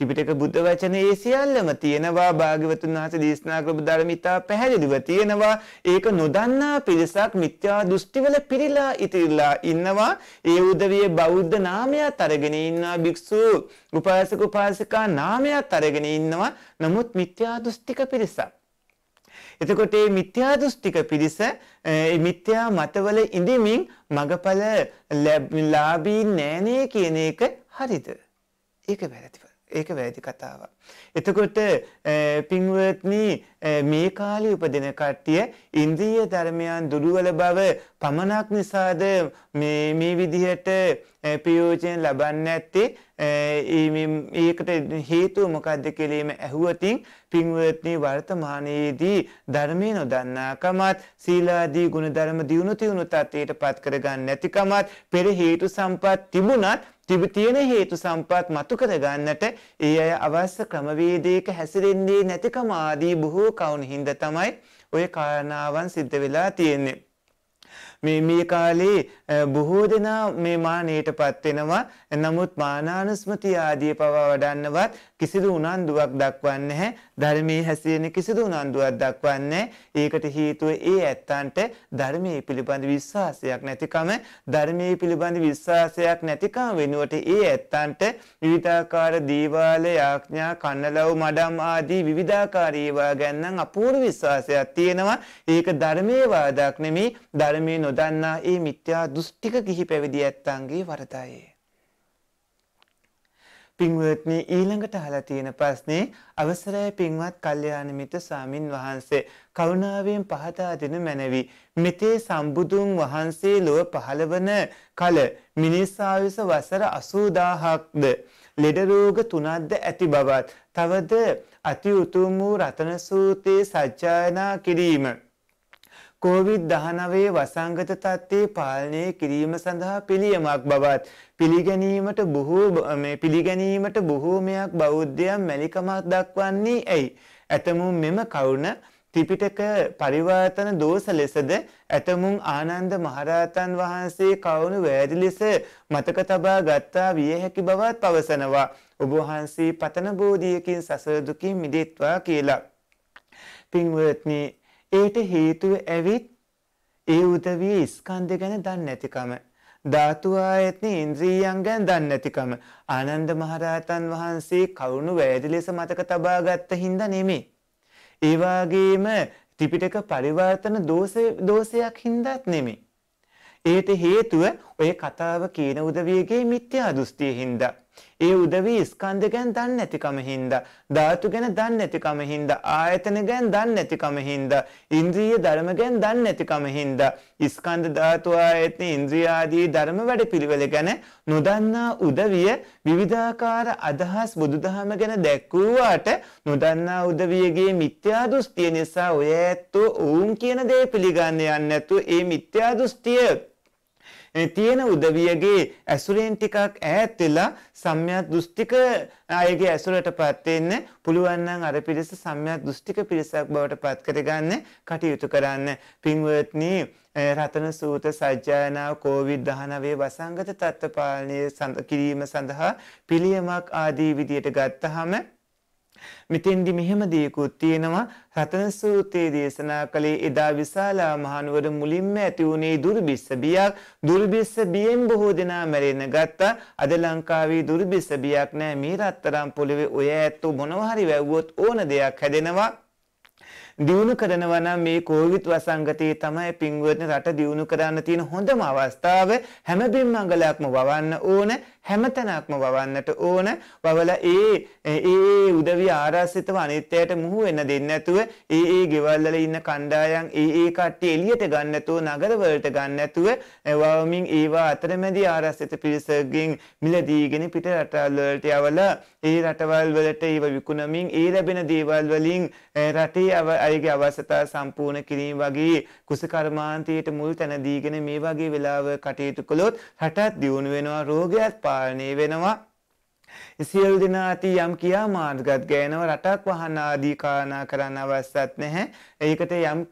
ත්‍රිපිටක බුද්ධ වචනේ සියල්ලම තියෙනවා භාග්‍යවතුන් වහන්සේ දේශනා කරපු ධර්ම ඉතා පැහැදිලිව තියෙනවා ඒක නොදන්නා පිරිසක් මිත්‍යා දෘෂ්ටිවල පිරීලා ඉතිරිලා ඉන්නවා ඒ උදවිය බෞද්ධ නාමයක් අරගෙන ඉන්නා භික්ෂු උපාසක උපාසිකා නාමයක් අරගෙන ඉන්නවා නමුත් මිත්‍යා දෘෂ්ටික පිරිසක් එතකොට මේ මිත්‍යා දෘෂ්ටික පිරිස මිත්‍යා මතවල ඉඳිමින් මගඵල ලාභී නෑනේ කියන එක හරිද? ඒක වැරදි. ඒක වැදි කතාව. එතකොට පින්වත්න මේ කාලි උපදින කට්ටිය ඉන්ද්‍රීය ධර්මයන් දුරුවල බව පමණක් නිසාද මේ විදිහට ප්‍රයෝජන ලබන්න ඇත්තේ ඒකට හේතුව මොකක්ද කෙලීම ඇහුවතින් පින්වත්නී වර්තමානයේදී ධර්මය නොදන්නාකමත් සීලාදී ගුණධර්ම දියුණු තියුණු තත්ත්වයට පත් කරගන්න නැතිකමත් පෙර හේතු සම්පත් තිබුණත් තිබතියෙන හේතු සම්පත් මතු කරගන්නට ඒ අය අවශ්‍ය ක්‍රමවේදයක හැසිරෙන්නේ නැතිකම ආදී බොහෝ කවුන් හින්ද තමයි ඔය කාරණාවන් සිද්ධ වෙලා තියෙන්නේ. මේ මේ කාලේ බොහෝ දෙනා මේ මානයටපත් වෙනවා. නමුත් මානානුස්මති ආදී පවා වඩන්නවත් කිසිදු උනන්දුවක් දක්වන්නේ නැහැ. ධර්මයේ හැසිරෙන කිසිදු උනන්දුවක් දක්වන්නේ ඒකට හේතුව ඒ ඇත්තන්ට ධර්මයේ පිළිබඳ විශ්වාසයක් නැතිකම ධර්මයේ පිළිබඳ විශ්වාසයක් නැතිකම වෙනුවට ඒ ඇත්තන්ට විවිධාකාර දීවාල යාඥා කන්නලව් මඩම් ආදී විවිධාකාර ඒවා ගැන අපූර්ව විශ්වාසයක් තියෙනවා. ඒක ධර්මයේ වාදයක් නෙමේ ධර්මයේ නොදන්නා ඒ මිත්‍යා දුෂ්ටික කිහි පැවිදි ඇත්තන්ගේ වරදයි. පින්වත්නි ඊළඟට අහලා තියෙන ප්‍රශ්නේ අවසරයි පින්වත් කල්යාණ මිත්‍ර ස්වාමින් වහන්සේ කරුණාවෙන් පහදා දෙන මැනවි මෙතේ සම්බුදුන් වහන්සේ ලොව පහළවන කල මිනිස් ආයුෂ වසර 80000ක්ද ලෙඩ රෝග තුනක්ද ඇති බවත් තවද අති උතුම් වූ රතන සූතේ සජ්ජායනා කිරීම කෝවිD-19 වසංගත තත්ත්වයේ පාලනය කිරීම සඳහා පිළියමක් බවත් පිළිගැනීමට බොහෝ මේ පිළිගැනීමට බොහෝමයක් බෞද්ධයන් මැලිකමක් දක්වන්නේ ඇයි? ඇතමුන් මෙම කවුණ ත්‍රිපිටක පරිවර්තන දෝෂ ලෙසද ඇතමුන් ආනන්ද මහරහතන් වහන්සේ කවුණු වැරදි ලෙස මතක තබා ගත්තා විය හැකි බවත් පවසනවා. ඔබ වහන්සේ පතන බෝධියකින් සසර දුකින් මිදෙත්වා කියලා. පින්වත්නි ඒට හේතුව ඇවිත් ඒ උදවිය ස්කන්ධ ගැන දන්නේ නැතිකම. ධාතු ආයතන ඉන්ද්‍රියයන් ගැන දන්නේ නැතිකම. ආනන්ද මහරහතන් වහන්සේ කවුණු වැයදි ලෙස මතක තබා ගත්ත හින්දා නෙමෙයි. ඒ වගේම ත්‍රිපිටක පරිවර්තන දෝෂයක් හින්දාත් නෙමෙයි. ඒට හේතුව ඔය කතාව කියන උදවියගේ මිත්‍යා දෘෂ්ටිය හින්දා. ඒ උදවී ස්කන්ධ ගැන දන්නේ නැතිකම හින්දා, ධාතු ගැන දන්නේ නැතිකම හින්දා, ආයතන ගැන දන්නේ නැතිකම හින්දා, ඉන්ද්‍රිය ධර්ම ගැන දන්නේ නැතිකම හින්දා, ස්කන්ධ ධාතු ආයතන ඉන්ද්‍රිය ආදී ධර්ම වැඩපිළිවෙල ගැන නොදන්නා උදවිය විවිධාකාර අදහස් බුදුදහම ගැන දැක්වුවාට නොදන්නා උදවියගේ මිත්‍යා දෘෂ්ටිය නිසා ඔය ඇත්තෝ ඔවුන් කියන දේ පිළිගන්න යන්නේ නැතුව ඒ මිත්‍යා දෘෂ්ටිය තියෙන උදවියගේ ඇසුරෙන් ටිකක් ඈත් වෙලා සම්‍යක් දෘෂ්ටික අයගේ ඇසුරට පත් වෙන්න පුළුවන් නම් අර පිරිස සම්‍යක් දෘෂ්ටික පිරිසක් බවට පත් කරගන්න කටයුතු කරන්න පින්වත්නි රතන සූත සජ්ජායනාව කෝවිඩ් 19 වසංගත තත්ත්ව පාලනය කිරීම සඳහා පිළියමක් ආදී විදියට ගත්තහම මෙතෙන්දි මෙහෙම දීකුත් තියෙනවා රතන සූත්‍රයේ දේශනා කළේ එදා විශාලා මහනුවර මුලින්ම ඇති වුණේ දුර්බිස්ස බියක් දුර්බිස්ස බියෙන් බොහෝ දෙනා මැරෙන ගත්තා අද ලංකාවේ දුර්බිස්ස බියක් නෑ මේ රත්තරන් පොළවේ ඔය ඇත්තෝ මොනවා හරි වැව්වොත් ඕන දෙයක් හැදෙනවා දියුණු කරනවා නම් මේ කෝවිඩ් වසංගතයේ තමයි පින්වත්නි රට දියුණු කරන්න තියෙන හොඳම අවස්ථාව හැම බිම්මංගලයක්ම වවන්න ඕන හැමතැනක්ම වවන්නට ඕන වවලා ඒ ඒ උදවි ආරාසිතව අනිත්‍යයට මුහු වෙන්න දෙන්නේ නැතුව ඒ ඒ ගෙවල් ඉන්න කණ්ඩායම් ඒ ඒ කට්ටිය එළියට ගන්න නැතුව නගර වලට ගන්න නැතුව වවමින් ඒවා අතරමැදි ආරාසිත පිරිසකින් මිලදීගෙන පිට රටවල් වලට යවලා ඒ රටවල් වලට ඒව විකුණමින් ඒ ලැබෙන දේවල් වලින් රටේ අයගේ අවශ්‍යතා සම්පූර්ණ කිරීම වගේ කුසකර්මාන්තයට මුල් තැන දීගෙන මේ වගේ වෙලාව කටයුතු කළොත් රටත් දියුණු වෙනවා රෝගයත් පාලනය වෙනවා සියලු දෙනා ඇති යම් කියා මාර්ගත් ගෑනව රටක් වහන ආදී කාරණා කරන්න අවශ්‍යත් නැහැ. ඒකට යම්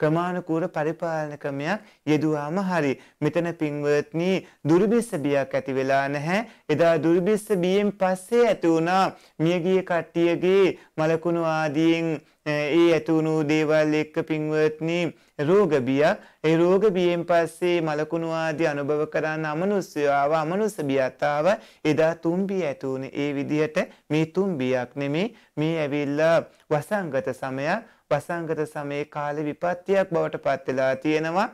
ක්‍රමානුකූල පරිපාලන ක්‍රමයක් යෙදුවාම හරි. මෙතන පින්වත්නි දුර්භිස්ස බියක් ඇති වෙලා නැහැ. එදා දුර්භිස්ස බියෙන් පස්සේ ඇති වුණා මියගිය කට්ටියගේ මලකුණු ආදීන් ඒ ඇතුණු දේවල් එක්ක පින්වත්නි රෝග බියක් ඒ රෝග බියෙන් පස්සේ මලකුණු ආදී අනුභව කරන අමනුෂ්‍යව අමනුෂ්‍ය බියතාව එදා තුම්බිය ඇතුණු උනේ ඒ විදිහට මේ තුන් බියක් නෙමේ මේ ඇවිල්ලා වසංගත සමය වසංගත සමයේ කාල විපත්තියක් බවට පත් වෙලා තියෙනවා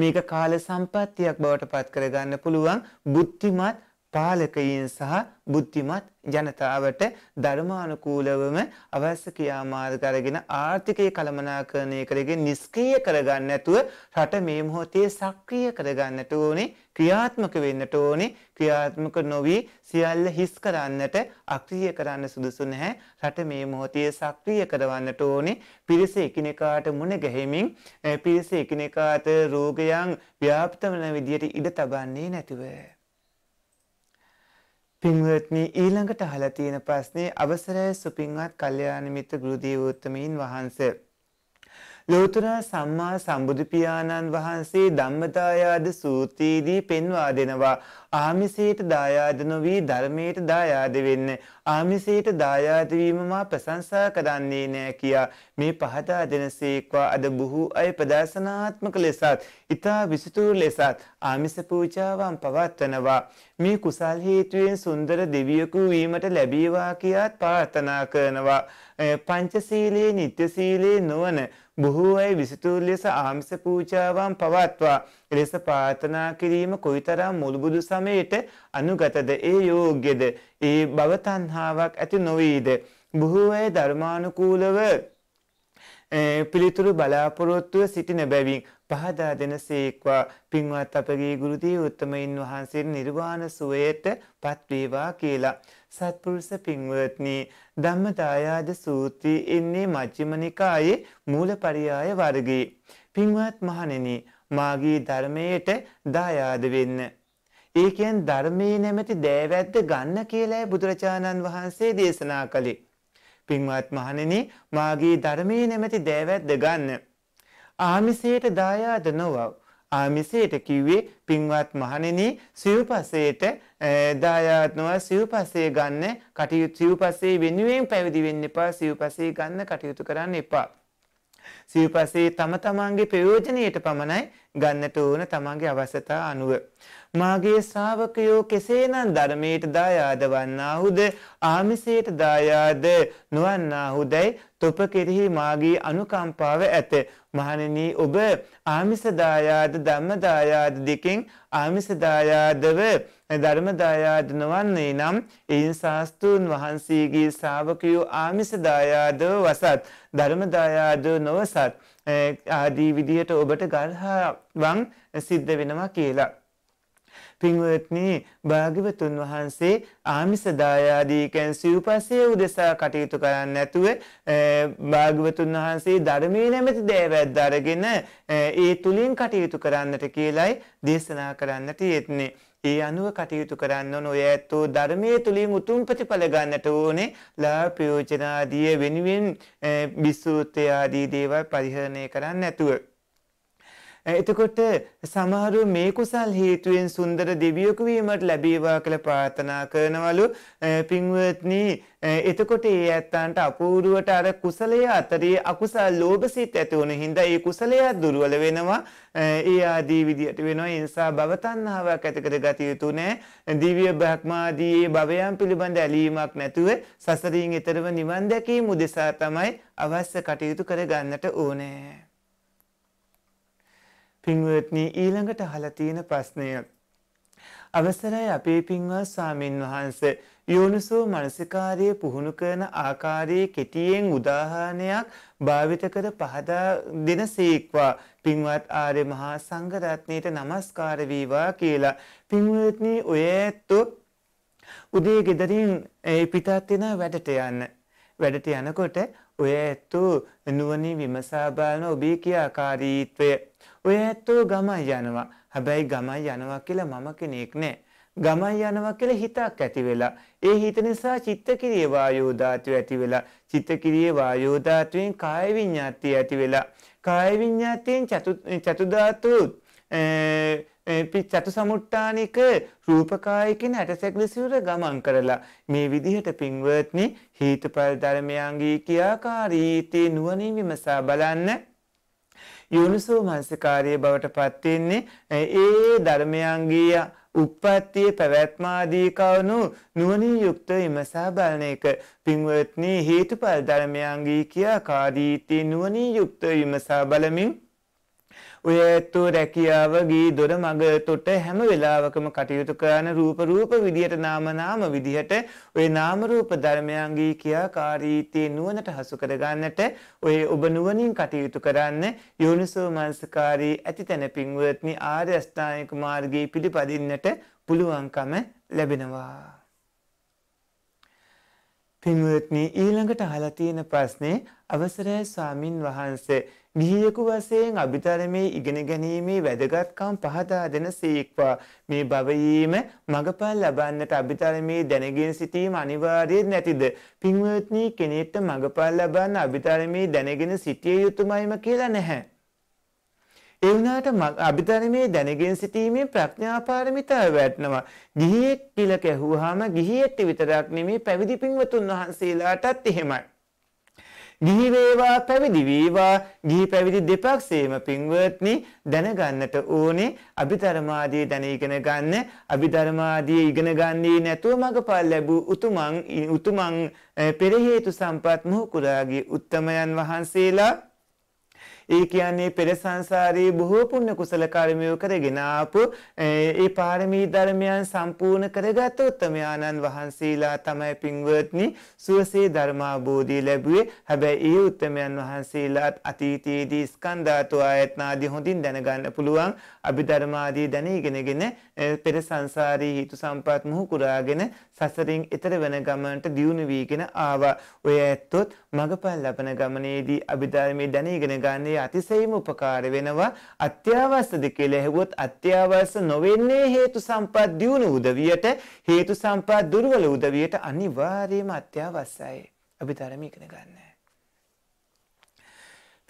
මේක කාල සම්පත්තියක් බවට පත් කරගන්න පුළුවන් බුද්ධිමත් පාලකයින් සහ බුද්ධිමත් ජනතාවට ධර්මානුකූලවම අවශ්‍ය ක්‍රියාමාර්ග අරගෙන ආර්ථිකය කළමනාකරණය කරගෙන නිෂ්ක්‍රීය කරගන්න නැතුව රට මේ මොහොතේ සක්‍රිය කරගන්නට ඕනේ ක්‍රියාත්මක වෙන්නට ඕනේ ක්‍රියාත්මක නොවි සියල්ල හිස් කරන්නට අක්‍රිය කරන්න සුදුසු නැහැ රට මේ මොහොතේ සක්‍රිය කරවන්නට ඕනේ පිරිස එකිනෙකාට මුණ ගැහිමින් පිරිස එකිනෙකාට රෝගයන් ව්‍යාප්ත වන විදියට ඉඩ තබන්නේ නැතිව පින්වත්නි ඊළඟට අහලා තියෙන ප්‍රශ්නේ අවසරයි සුපින්වත් කල්යාණ මිත්‍ර ගුරුදී උත්තමීන් වහන්සේ ලෝතර සම්මා සම්බුදු පියාණන් වහන්සේ ධම්මදායාද සූත්‍රයේදී පෙන්වා දෙනවා ආමිසයට දායාද නොවි ධර්මයට දායාද වෙන්න ආමිසයට දායාද වීම මා ප්‍රශංසා කරන්නේ නෑ කියා මේ පහදා දෙනසේක්වා අද බොහෝ අය ප්‍රදර්ශනාත්මක ලෙසත් ඊතා විසිතුරු ලෙසත් ආමිස පූජාවන් පවත්වනවා මේ කුසල් හේතුයෙන් සුන්දර දෙවියෙකු වීමට ලැබේවා කියාත් ප්‍රාර්ථනා කරනවා පංචශීලයේ නිත්‍ය සීලයේ නොවන බොහෝ අය විසිතුරු ලෙස ආමිස පූජාවන් පවත්වා ලෙස ප්‍රාර්ථනා කිරීම කොයිතරම් මුළුබුදු සමයට අනුගතද ඒ යෝග්‍යද ඒ භව තණ්හාවක් ඇති නොවේද බොහෝ අය ධර්මානුකූලව පිළිතුරු බලාපොරොත්තුව සිටින බැවින් පහදා දෙන සේක්වා පින්වත් අපගේ ගුරුදී උත්තමයින් වහන්සේ නිර්වාණ සුවයට පත්වේවා කියලා. සත්පුරුෂ පින්වත්නි ධම්මදායාද සූත්‍රයේ එන්නේ මජ්ක්‍ධිම නිකායේ මූලපරියාය වර්ගයේ. පින්වත් මහණෙනි, මාගේ ධර්මයට දායාද වෙන්න. ඒ කියන්නේ ධර්මයේ නැමැති දෑවැද්ද ගන්න කියලායි බුදුරජාණන් වහන්සේ දේශනා කළේ. පින්වත් මහණෙනි, මාගේ ධර්මයේ නැමැති දෑවැද්ද ගන්න. ආමිසයට දායාද නොවව්. ආමිසයට කිව්වේ පින්වත් මහණෙනි සිව්පසේට දායාත්නවා සිව්පසේ ගන්න කටයුතු සිව්පසේ වෙනුවෙන් පැවිදි වෙන්න එපා සිව්පසේ ගන්න කටයුතු කරන්න එපා. සිව්පසේ තම තමන්ගේ ප්‍රයෝජනයට පමණයි ගන්නට ඕන තමන්ගේ අවශ්‍යතා අනුව. මාගේ ශ්‍රාවකයෝ කෙසේනම් ධර්මයට දායාද වන්නාහුද ආමිසයට දායාද නොවන්නාහුදැයි තොප කෙරෙහි මාගේ අනුකම්පාව ඇත. මහණෙනි ඔබ ආමිස දායාද ධම්ම දායාද දෙකෙන් ආමිස දායාදව ධර්ම දායාද නොවන්නේ නම් එයින් ශාස්තුන් වහන්සේගේ ශ්‍රාවකයෝ ආමිස දායාදව වසත් ධර්ම දායාදව නොවසත් ආදී විදියට ඔබට ගල්හාවන් සිද්ධ වෙනවා කියලා. පින්වත්නි භාග්‍යවතුන් වහන්සේ ආමිස දායාදී කැන් සිව්පස්සේ උදෙසා කටයුතු කරන්නේ නැතුව භාග්‍යවතුන් වහන්සේ ධර්මයේ නැමැති දෑවැද්ද අරගෙන ඒ තුලින් කටයුතු කරන්නට කියලයි දේශනා කරන්නට යෙත්නේ. ඒ අනුව කටයුතු කරන්න ඕන ඔය ඇත්තෝ ධර්මයේ තුලින් උතුම් ප්‍රතිඵල ගන්නට ඕනේ ලාභ ප්‍රයෝජන ආදී වෙනුවෙන් බිස්සූත්‍ය ආදී දේවල් පරිහරණය කරන්න නැතුව එතකොට සමහරු මේ කුසල් හේතුවෙන් සුන්දර දෙවියෙකු වීමට ලැබේවා කියලා ප්‍රාර්ථනා කරනවලු පින්වත්නි එතකොට ඒ ඇත්තන්ට අපූර්වට අර කුසලයේ අතරේ අකුසල් ලෝභසිත ඇති වුණ හින්දා ඒ කුසලය දුර්වල වෙනවා ඒ ආදී විදියට වෙනවා ඒ නිසා භව තණ්හාවක් ඇතිකර ගත යුතු නෑ දිව්‍ය බ්‍රහ්මාදී භවයන් පිළිබඳ ඇලීමක් නැතුව සසරින් එතරව නිවන් දැකීම උදෙසා තමයි අවශ්‍ය කටයුතු කර ගන්නට ඕනේ පින්වත්නී ඊළඟට හලතියෙන ප්‍රශ්නය. අවසරයි අපේ පින්වත් සාමීන් වහන්ස යෝනිසෝ මනසිකාරය පුහුණු කරන ආකාරයේ කෙටියෙන් උදාහරණයක් භාවිත කර පහදා දෙන සේක්වා පින්වත් ආර්ය මහා සංඝරත්නයට නමස්කාර වේවා කියලා පින්වත්නි ඔය ඇත්තෝ උදේ ගෙදරින් ඒ පිටත් වෙන වැඩට යන්න වැඩට යනකොට ඔය ඇත්තෝ නුවණින් විමසා බලන ඔබේ කියාකාරීත්වය ඔය ඇත්තෝ ගමයි යනවා. හැබැයි ගමයි යනවා කියලා මම කෙනෙක් නෑ. ගමයි යනවා කියලා හිතක් ඇති වෙලා ඒ හිත නිසා චිත්තකිරියේ වායෝ ධාතුව ඇති වෙලා චිත්තකිරියේ වායෝ ධාතුවෙන් කාය විඤ්ඤාතිය ඇති වෙලා කාය විඤ්ඤාතියෙන් චතු චතු ධාතු චතු සමුට්ටානික රූපකායකින් ඇටසැකිලිසිවර ගමන් කරලා මේ විදිහට පින්වත්නි හීතපල් ධර්මයන්ගේ කියාකාරීතේ නුවණින් විමසා බලන්න යෝනිසෝ මනසිකාරය බවට පත් වෙන්නේ ඒ ධර්මයන්ගේ උප්පත්තිය පැවැත්ම ආදී කවුණු නුවණින් යුක්ත විමසා බලන එක පින්වත්නි හේතුඵල ධර්මයන්ගේ කියා කාදීති නුවණින් යුක්ත විමසා බලමින් ඔය ඇත්තෝ රැකියාව ගී දොර මඟ තොට හැම වෙලාවකම කටයුතු කරන රූප රූප විදිහට නාම නාම විදිහට ඔය නාම රූප ධර්මයන්ගේ ක්‍රියාකාරීත්වයේ නුවණට හසු කරගන්නට ඔය ඔබ නුවණින් කටයුතු කරන්න යෝනිසෝ මනසකාරී ඇතිතන පින්වත්නි ආර්ය අෂ්ටාංගික මාර්ගයේ පිළිපදින්නට පුළුවන්කම ලැබෙනවා පින්වත්නි ඊළඟට අහලා තියෙන ප්‍රශ්නේ අවසරයි ස්වාමින් වහන්සේ ගිහියෙකු වශයෙන් අභිධර්මයේ ඉගෙන ගැනීමේ වැදගත්කම් පහදා දෙන සීක්වා මේ භවයේම මඟපල් ලබන්නට අභිධර්මයේ දැනගෙන සිටීම අනිවාර්ය නැතිද පින්වත්නි කෙනෙක්ට මඟපල් ලබන්න අභිධර්මයේ දැනගෙන සිටිය යුතුමයිම කියලා නැහැ ඒ වුණාට අභිධර්මයේ දැනගෙන සිටීමේ ප්‍රඥා පාරමිතාව වැටෙනවා. ගිහියෙක් කියලා කැහුවාම ගිහියෙක් විතරක් නෙමෙයි පැවිදි පින්වතුන් වහන්සේලාටත් එහෙමයි. ගිහි වේවා පැවිදි වේවා ගිහි පැවිදි දෙපක්ෂේම පින්වත්නි දැනගන්නට ඕනේ අභිධර්මාදී දැන ඉගෙන ගන්න අභිධර්මාදී ඉගෙන ගන්නේ නැතුව මගපල් ලැබූ උතුමන් උතුමන් පෙර හේතු සම්පත් මුහුකුරාගේ උත්තමයන් වහන්සේලා ඒ කියන්නේ පෙර සංසාරයේ බොහෝ පුණ්‍ය කුසල කර්මය කරගෙන ආපු ඒ පාරමී ධර්මයන් සම්පූර්ණ කරගත් උත්තරමයාණන් වහන්සේලා තමයි පින්වත්නි සුවසේ ධර්මාභෝධය ලැබුවේ. හැබැයි ඒ උත්තරමයන් වහන්සේලාත් අතීතයේදී ස්කන්ධාතු ආයතන ආදී හොඳින් දැනගන්න පුළුවන් අභිධර්ම ආදී දැන ඉගෙනගෙන පෙර සංසාරයේ හිතු සම්පත් මුහු කුරාගෙන සසරින් එතර වෙන ගමනට දියුණු වීගෙන ආවා. ඔය ඇත්තොත් මගපල් ලබන ගමනේදී අභිධර්මයේ දැනගෙන ගන්නේ අතිශයින්ම උපකාර වෙනවා. අත්‍යවශ්‍යද කියලා ඇහුවොත් අත්‍යවශ්‍ය නොවෙන්නේ හේතු සම්පත් දියුණු උදවියට, හේතු සම්පත් දුර්වල උදවියට අනිවාර්යයෙන්ම අත්‍යවශ්‍යයි. අභිධර්මයේ ඉගෙන ගන්න.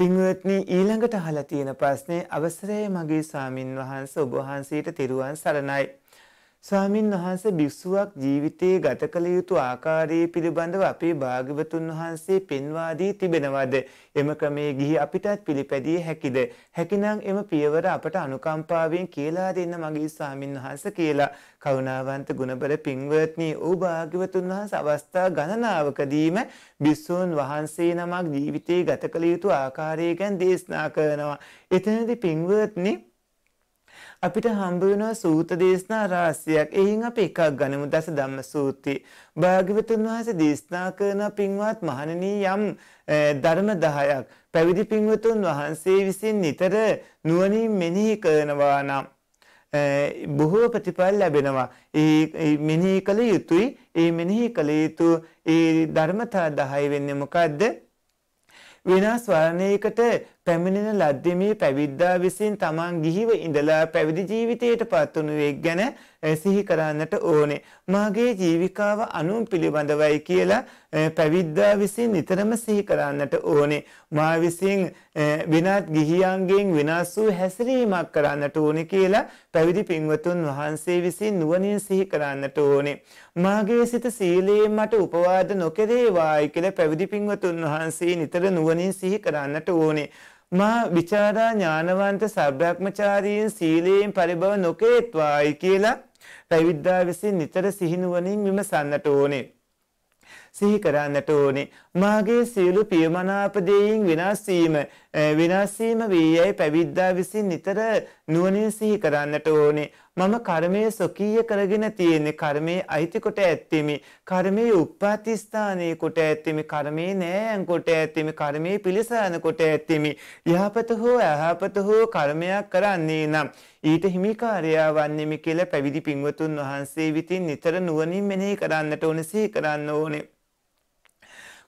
පින්වත්නි ඊළඟට අහලා තියෙන ප්‍රශ්නේ අවසරයි මගේ ස්වාමින් වහන්සේ ඔබ වහන්සේට තෙරුවන් සරණයි. ස්වාමින් වහන්සේ භික්ෂුවක් ජීවිතයේ ගත කළ යුතු ආකාරය පිළිබඳව අපේ භාග්‍යවතුන් වහන්සේ පෙන්වා දී තිබෙනවද? එම ක්‍රමයේ ගිහි අපිටත් පිළිපැදිය හැකිද? හැකිනම් එම පියවර අපට අනුකම්පාවෙන් කියලා දෙන්න මගේ ස්වාමින් වහන්සේ කියලා කරුණාවන්ත ගුණබර පින්වත්නි ඔව් භාග්‍යවතුන් වහන්සේ අවස්ථා ගණනාවකදීම භික්ෂූන් වහන්සේ නමක් ජීවිතයේ ගත කළ යුතු ආකාරය ගැන දේශනා කරනවා. එතනදී පින්වත්නි අපිට හම්බ වෙනවා සූත දේශනා රාශියක්. එයින් අපි එකක් ගනිමු දස ධම්ම සූත්‍රය. භාග්‍යවතුන් වහන්සේ දේශනා කරන පින්වත් මහණෙනි යම් ධර්ම 10ක් පැවිදි පින්වතුන් වහන්සේ විසින් නිතර නුවණින් මෙනෙහි කරනවා නම් බොහෝ ප්‍රතිඵල ලැබෙනවා. ඒ මෙනෙහි කළ යුතුයි. ඒ මෙනෙහි කළ යුතු ඒ ධර්මතා 10 වෙන්නේ මොකද්ද? විනා ස්වරණයකට පැමිණෙන ලද්දේ මේ පැවිද්දා විසින් තමන් ගිහිව ඉඳලා පැවිදි ජීවිතයට පත්වනුවෙක් ගැන සිහි කරන්නට ඕනේ. මාගේ ජීවිකාව අනුන් පිළිබඳවයි කියලා පැවිද්දා විසින් නිතරම සිහි කරන්නට ඕනේ. මා විසින් වෙනත් ගිහියන්ගෙන් වෙනස් වූ හැසිරීමක් කරන්නට ඕනේ කියලා පැවිදි පින්වතුන් වහන්සේ විසින් නුවණින් සිහි කරන්නට ඕනේ. මාගේ සිත සීලයෙන් මට උපවාද නොකරේවායි කියලා පැවිදි පින්වතුන් වහන්සේ නිතර නුවණින් සිහි කරන්නට ඕනේ. මා විචාරා ඥානවන්ත සබ්‍රක්‍මචාරීන් සීලයෙන් පරිබව නොකේත්වායි කියලා පැවිද්දා විසින් නිතර සිහිනුවනින් විමසන්නට ඕනේ. සිහි කරන්නට ඕනේ. මාගේ සියලු පියමනාප දෙයින් විනාශ වීම විනාශ වීම වේයයි පැවිද්දා විසින් නිතර නුවණින් සිහි කරන්නට ඕනේ. මම කර්මය සොකීය කරගෙන තියෙන්නේ කර්මයේ අයිති කොට ඇත්තෙමි. කර්මයේ උප්පත්ති ස්ථානයේ කොට ඇත්තෙමි. කර්මයේ නෑයන් කොට ඇත්තෙමි. කර්මයේ පිළිසාන කොට ඇත්තෙමි. යහපත හෝ අයහපත හෝ කර්මයක් කරන්නේ නම් ඊට හිමිකාරයා වන්නේමි කියලා පැවිදි පින්වතුන් වහන්සේ විතින් නිතර නුවණින් මෙනෙහි කරන්නට ඕනේ සිහි කරන්න ඕනේ.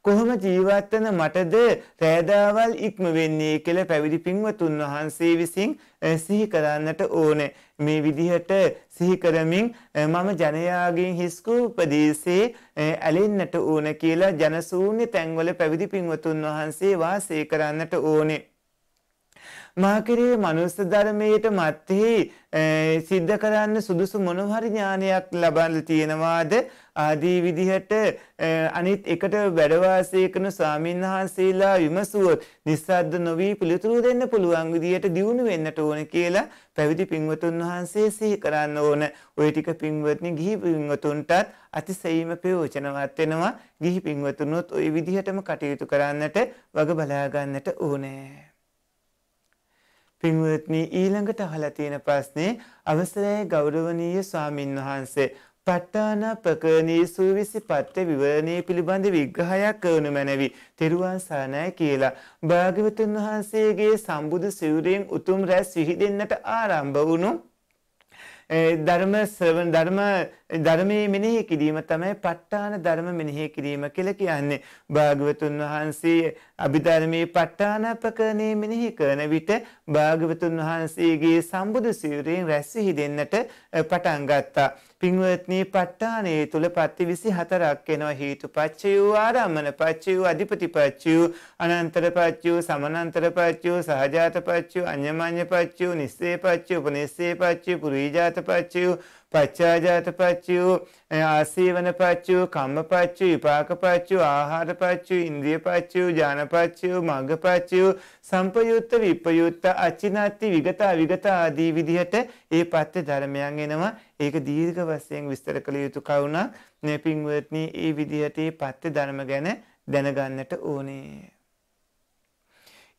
කොහොම ජීවත් වෙන මටද රෑදාවල් ඉක්ම වෙන්නේ කියලා පැවිදි පින්වතුන් වහන්සේ විසින් සිහි කරන්නට ඕනේ. මේ විදිහට සිහි කරමින් මම ජනයාගෙන් හිස්කූපදේශේ ඇලෙන්නට ඕන කියලා ජනසූන්‍ය තැන්වල පැවිදි පින්වතුන් වහන්සේ වාසය කරන්නට ඕනේ. මාකරේ මනුස්ස ධර්මයට මත්තෙහි සිද්ධ කරන්න සුදුසු මොනහරි ඥානයක් ලබන්න තියෙනවාද ආදී විදිහට අනිත් එකට වැඩවාසය කරන ස්වාමීන් වහන්සේලා විමසුවොත් නිස්සද්ද නොවි පිළිතුරු දෙන්න පුළුවන් විදිහට දියුණු වෙන්නට ඕන කියලා පැවිදි පින්වතුන් වහන්සේ සිහි කරන්න ඕන. ওই ටික පින්වත්නි ගිහි පින්වතුන්ටත් අතිසේම ප්‍රයෝජනවත් වෙනවා. ගිහි පින්වතුනොත් ওই විදිහටම කටයුතු කරන්නට වග බලා ගන්නට ඕනේ. පින්වත්නි ඊළඟට අහලා තියෙන ප්‍රශ්නේ අවසරයි ගෞරවනීය ස්වාමින් වහන්සේ පට්ටාන ප්‍රකරණී සූවිසි පත්‍ර විවරණය පිළිබඳ විග්‍රහයක් කරනු මැනවි. තෙරුවන් සරණයි කියලා. භාග්‍යවතුන් වහන්සේගේ සම්බුදු සිවුරෙන් උතුම් රැස් විහිදෙන්නට ආරම්භ වුණු ධර්ම ශ්‍රවණ ධර්ම ධර්මයේ මෙනෙහි කිරීම තමයි ප ဋ ාණ ධර්ම මෙනෙහි කිරීම කියලා කියන්නේ. භාගවතුන් වහන්සේ අභිධර්මයේ ප ဋ ාණපකරණේ මෙනෙහි කරන විට භාගවතුන් වහන්සේගේ සම්බුදු සිවුරෙන් රැස් වෙහි දෙන්නට පටන් ගත්තා. පින්වත්නී පට්ඨානයේ තුල පත්ති 24ක් එනවා හේතු පච්චයෝ ආරම්මන පච්චයෝ අධිපති පච්චයෝ අනන්තර පච්චයෝ සමනන්තර පච්චයෝ සහජාත පච්චයෝ අඤ්ඤමඤ්ඤ පච්චයෝ නිස්සේ පච්චයෝ උපනිස්සේ පච්චයෝ පුරීජාත පච්චයෝ පච්චාජාත පච්චයෝ ආසීවන පච්චයෝ කම්ම පච්චයෝ විපාක පච්චයෝ ආහාර පච්චයෝ ඉන්ද්‍රිය පච්චයෝ ඥාන පච්චයෝ මග්ග පච්චයෝ සම්පයුත්ත විපයුත්ත අචිනාති විගත අවිගත ආදී විදිහට ඒ පත්‍ය ධර්මයන් එනවා ඒක දීර්ඝ වශයෙන් විස්තර කළ යුතු කරුණක් මේ පින්වත්නි ඒ විදිහට මේ පත්‍ය ධර්ම ගැන දැනගන්නට ඕනේ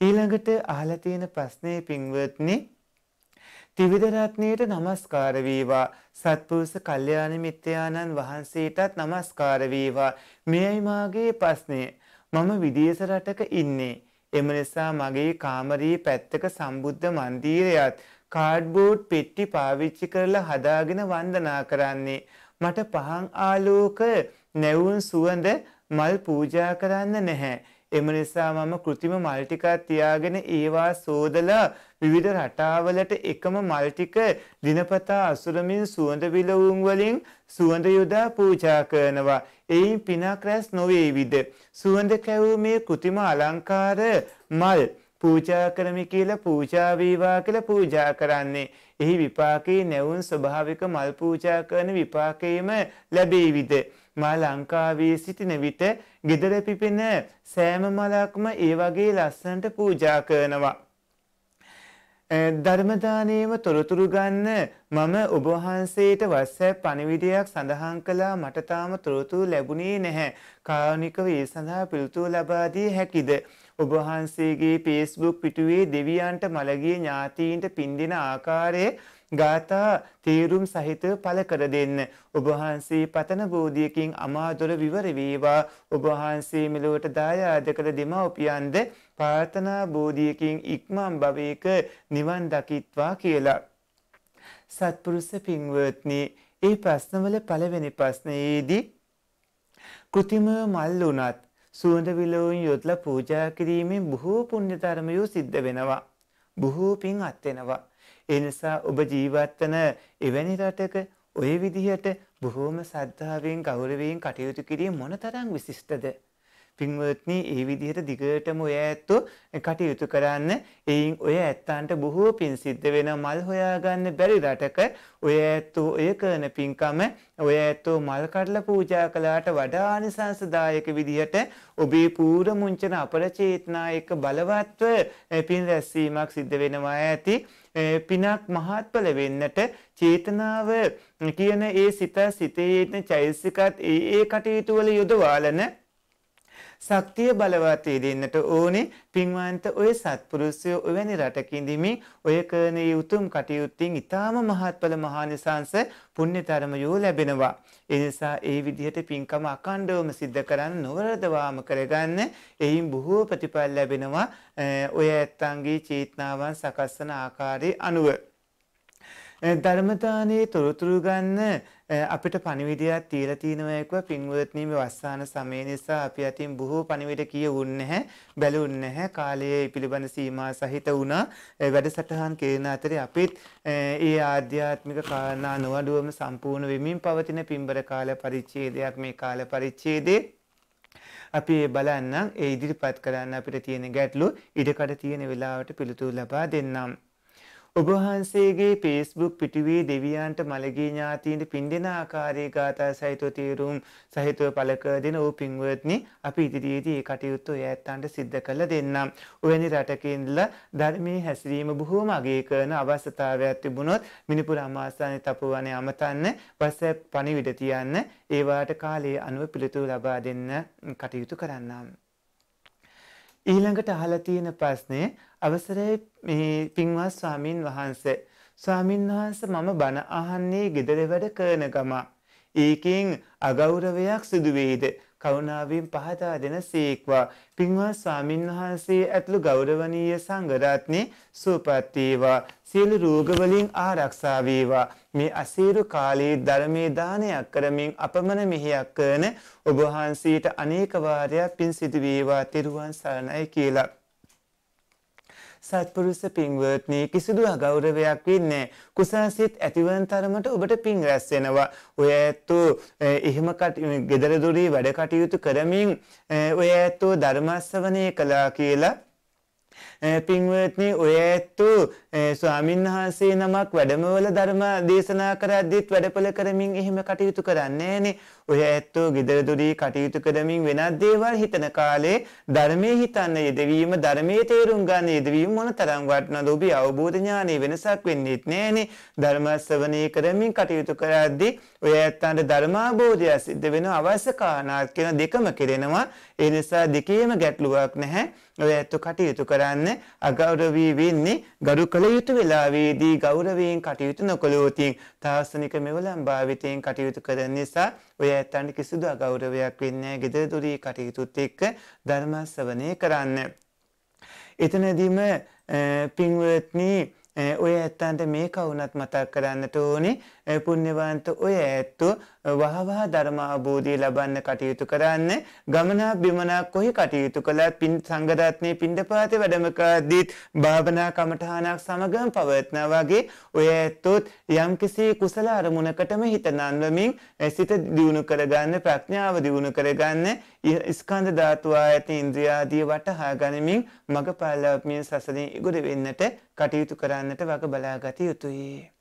ඊළඟට අහලා තියෙන ප්‍රශ්නේ පින්වත්නි ත්‍රිවිධ රත්නයට নমස්කාර වේවා සත්පුරුෂ කල්යාණ මිත්‍රයාණන් වහන්සේටත් নমස්කාර වේවා මෙයයි මාගේ ප්‍රශ්නේ මම විදේශ රටක ඉන්නේ එම නිසා මගේ කාමරයේ පැත්තක සම්බුද්ධ මන්දිරයත් කාඩ්බෝඩ් පෙට්ටි පාවිච්චි කරලා හදාගෙන වන්දනා කරන්නේ මට පහන් ආලෝක නැවුම් සුවඳ මල් පූජා කරන්න නැහැ එම නිසා මම કૃතිම මල් ටිකක් තියාගෙන ඒවා සෝදලා විවිධ රටාවලට එකම මල් ටික දිනපතා අසුරමින් සුවඳ විලවුන් වලින් සුවඳ යොදා පූජා කරනවා. එයින් පිනක් රැස් නොවේවිද? සුවඳ කැවූ මේ કૃතිම අලංකාර මල් පූජා කරමි කියලා පූජා වේවා කියලා පූජා කරන්නේ. එහි විපාකේ නැවුන් ස්වභාවික මල් පූජා කරන විපාකයේම ලැබේවිද? මා ලංකාවේ සිටින විට ගෙදර පිපෙන සෑම මලක්ම ඒ වගේ ලස්සනට පූජා කරනවා. ධර්මදානයේම තොරතුරු ගන්න මම ඔබ වහන්සේට WhatsApp පණිවිඩයක් සඳහන් කළා මට තාම තොරතුරු ලැබුණේ නැහැ. කාරුණිකව ඒ සඳහා පිළිතුරු ලබා දී හැකිද? ඔබ වහන්සේගේ Facebook පිටුවේ දෙවියන්ට මළගිය ඥාතීන්ට පින් දෙන ආකාරයේ ගාථා තේරුම් සහිත පළ කර දෙන්න. ඔබ වහන්සේ පතන බෝධියකින් අමාදොර විවර වේවා. ඔබ වහන්සේ මෙලොවට දායාද කළ දෙමව්පියන්ද ප්‍රාර්ථනා බෝධියකින් ඉක්මන් භවයක නිවන් දකිත්වා කියලා. සත්පුරුෂ පින්වත්නි, ඒ ප්‍රශ්නවල පළවෙනි ප්‍රශ්නයේදී කෘතිම මල් වුණත් සුවඳ විලවුන් යොදලා පූජා කිරීමෙන් බොහෝ පුණ්‍ය ධර්මයෝ සිද්ධ වෙනවා. බොහෝ පින් අත්වෙනවා. ඒ නිසා ඔබ ජීවත් වෙන එවැනි රටක ওই විදිහට බොහෝම සද්ධාවෙන් ගෞරවයෙන් කටයුතු කිරීම මොනතරම් විශිෂ්ටද පින්වත්නි ඒ විදිහට දිගටම ඔය ඇත්තෝ කටයුතු කරන්න එයින් ඔය ඇත්තන්ට බොහෝ පින් සිද්ධ වෙන මල් හොයාගන්න බැරි රටක ඔය ඇත්තෝ ඔය කරන පින්කම ඔය ඇත්තෝ මල් කඩලා පූජා කළාට වඩා ආනිසංසදායක විදිහට ඔබේ පූර්ව මුංචන අපරචේතනා එක්ක බලවත්ව පින් රැස්වීමක් සිද්ධ වෙනවා ඇති පිනක් මහත්ඵල වෙන්නට චේතනාව කියන ඒ සිත සිතේ චෛසිකත් ඒ ඒ කටයුතු වල යොදවාලන ශක්තිය බලවත් දෙන්නට ඕනේ පින්වන්ත ඔය සත්පුරුෂයෝ ඔවැනි රටක ඔය කරන උතුම් කටයුත්තෙන් ඊටාම මහත්ඵල මහානිසංස පුණ්‍යතරමයෝ ලැබෙනවා. ඒ නිසා ඒ විදිහට පින්කම අකණ්ඩවම සිද්ධ කරන්න නොවරදවාම කරගන්න එයින් බොහෝ ප්‍රතිඵල ලැබෙනවා. ඔය ඇත්තන්ගේ චේතනාවන් සකස්සන ආකාරයේ අනුව ධර්මදානයේ තොරතුරු ගන්න අපිට පණිවිඩයක් තියලා තිනවා එක්ව පින්වත්නි මේ වස්සාන සමය නිසා අපි අතින් බොහෝ පණිවිඩ කියවුන්නේ නැහැ බැලුන්නේ නැහැ කාලයේ පිළිබඳ සීමා සහිත වුණා වැඩසටහන් කරන අතරේ අපිත් ඒ ආධ්‍යාත්මික කාරණා නොඅඩුවම සම්පූර්ණ වෙමින් පවතින පින්බර කාල පරිච්ඡේදයක් මේ කාල පරිච්ඡේදේ අපි ඒ බලන්නම් ඒ ඉදිරිපත් කරන්න අපිට තියෙන ගැටලු ඉඩකඩ තියෙන වෙලාවට පිළිතුරු ලබා දෙන්නම් ඔබ වහන්සේගේ Facebook පිටුවේ දෙවියන්ට මළගිය ඥාතීන්ට පින් දෙන ආකාරයේ ගාථා සහිතව තීරුම් සහිතව පළ කර දෙන ඕ පින්වත්නි අපි ඉදිරියේදී ඒ කටයුත්ත ඔය ඇත්තන්ට සිද්ධ කරලා දෙන්නම්. ඔයනි රටක ඉඳලා ධර්මයේ හැසිරීම බොහෝම අගය කරන අවස්ථාවක් තිබුණොත් මිනිපුර අමාසානේ තපවනේ අමතන්න WhatsApp පණිවිඩ තියන්න ඒ වාට කාලයේ අනුව පිළිතුරු ලබා දෙන්න කටයුතු කරන්නම්. ඊළඟට අහලා තියෙන ප්‍රශ්නේ අවසරේ මේ පින්වත් ස්වාමින් වහන්සේ ස්වාමින් වහන්සේ මම බණ අහන්නේ gedare වැඩ කරන ගම. ඒකෙන් අගෞරවයක් සිදු වෙයිද? කරුණාවෙන් පහදා දෙන සීක්වා. පින්වත් ස්වාමින් වහන්සේ ඇතුළු ගෞරවනීය සංඝ රත්නේ සූපත් වේවා. සියලු රෝග වලින් ආරක්ෂා වේවා. මේ අසීරු කාලයේ ධර්මයේ දානයක් කරමින් අපමණ මෙහෙයක් කරන ඔබ වහන්සේට අනේක වාරයක් පින් සිදු වේවා. තෙරුවන් සරණයි කියලා. සත්පුරුෂ පින්වත්නි කිසිදු අගෞරවයක් වෙන්නේ කුසලසිත ඇතිවන තරමට ඔබට පින් රැස් වෙනවා. ඔය ඇත්තෝ එහෙම ගෙදර දොරේ වැඩ කටයුතු කරමින් ඔය ඇත්තෝ ධර්මස්සවණේ කළා කියලා පින්වත්නි ඔය ඇත්තු ස්වාමීන් වහන්සේ නමක් වැඩමවල ධර්ම දේශනා කරද්දිත් වැඩපළ කරමින් එහෙම කටයුතු කරන්නේ නෑනේ. ඔය ඇත්තෝ gedara duri කටයුතු කරමින් වෙනත් දේවල් හිතන කාලේ ධර්මයේ හිතන්න යෙදවීම ධර්මයේ තේරුම් ගන්න යෙදවීම මොන තරම් වටිනවද ඔබේ අවබෝධ ඥානෙ වෙනසක් වෙන්නේත් නෑනේ ධර්ම ශ්‍රවණය කරමින් කටයුතු කරද්දී ඔය ඇත්තන්ට ධර්මාබෝධය සිද්ධ වෙන අවශ්‍ය කාරණාත් කියන දෙකම කෙරෙනවා ඒ නිසා දෙකේම ගැටලුවක් නැහැ ඔය ඇත්තෝ කටයුතු කරන්න අගෞරවී වෙන්නේ ගරු කළ යුතු වෙලාවේදී ගෞරවයෙන් කටයුතු නොකළොතින් තාසනික මෙවලම් භාවිතයෙන් කටයුතු කරන නිසා ඔය ඇත්තන්ට කිසිදු අගෞරවයක් වෙන්නේ ගෙදර දොරී කටයුතුත් එක්ක ධර්මශ්‍රවණය කරන්න. එතනදීම පින්වත්නි ඔය ඇත්තන්ට මේ කවුනත් මතක් කරන්නට ඕනේ පුණ්‍යවන්ත ඔය ඇත්තෝ වහවහ ධර්ම අවබෝධය ලබන්න කටයුතු කරන්න ගමනා බිමනා කොහි කටයුතු කළත් පින් සංගරත්නය පිණ්ඩපාතේ වැඩමකදීත් භාවනා කමඨහනක් සමගම පවත්න වගේ ඔය ඇත්තොත් යම්කිසි කුසල අරමුණකටම හිත නන්වමින් සිත දියුණු කරගන්න ප්‍රඥාව දියුණු කරගන්න ස්කන්ධ ධාතු ආයතන ඉන්ද්‍රියාදී වටහා ගනිමින් මග පාලවමින් සසරින් ඉගොඩ වෙන්නට කටයුතු කරන්නට වග බලාගත යුතුයි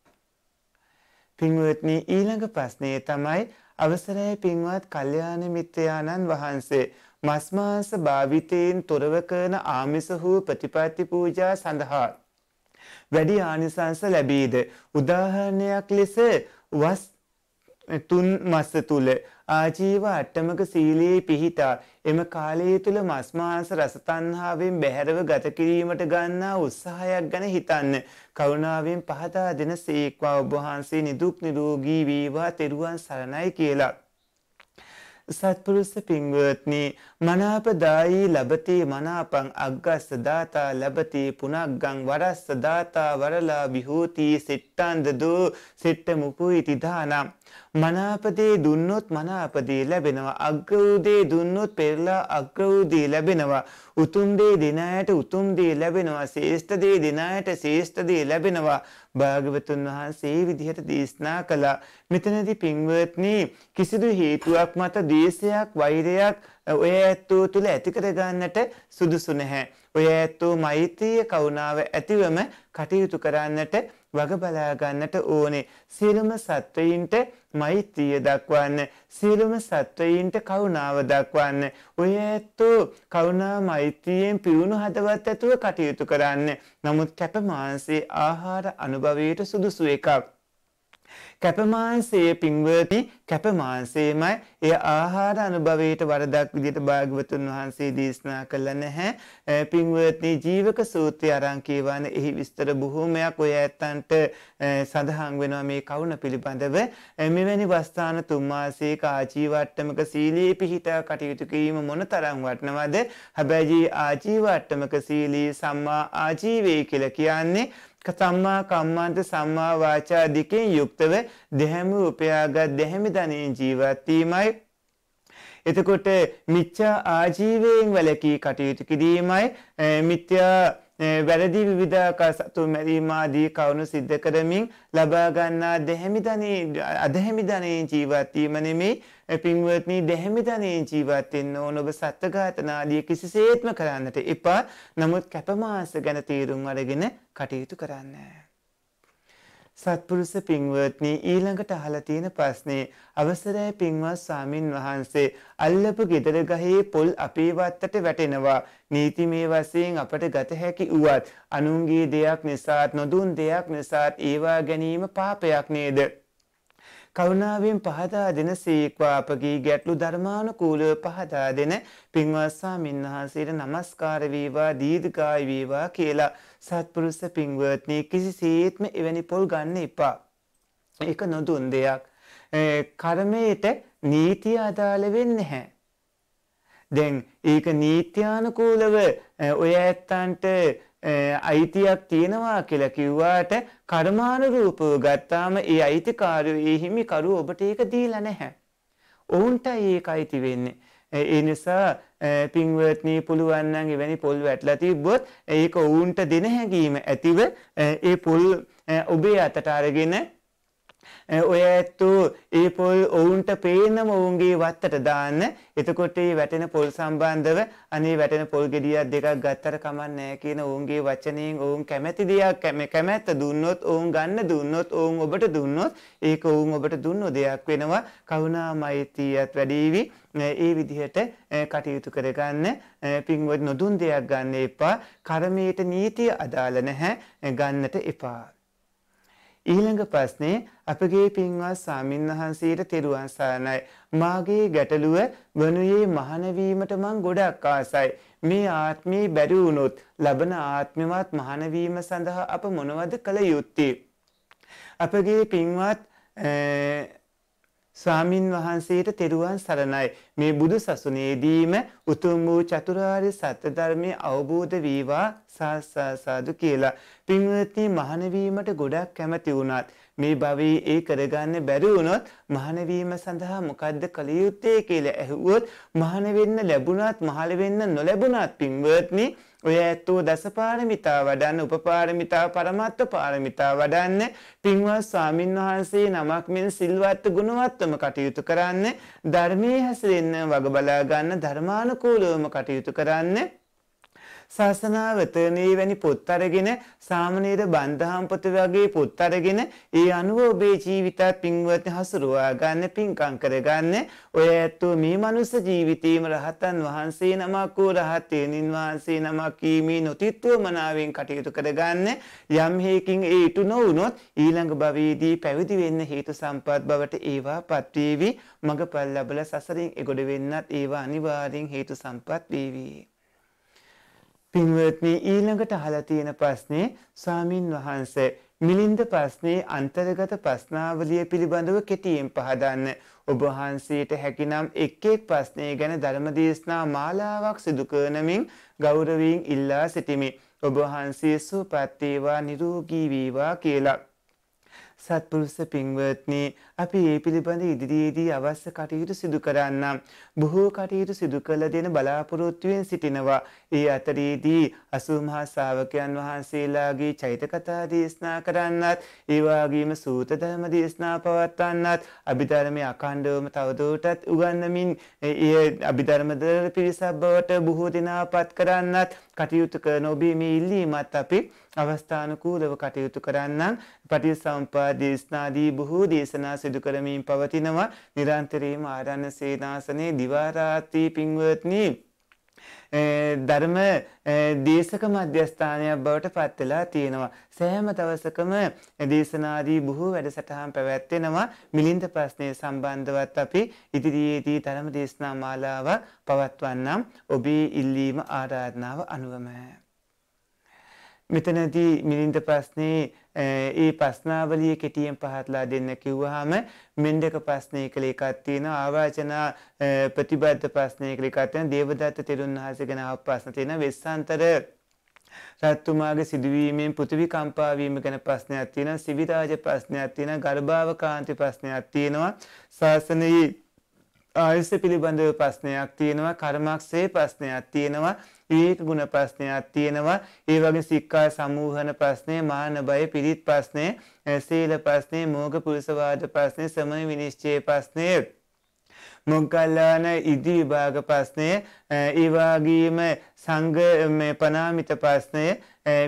පින්වත්නි ඊළඟ ප්‍රශ්නය තමයි අවසරයි පින්වත් කල්යාණ මිත්‍රයාණන් වහන්සේ මස් මාංශ භාවිතයෙන් තොරව කරන ආමිස වූ ප්‍රතිපත්ති පූජා සඳහා වැඩි ආනිසංස ලැබීද උදාහරණයක් ලෙස වස් තුන් මස තුල ආජීව අට්ටමක සීලයේ පිහිටා එම කාලයේ තුල මස් මාංශ රස තණ්හාවෙන් බැහැරව ගත කිරීමට ගන්නා උත්සාහයක් ගැන හිතන්න. කරුණාවෙන් පහදා දෙන සීක්වා ඔබ වහන්සේ නිදුක් නිරෝගී වේවා තෙරුවන් සරණයි කියලා. සත්පුරුස පින්වත්නි මනාපදායි ලබති මනාපං අග්ගස්ස දාතා ලබති පුනග්ගං වරස්ස දාතා වරලා විහෝති සිට්ඨන්ද දෝ සිට්ඨ මුපුයිති දානම් මනාපදේ දුන්නොත් මනාපදී ලැබෙනවා අග්‍රවූදේ දුන්නොත් පෙරලා අග්‍රවූදී ලැබෙනවා උතුම් දේ දෙන අයට උතුම් දේ ලැබෙනවා ශ්‍රේෂ්ඨ දේ දෙන අයට ශ්‍රේෂ්ඨ දේ ලැබෙනවා භාගවතුන් වහන්සේ විදිහට දේශනා කළා මෙතනදී පින්වත්නි කිසිදු හේතුවක් මත දේශයක් වෛරයක් ඔය ඇත්තෝ තුළ ඇති කරගන්නට සුදුසු නැහැ. ඔය ඇත්තෝ මෛත්‍රිය කරුණාව ඇතිවම කටයුතු කරන්නට වග බලා ගන්නට ඕනේ. සියලුම සත්වයින්ට මෛත්‍රිය දක්වන්න සියලුම සත්වයින්ට කරුණාව දක්වන්න ඔය ඇත්තෝ කරුණා මෛත්‍රියෙන් පියුණු හදවත් ඇතුව කටයුතු කරන්න නමුත් කැප මාංශේ ආහාර අනුභවයට සුදුසු එකක් කැපමාන්සේ පින්වති කැපමාන්සේමයි එය ආහාර අනුභවයට වරදක් විදිහට භාග්‍යවතුන් වහන්සේ දේශනා කළ නැහැ පින්වත්නි ජීවක සූත්‍රය අරන් කියවන එහි විස්තර බොහෝමයක් ඔය ඇත්තන්ට සඳහන් වෙනවා මේ කවුණ පිළිබඳව මෙවැනි වස්ථාන තුන් මාසයක ආජීවට්ටමක සීලයේ පිහිටා කටයුතු කිරීම මොනතරම් වටනවද හැබැයි ආජීවට්ටමක සීලී සම්මා ආජීවයේ කියලා කියන්නේ සම්මා කම්මන්ත සම්මා වාචා දිකෙන් යුක්තව දෙහැම උපයාගත් දෙහැම ධනෙන් ජීවත් වීමයි එතකොට මිච්ඡා ආජීවයෙන් වැළකී කටයුතු කිරීමයි මිත්‍යා වැරදි විවිධාකාර සතු මැරීම ආදී කරුණු සිද්ධ කරමින් ලබා ගන්නා දෙහැමි ධනේ අධහැමි ධනේ ජීවත් වීම නෙමෙයි පින්වත්නි දැහැමිතනේ ජීවත් වෙන්න ඕන ඔබ සත්ත්වඝාතනාදී කිසිසේත්ම කරන්නට එපා. නමුත් කැපමාස ගැන තීරුම් අරගෙන කටයුතු කරන්න. සත්පුරුෂ පින්වත්නි ඊළඟට අහලා තියෙන ප්‍රශ්නේ අවසරයි පින්වත් ස්වාමින් වහන්සේ අල්ලපු ගෙදර ගහේ පොල් අපේ වත්තට වැටෙනවා නීතිමය වශයෙන් අපට ගත හැකි වුවත් අනුන්ගේ දෙයක් නිසාත් නොදුන් දෙයක් නිසාත් ඒවා ගැනීම පාපයක් නේද කරුණාවෙන් පහදා දෙන සීක්වා අපගේ ගැටලු ධර්මානුකූලව පහදා දෙන පින්වත් ස්වාමින්වහන්සේට নমස්කාර වේවා දීර්ඝායු වේවා කියලා සත්පුරුෂ පින්වත්නි කිසිසේත්ම එවැනි පොල් ගන්න එපා. ඒක නොදුන් දෙයක්. කර්මයට නීතිය අදාළ වෙන්නේ නැහැ. දැන් ඒක නීත්‍යානුකූලව ඔය ඇත්තන්ට අයිතියක් තියෙනවා කියලා කිව්වාට කර්මානුරූපව ගත්තාම ඒ අයිතිකාරයෝ ඒ හිමිකරු ඔබට ඒක දීලා නැහැ. ඔවුන්ටයි ඒක අයිති වෙන්නේ. ඒ නිසා පින්වත්නී පුළුවන් නම් එවැනි පොල් වැටලා තිබ්බොත් ඒක ඔවුන්ට දෙන හැඟීම ඇතිව ඒ පොල් ඔබේ අතට අරගෙන ඔය ඇත්තෝ ඒ පොල් ඔවුන්ට පේනම ඔවුන්ගේ වත්තට දාන්න. එතකොට මේ වැටෙන පොල් සම්බන්ධව අනේ වැටෙන පොල් ගෙඩියක් දෙකක් ගත්තට කමන්නේ කියන ඔවුන්ගේ වචනයෙන් ඔවුන් කැමැති දෙයක් කැමැත්ත දුන්නොත් ඔවුන් ගන්න දුන්නොත් ඔවුන් ඔබට දුන්නොත් ඒක ඔවුන් ඔබට දුන්නු දෙයක් වෙනවා. කරුණා මෛත්‍රියත් වැඩිවි. ඒ විදිහට කටයුතු කරගන්න පින්වත් නොදුන් දෙයක් ගන්න එපා. කර්මයට නීතිය අදාළ නැහැ. ගන්නට එපා. ඊළඟ ප්‍රශ්නේ අපගේ පින්වත් සාමින්වහන්සේට තෙරුවන් සරණයි. මාගේ ගැටලුව වනුයේ මහාන වීමට මං ගොඩක් ආසයි. මේ ආත්මේ බැරි වුණොත් ලබන ආත්මෙවත් මහාන වීම සඳහා අප මොනවද කළ යුත්තේ? අපගේ පින්වත් ස්වාමින් වහන්සේට තෙරුවන් සරණයි මේ බුදු සසුනේදීම උතුම් වූ චතුරාර්ය සත්‍ය ධර්මයේ අවබෝධ වේවා සාසාසාදු කියලා පින්වත්නි මහාන වීමට ගොඩක් කැමති වුණත් මේ භවයේ ඒ කරගන්න බැරි වුණොත් මහාන වීම සඳහා මොකද්ද කළ යුත්තේ කියලා ඇහුවොත් මහාන වෙන්න ලැබුණත් මහල වෙන්න නොලැබුණත් පින්වත්නි ඔය ඇත්තෝ දසපාරමිතා වඩන්න උපපාරමිතා පරමත්ව පාරමිතා වඩන්න පින්වත් ස්වාමින් වහන්සේ නමක් මෙන් සිල්වත් ගුණවත්වම කටයුතු කරන්න ධර්මයේ හැසිරෙන්න වග බලා ගන්න ධර්මානුකූලවම කටයුතු කරන්න ශාසනාව වෙතනේ වැනි පොත් අරගෙන සාමනීර බන්ධහම්පත වගේ පොත් අරගෙන ඒ අනුව ඔබේ ජීවිතත් පින්වත් හසුරුවා ගන්න පින්කම් කරගන්න ඔය ඇත්තෝ මේ මනුස්ස ජීවිතේම රහතන් වහන්සේ නමක් වූ රහතේනින් වහන්සේ නමක් කීමේ නොතිත්ව මනාවෙන් කටයුතු කරගන්න යම් හේකින් ඒ ඉටු නොවුනොත් ඊළඟ භවයේදී පැවිදි වෙන්න හේතු සම්පත් බවට ඒවා පත්වේවි මගපල් ලැබලා සසරින් එගොඩ වෙන්නත් ඒවා අනිවාර්යෙන් හේතු සම්පත් වේවි පින්වත්නි ඊළඟට අහලා තියෙන ප්‍රශ්නේ ස්වාමින් වහන්සේ මිලින්ද ප්‍රශ්නේ අන්තර්ගත ප්‍රශ්නාවලිය පිළිබඳව කෙටියෙන් පහදන්න ඔබ වහන්සේට හැකිනම් එක් එක් ප්‍රශ්නේ ගැන ධර්මදේශනා මාලාවක් සිදු කරනමින් ගෞරවයෙන් ඉල්ලා සිටිමි ඔබ වහන්සේ සුවපත් වේවා නිරෝගී වේවා කියලා සත්පුරුෂ පින්වත්නි අපි ඒ පිළිබඳ ඉදිරියේදී අවශ්‍ය කටයුතු සිදු කරන්නම්. බොහෝ කටයුතු සිදු කළ දෙන බලාපොරොත්තුවෙන් සිටිනවා. ඒ අතරේදී අසූමහා ශාවකයන් වහන්සේලාගේ චෛත කතා දේශනා කරන්නත්, ඒ වගේම සූත ධර්ම දේශනා පවත්වන්නත්, අභිධර්මයේ අඛණ්ඩවම තවදුරටත් උගන්වමින් ඒ අභිධර්ම දර පිරිසක් බවට බොහෝ දෙනාපත් කරන්නත් කටයුතු කරන ඔබේ මේ ඉල්ලීමත් අපි අවස්ථානුකූලව කටයුතු කරන්නම්. පටිසම්පාද දේශනාදී බොහෝ දේශනා සිදු කරමින් පවතිනවා නිරන්තරයෙන්ම ආරණ්‍ය සේනාසනේ දිවා රාත්‍රී පින්වත්නි ධර්ම දේශක මධ්‍යස්ථානයක් බවට පත් වෙලා තියෙනවා. සෑම දවසකම දේශනාදී බොහෝ වැඩසටහන් පැවැත්වෙනවා. මිලින්ද ප්‍රශ්නය සම්බන්ධවත් අපි ඉදිරියේදී ධර්ම දේශනා මාලාව පවත්වන්නම්. ඔබේ ඉල්ලීම ආරාධනාව අනුවම. මෙතනදී මිලින්ද ප්‍රශ්නේ ඒ ප්‍රශ්නාවලිය කෙටියෙන් පහත්ලා දෙන්න කිව්වහම මෙන්ඩක ප්‍රශ්නය කළ එකක් තියෙනවා ආවාචනා ප්‍රතිබද්ධ ප්‍රශ්නය කළ එකක් තියෙනවා දේවදත්ත තෙරුන් වහන්සේ ගැන අහපු ප්‍රශ්න තියෙනවා වෙස්සාන්තර රත්තුමාගේ සිදුවීමෙන් පෘථිවි කම්පා වීම ගැන ප්‍රශ්නයක් තියෙනවා සිවිරාජ ප්‍රශ්නයක් තියෙනවා ගර්භාවකාන්ති ප්‍රශ්නයක් තියෙනවා ශාසනයේ ආයුෂ පිළිබඳව ප්‍රශ්නයක් තියෙනවා කර්මක්ෂේ ප්‍රශ්නයක් තියෙනවා විවේකගුණ ප්‍රශ්නයක් තියෙනවා. ඒ වගේ සික්කා සමූහන ප්‍රශ්නය, මාන බය පිරිත් ප්‍රශ්නය, සීල ප්‍රශ්නය, මෝග පුරුෂවාද ප්‍රශ්නය, සමය විනිශ්චය ප්‍රශ්නය මොග්ගල්ලාන ඉදි විභාග ප්‍රශ්නය, ඒ වගේම සංඝ මේ පනාමිත ප්‍රශ්නය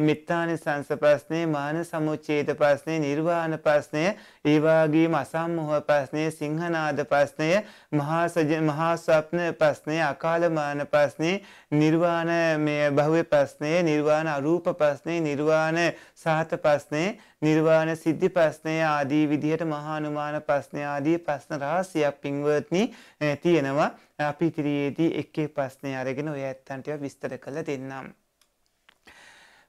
මිත්තාන සංස ප්‍රශ්නය මාන සමුච්චේද ප්‍රශ්නය නිර්වාණ ප්‍රශ්නය ඒවාගේම අසම්මෝහ ප්‍රශ්නය සිංහනාද ප්‍රශ්නය මහාසජ මහාස්වප්න ප්‍රශ්නය අකාලමාන ප්‍රශ්නය නිර්වාණ මේ භව්‍ය ප්‍රශ්නය නිර්වාණ අරූප ප්‍රශ්නය නිර්වාණ සාත ප්‍රශ්නය නිර්වාණ සිද්ධි ප්‍රශ්නය ආදී විදිහට මහානුමාන ප්‍රශ්නය ආදී ප්‍රශ්න රාශියක් පින්වත්නි තියෙනවා අපි ඉතිරියේදී එකේ ප්‍රශ්නය අරගෙන ඔය ඇත්තන්ටව විස්තර කළ දෙන්නම්.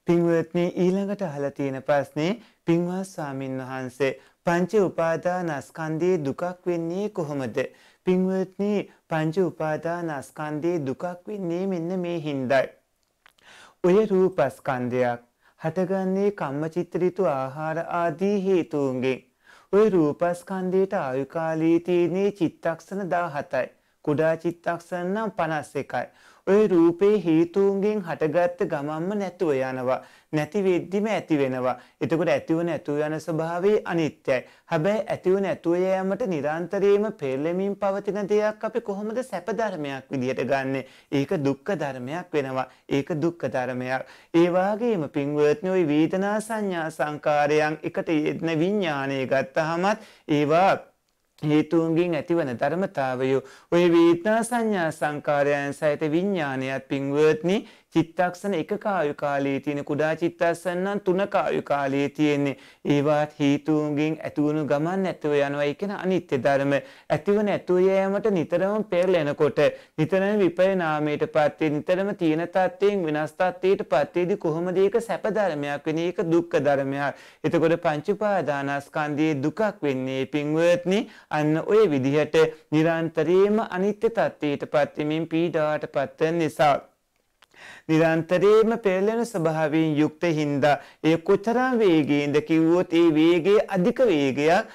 පින්වත්නි ඊළඟට අහලා තියෙන ප්‍රශ්නේ පින්වත් ස්වාමින් වහන්සේ පංච උපාදානස්කන්ධයේ දුකක් වෙන්නේ කොහොමද? පින්වත්නි පංච උපාදානස්කන්ධයේ දුකක් වෙන්නේ මෙන්න මේ හින්දායි. ඔය රූපස්කන්ධයක් හටගන්නේ කම්මචිත්ත ඍතු ආහාර ආදී හේතුන්ගෙන්. ඔය රූපස්කන්ධයට ආයු කාලී තියෙන්නේ චිත්තක්ෂණ 17යි. කුඩා චිත්තක්ෂණ නම් 51යි. ඔය රූපේ හේතුන්ගෙන් හටගත්ත ගමම්ම නැතුව යනවා. නැති වෙද්දිම ඇති වෙනවා. එතකොට ඇතිව නැතුව යන ස්වභාවය අනිත්‍යයි. හැබැයි ඇතිව නැතුව යෑමට නිරන්තරයෙන්ම පෙරළෙමින් පවතින දෙයක් අපි කොහොමද සැප ධර්මයක් විදියට ගන්නෙ? ඒක දුක්ඛ ධර්මයක් වෙනවා. ඒක දුක්ඛ ධර්මයක්. ඒ වාගේම පින්වත්නි ওই වේදනා සංඥා සංකාරයන් එකට යෙදෙන විඥානය ගත්තහමත් ඒවා හේතුන්ගින් ඇතිවන ධර්මතාවයෝ ඔය වේතනා සංඥා සංකාරයන් සහිත විඤ්ඥානයත් පින්වත්නි චිත්තක්ෂණ එකක ආයු කාලයේ තියෙන කුඩා චිත්තක්ෂණ නම් තුනක ආයු කාලයේ තියෙන්නේ ඒවත් හේතුන්ගෙන් ඇතිවුණු ගමන් නැතුව යනවා ඒ කියන්නේ අනිත්‍ය ධර්ම ඇතිව නැතුව යෑමට නිතරම පෙරලෙනකොට නිතරම විපරිණාමයටපත් වෙන නිතරම තියෙන තත්ත්වයෙන් වෙනස් තත්ත්වයටපත් වෙදී කොහොමද ඒක සැප ධර්මයක් වෙන්නේ ඒක දුක්ඛ ධර්මයක් එතකොට පංච උපාදානස්කන්ධයේ දුකක් වෙන්නේ පින්වත්නි අන්න ඔය විදිහට නිරන්තරයෙන්ම අනිත්‍ය තත්ත්වයටපත් වෙමින් පීඩාවටපත් වෙන නිසා නිරන්තරයෙන්ම පෙරලෙන ස්වභාවයෙන් යුක්ත හින්දා ඒ කොතරම් වේගයෙන්ද කිව්වොත් ඒ වේගයේ අධික වේගයක්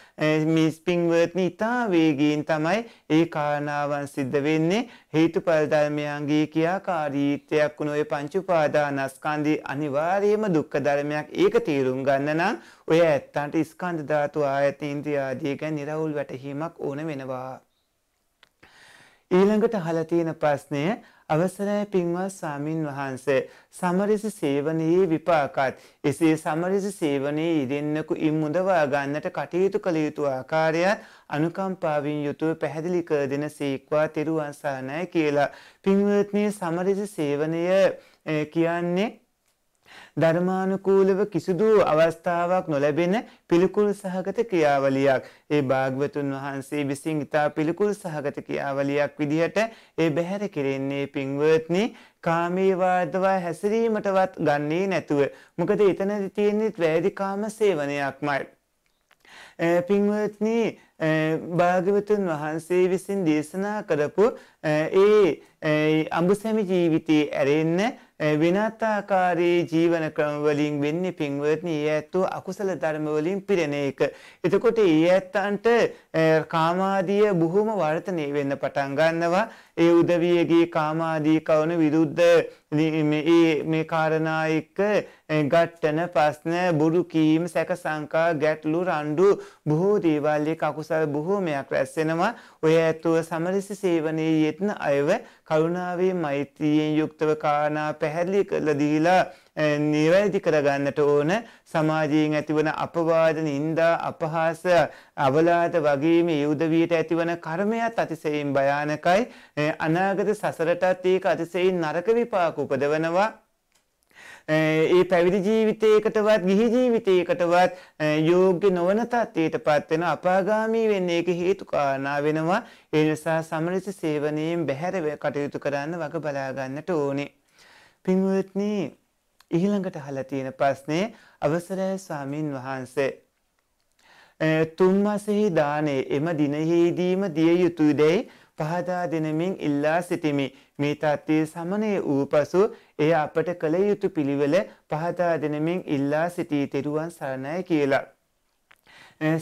මේ ස්පින්වර්ත්නි ඉතා වේගයෙන් තමයි ඒ කාරණාවන් සිද්ධ වෙන්නේ හේතුඵල ධර්මයන්ගේ ක්‍රියාකාරීත්වයක් වුණ ওই පංච උපාදානස්කන්ධي අනිවාර්යයෙන්ම දුක්ඛ ධර්මයක් ඒක තේරුම් ගන්න නම් ඔය ඇත්තන්ට ස්කන්ධ ධාතු ආයතන ඉන්ද්‍රිය ආදී ගැන නිර්වෘල් වැටහීමක් ඕන වෙනවා ඊළඟට අහලා තියෙන ප්‍රශ්නය අවසරයි පින්වත් ස්වාමින් වහන්සේ සමරිස සේවනයේ විපාකත් එසේ සමරිස සේවනයේ යෙදෙන්නකු ඉම්මුදවා ගන්නට කටයුතු කළ යුතු ආකාරයත් අනුකම්පාවෙන් යුතුව පැහැදිලි කර දෙන සීක්වා තෙරුවන් සරණයි කියලා පින්වත්නි සමරිස සේවනය කියන්නේ ධර්මානුකූලව කිසිදු අවස්ථාවක් නොලැබෙන පිළිකුල් සහගත ක්‍රියාවලියක් ඒ භාග්‍යවතුන් වහන්සේ විසින් ඉතා පිළිකුල් සහගත ක්‍රියාවලියක් විදිහට ඒ බැහැර කෙරෙන්නේ පින්වත්නි කාමී වාදවා හැසිරීමටවත් ගන්නේ නැතුව මොකද එතනදි තියෙන්නේ වැරදි සේවනයක්මයි පින්වත්නි භාග්‍යවතුන් වහන්සේ විසින් දේශනා කරපු ඒ අඹුසැමි ජීවිතේ ඇරෙන්න විනාතාකාරී ජීවන ක්‍රම වලින් වෙන්නේ පින්වත්නි ඊයැත්තු අකුසල ධර්ම වලින් පිරෙන එක. එතකොට ඊයැත්තන්ට කාමාදී බොහොම වර්ධනය වෙන්න පටන් ගන්නවා. ඒ උදවියගේ කාමාදී කවුන විරුද්ධ මේ මේ කාරණා එක්ක ගැටන ප්‍රශ්න බොරු කීම් සැක සංකා ගැටලු රණ්ඩු බොහෝ දේවල් එක්ක අකුසල බොහෝමයක් රැස් වෙනවා. ඔය ඇතුව සමරිස සේවනයේ යෙදෙන අයව කරුණාවේ මෛත්‍රියෙන් යුක්තව කාරණා පැහැදිලි කරලා දීලා නිවැරදි කරගන්නට ඕන සමාජයෙන් ඇතිවන අපවාද නින්දා අපහාස අවලාද වගේම යුදවියට ඇතිවන කර්මයත් අතිශයින් භයානකයි අනාගත සසරටත් ඒක අතිශයින් නරක විපාක උපදවනවා ඒ පැවිදි ජීවිතයකටවත් ගිහි ජීවිතයකටවත් යෝග්‍ය නොවන තත්ත්වයට පත් වෙන අපාගාමී වෙන්න ඒක හේතු කාරණා වෙනවා. ඒ නිසා සමලිත සේවනයෙන් බැහැරව කටයුතු කරන්න වග බලා ගන්නට ඕනේ. පින්වත්නි ඊළඟට අහලා තියෙන ප්‍රශ්නේ අවසරයි ස්වාමින් වහන්සේ තුන් මාසෙහි දානේ එම දිනෙහිදීම දිය යුතුයදයි පහදා දෙනමින් ඉල්ලා සිටිමි. මේ තත්ත්වයේ සමනය වූ පසු එය අපට කළ යුතු පිළිවෙල පහදා දෙනමින් ඉල්ලා සිටී තෙරුවන් සරණයි කියලා.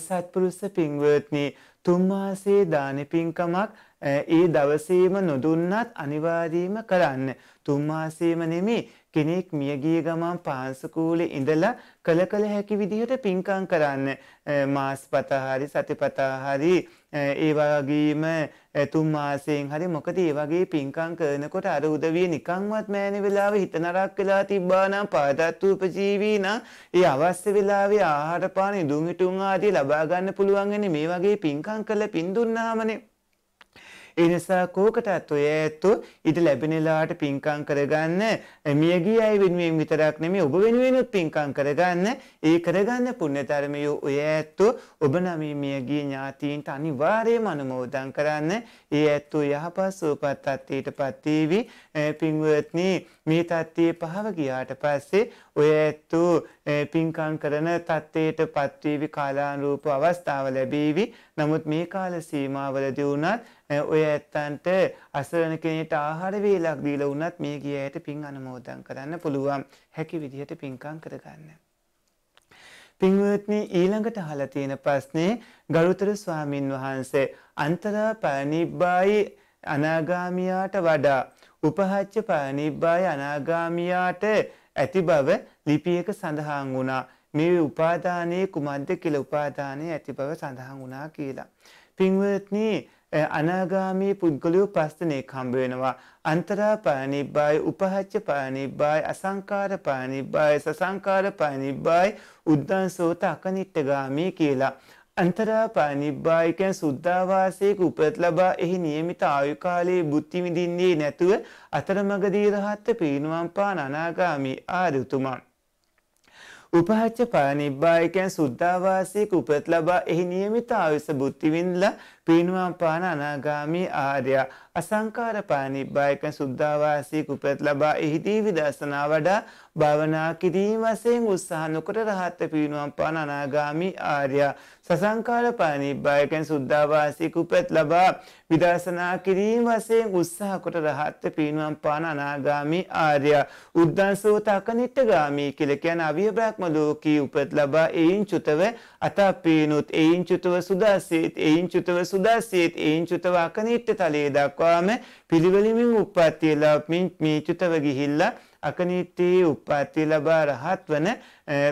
සත්පුරුෂ පින්වත්නි තුන්මාසේ දාන පින්කමක් ඒ දවසේම නොදුන්නත් අනිවාර්යයෙන්ම කරන්න. තුන්මාසේම නෙමෙයි කෙනෙක් මියගිය ගමන් පාංශකූලේ ඉඳලා කලකල හැකි විදිහට පින්කම් කරන්න. මාස්පතා හරි සතිපතා හරි ඒ වගේම තුන් මාසයෙන් හරි මොකද ඒ වගේ පින්කම් කරනකොට අර උදවිය නිකන්වත් මෑන වෙලාව හිත නරක් වෙලා තිබ්බා නම් පාදත්තු උපජීවී නම් ඒ අවශ්‍ය වෙලාවේ ආහාර පාන ඉදුම් හිටුම් ආදී ලබා ගන්න පුළුවන් වෙන්නේ මේ වගේ පින්කම් කරලා පින් දුන්නාමනේ ඒ නිසා කෝකටත් ඔය ඇත්තෝ ඉඩ ලැබෙනලාට පින්කම් කරගන්න මියගිය අය වෙනුවෙන් විතරක් නෙමෙයි ඔබ වෙනුවෙනුත් පින්කම් කරගන්න ඒ කරගන්න පුණ්‍ය ධර්මය ඔය ඇත්තෝ ඔබ නම් මියගිය ඥාතීන්ට අනිවාර්යයෙන්ම අනුමෝදන් කරන්න ඒ ඇත්තෝ යහපත් සූපත් තත්ත්වයටපත් වේවි පින්වත්නි මේ තත්ත්වයේ පහව ගියාට පස්සේ ඔය ඇත්තෝ පින්කම් කරන තත්ත්වයටපත් වේවි කාලානුරූප අවස්ථාව ලැබේවි නමුත් මේ කාල සීමාවලදී වුණත් ඔය ඇත්තන්ට අසරණ කෙනෙට ආහාර වේලක් දීලා වුණත් මේ ගිය ඇයට පින් අනුමෝදන් කරන්න පුළුවන් හැකි විදිහට පින්කම් කරගන්න. පින්වත්නි ඊළඟට අහලා තියෙන ප්‍රශ්නේ ගරුතර ස්වාමින් වහන්සේ අන්තරා පරිනිබ්බායි අනාගාමියාට වඩා උපහච්ච පරිනිබ්බායි අනාගාමියාට ඇති බව ලිපියක සඳහන් වුණා. මේ උපාදානයේ කුමද්ද කියලා උපාදානයේ ඇති බව සඳහන් වුණා කියලා. පින්වත්නි අනාගාමී පුද්ගලයෝ පස්තනෙක් හම්බ වෙනවා. අන්තරා පානිබ්බාය, උපහච්ච පානිබ්බාය, අසංකාර පානිබ්බාය, සසංකාර පානිබ්බාය, උද්දන්සෝත අකනිට්ඨගාමී කියලා. අන්තරා පානිබ්බාය කියන්නේ සුද්ධාවාසයක උපත ලබා එහි નિયમિત ආයු කාලයේ බුද්ධි විඳින්නේ නැතුව අතරමඟදී රහත් පේනුවම් පාන අනාගාමී ආදී උතුමා. උපහච්ච පානිබ්බාය කියන්නේ සුද්ධාවාසයක උපත ලබා එහි નિયમિત ආයුෂ බුද්ධි විඳලා පින්වම් පාන අනාගාමී ආර්යා අසංකාර පානිබ්බායක සුද්ධාවාසී කුපත් ලබා එහිදී විදර්ශනා වඩා භාවනා කිරීම වශයෙන් උත්සාහ නොකොට රහත් පින්වම් පාන අනාගාමී ආර්යා සසංකාර පානිබ්බායක සුද්ධාවාසී කුපත් ලබා විදර්ශනා කිරීම වශයෙන් උත්සාහ කොට රහත් පින්වම් පාන අනාගාමී ආර්යා උද්දන්සෝත අකනිට්ඨගාමී කියලා කියන අවිය බ්‍රහ්ම ලෝකී උපත් ලබා එයින් චුතව අතපේනොත් එයින් චුතව සුදාසෙත් එයින් චුතව සුදා උදස්සීත් එයින් චුතව අකනිට්ඨ තලයේ දක්වාම පිළිවෙලිමින් උප්පත්තිය ලබමින් මේ චුතව ගිහිල්ලා අකනිට්ඨී උප්පත්තිය ලබා රහත් වන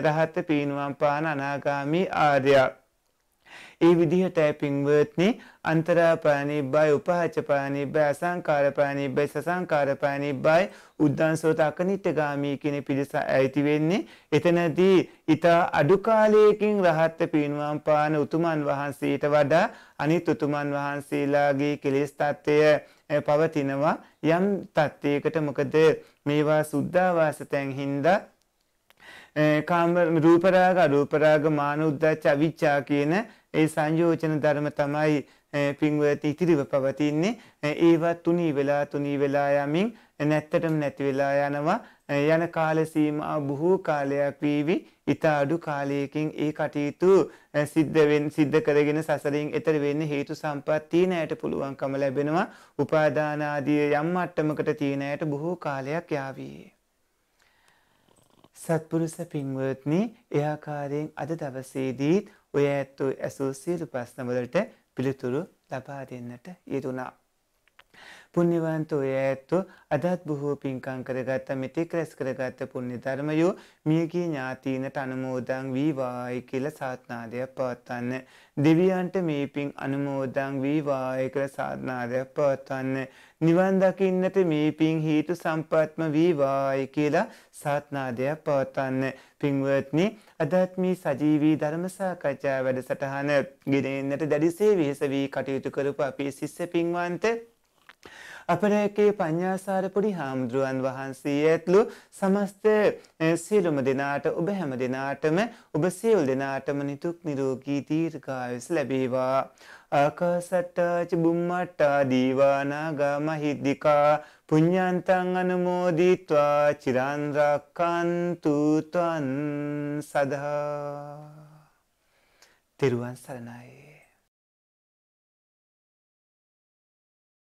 රහත් පීනුවම් පාන අනාගාමි ආර්යයා ඒ විදිහට පින්වත්නි අන්තරාපානිබ්බයි උපහච්චපානිබ්බයි අසංකාරපානිබ්බයි සසංකාරපානිබ්බයි උද්දන්සෝත අකනිත්‍යගාමී කියන පිළිස ඇති වෙන්නේ එතනදී ඊට අඩු කාලයකින් රහත් පින්වම් පාන උතුමන් වහන්සේට වඩා අනිත් උතුමන් වහන්සේලාගේ කෙලෙස් தත්ත්වය පවතිනවා යම් தත්ත්වයකට මොකද මේවා සුද්ධාවාස තැන් හින්දා කාම රූපරාග අරූපරාග මාන උද්දච්ච අවිච්ඡා කියන ඒ සංයෝජන ධර්ම තමයි පින්වත ඉතිරිව පවතින්නේ ඒවා තුනී වෙලා තුනී වෙලා යමින් නැත්තටම නැති වෙලා යනවා යන කාල සීමා බොහෝ කාලයක් වීවි ඊට අඩු කාලයකින් ඒ කටයුතු සිද්ධ වෙන සිද්ධ කරගෙන සසරින් එතර වෙන්න හේතු සම්පත් තීනයට පුළුවන්කම ලැබෙනවා උපාදාන ආදී යම් මට්ටමකට තීනයට බොහෝ කාලයක් යාවි සත්පුරුෂ පින්වත්නි එයාකාරයෙන් අද දවසේදී ඔය ඇත්තු ඇසූ සියලු ප්‍රශ්නවලට පිළිතුරු ලබා දෙන්නට යෙදුණා. පුණ්‍යවන්ත ඔය ඇත්තෝ අදත් බොහෝ පින්කම් කරගත්ත මෙතෙක් රැස් කරගත්ත පුණ්‍ය ධර්මයෝ මියගිය ඥාතීනට අනුමෝදන් වීවායි කියලා සාත්නාදයක් පවත්වන්න. දෙවියන්ට මේ පින් අනුමෝදන් වීවායි කියලා සාත්නාදයක් පවත්වන්න. නිවන් දකින්නට මේ පින් හේතු සම්පත්ම වීවායි කියලා සාත්නාදයක් පවත්වන්න. පින්වත්නි අදත් මේ සජීවී ධර්ම සාකච්ඡා වැඩසටහන ගෙන එන්නට දැඩිසේ වෙහෙස වී කටයුතු කරපු අපේ සිස්ස පින්වන්ත අපරේකේ පඤ්ඤාසාරපුරි හාමුදුරුවන් වහන්සේ ඇතුළු සමස්ත සියලුම දෙනාට ඔබ හැම දෙනාටම ඔබ සියලු දෙනාටම නිතුක් නිරෝගී දීර්ඝායුෂ ලැබේවා ආකාසට්ටා ච බුම්මට්ටා දීවානාගා මහිද්దికා පුඤ්ඤාන්තං අනුමෝදිත්වා චිරන් රක්칸තු ත්වන් සදා තෙරුවන් සරණයි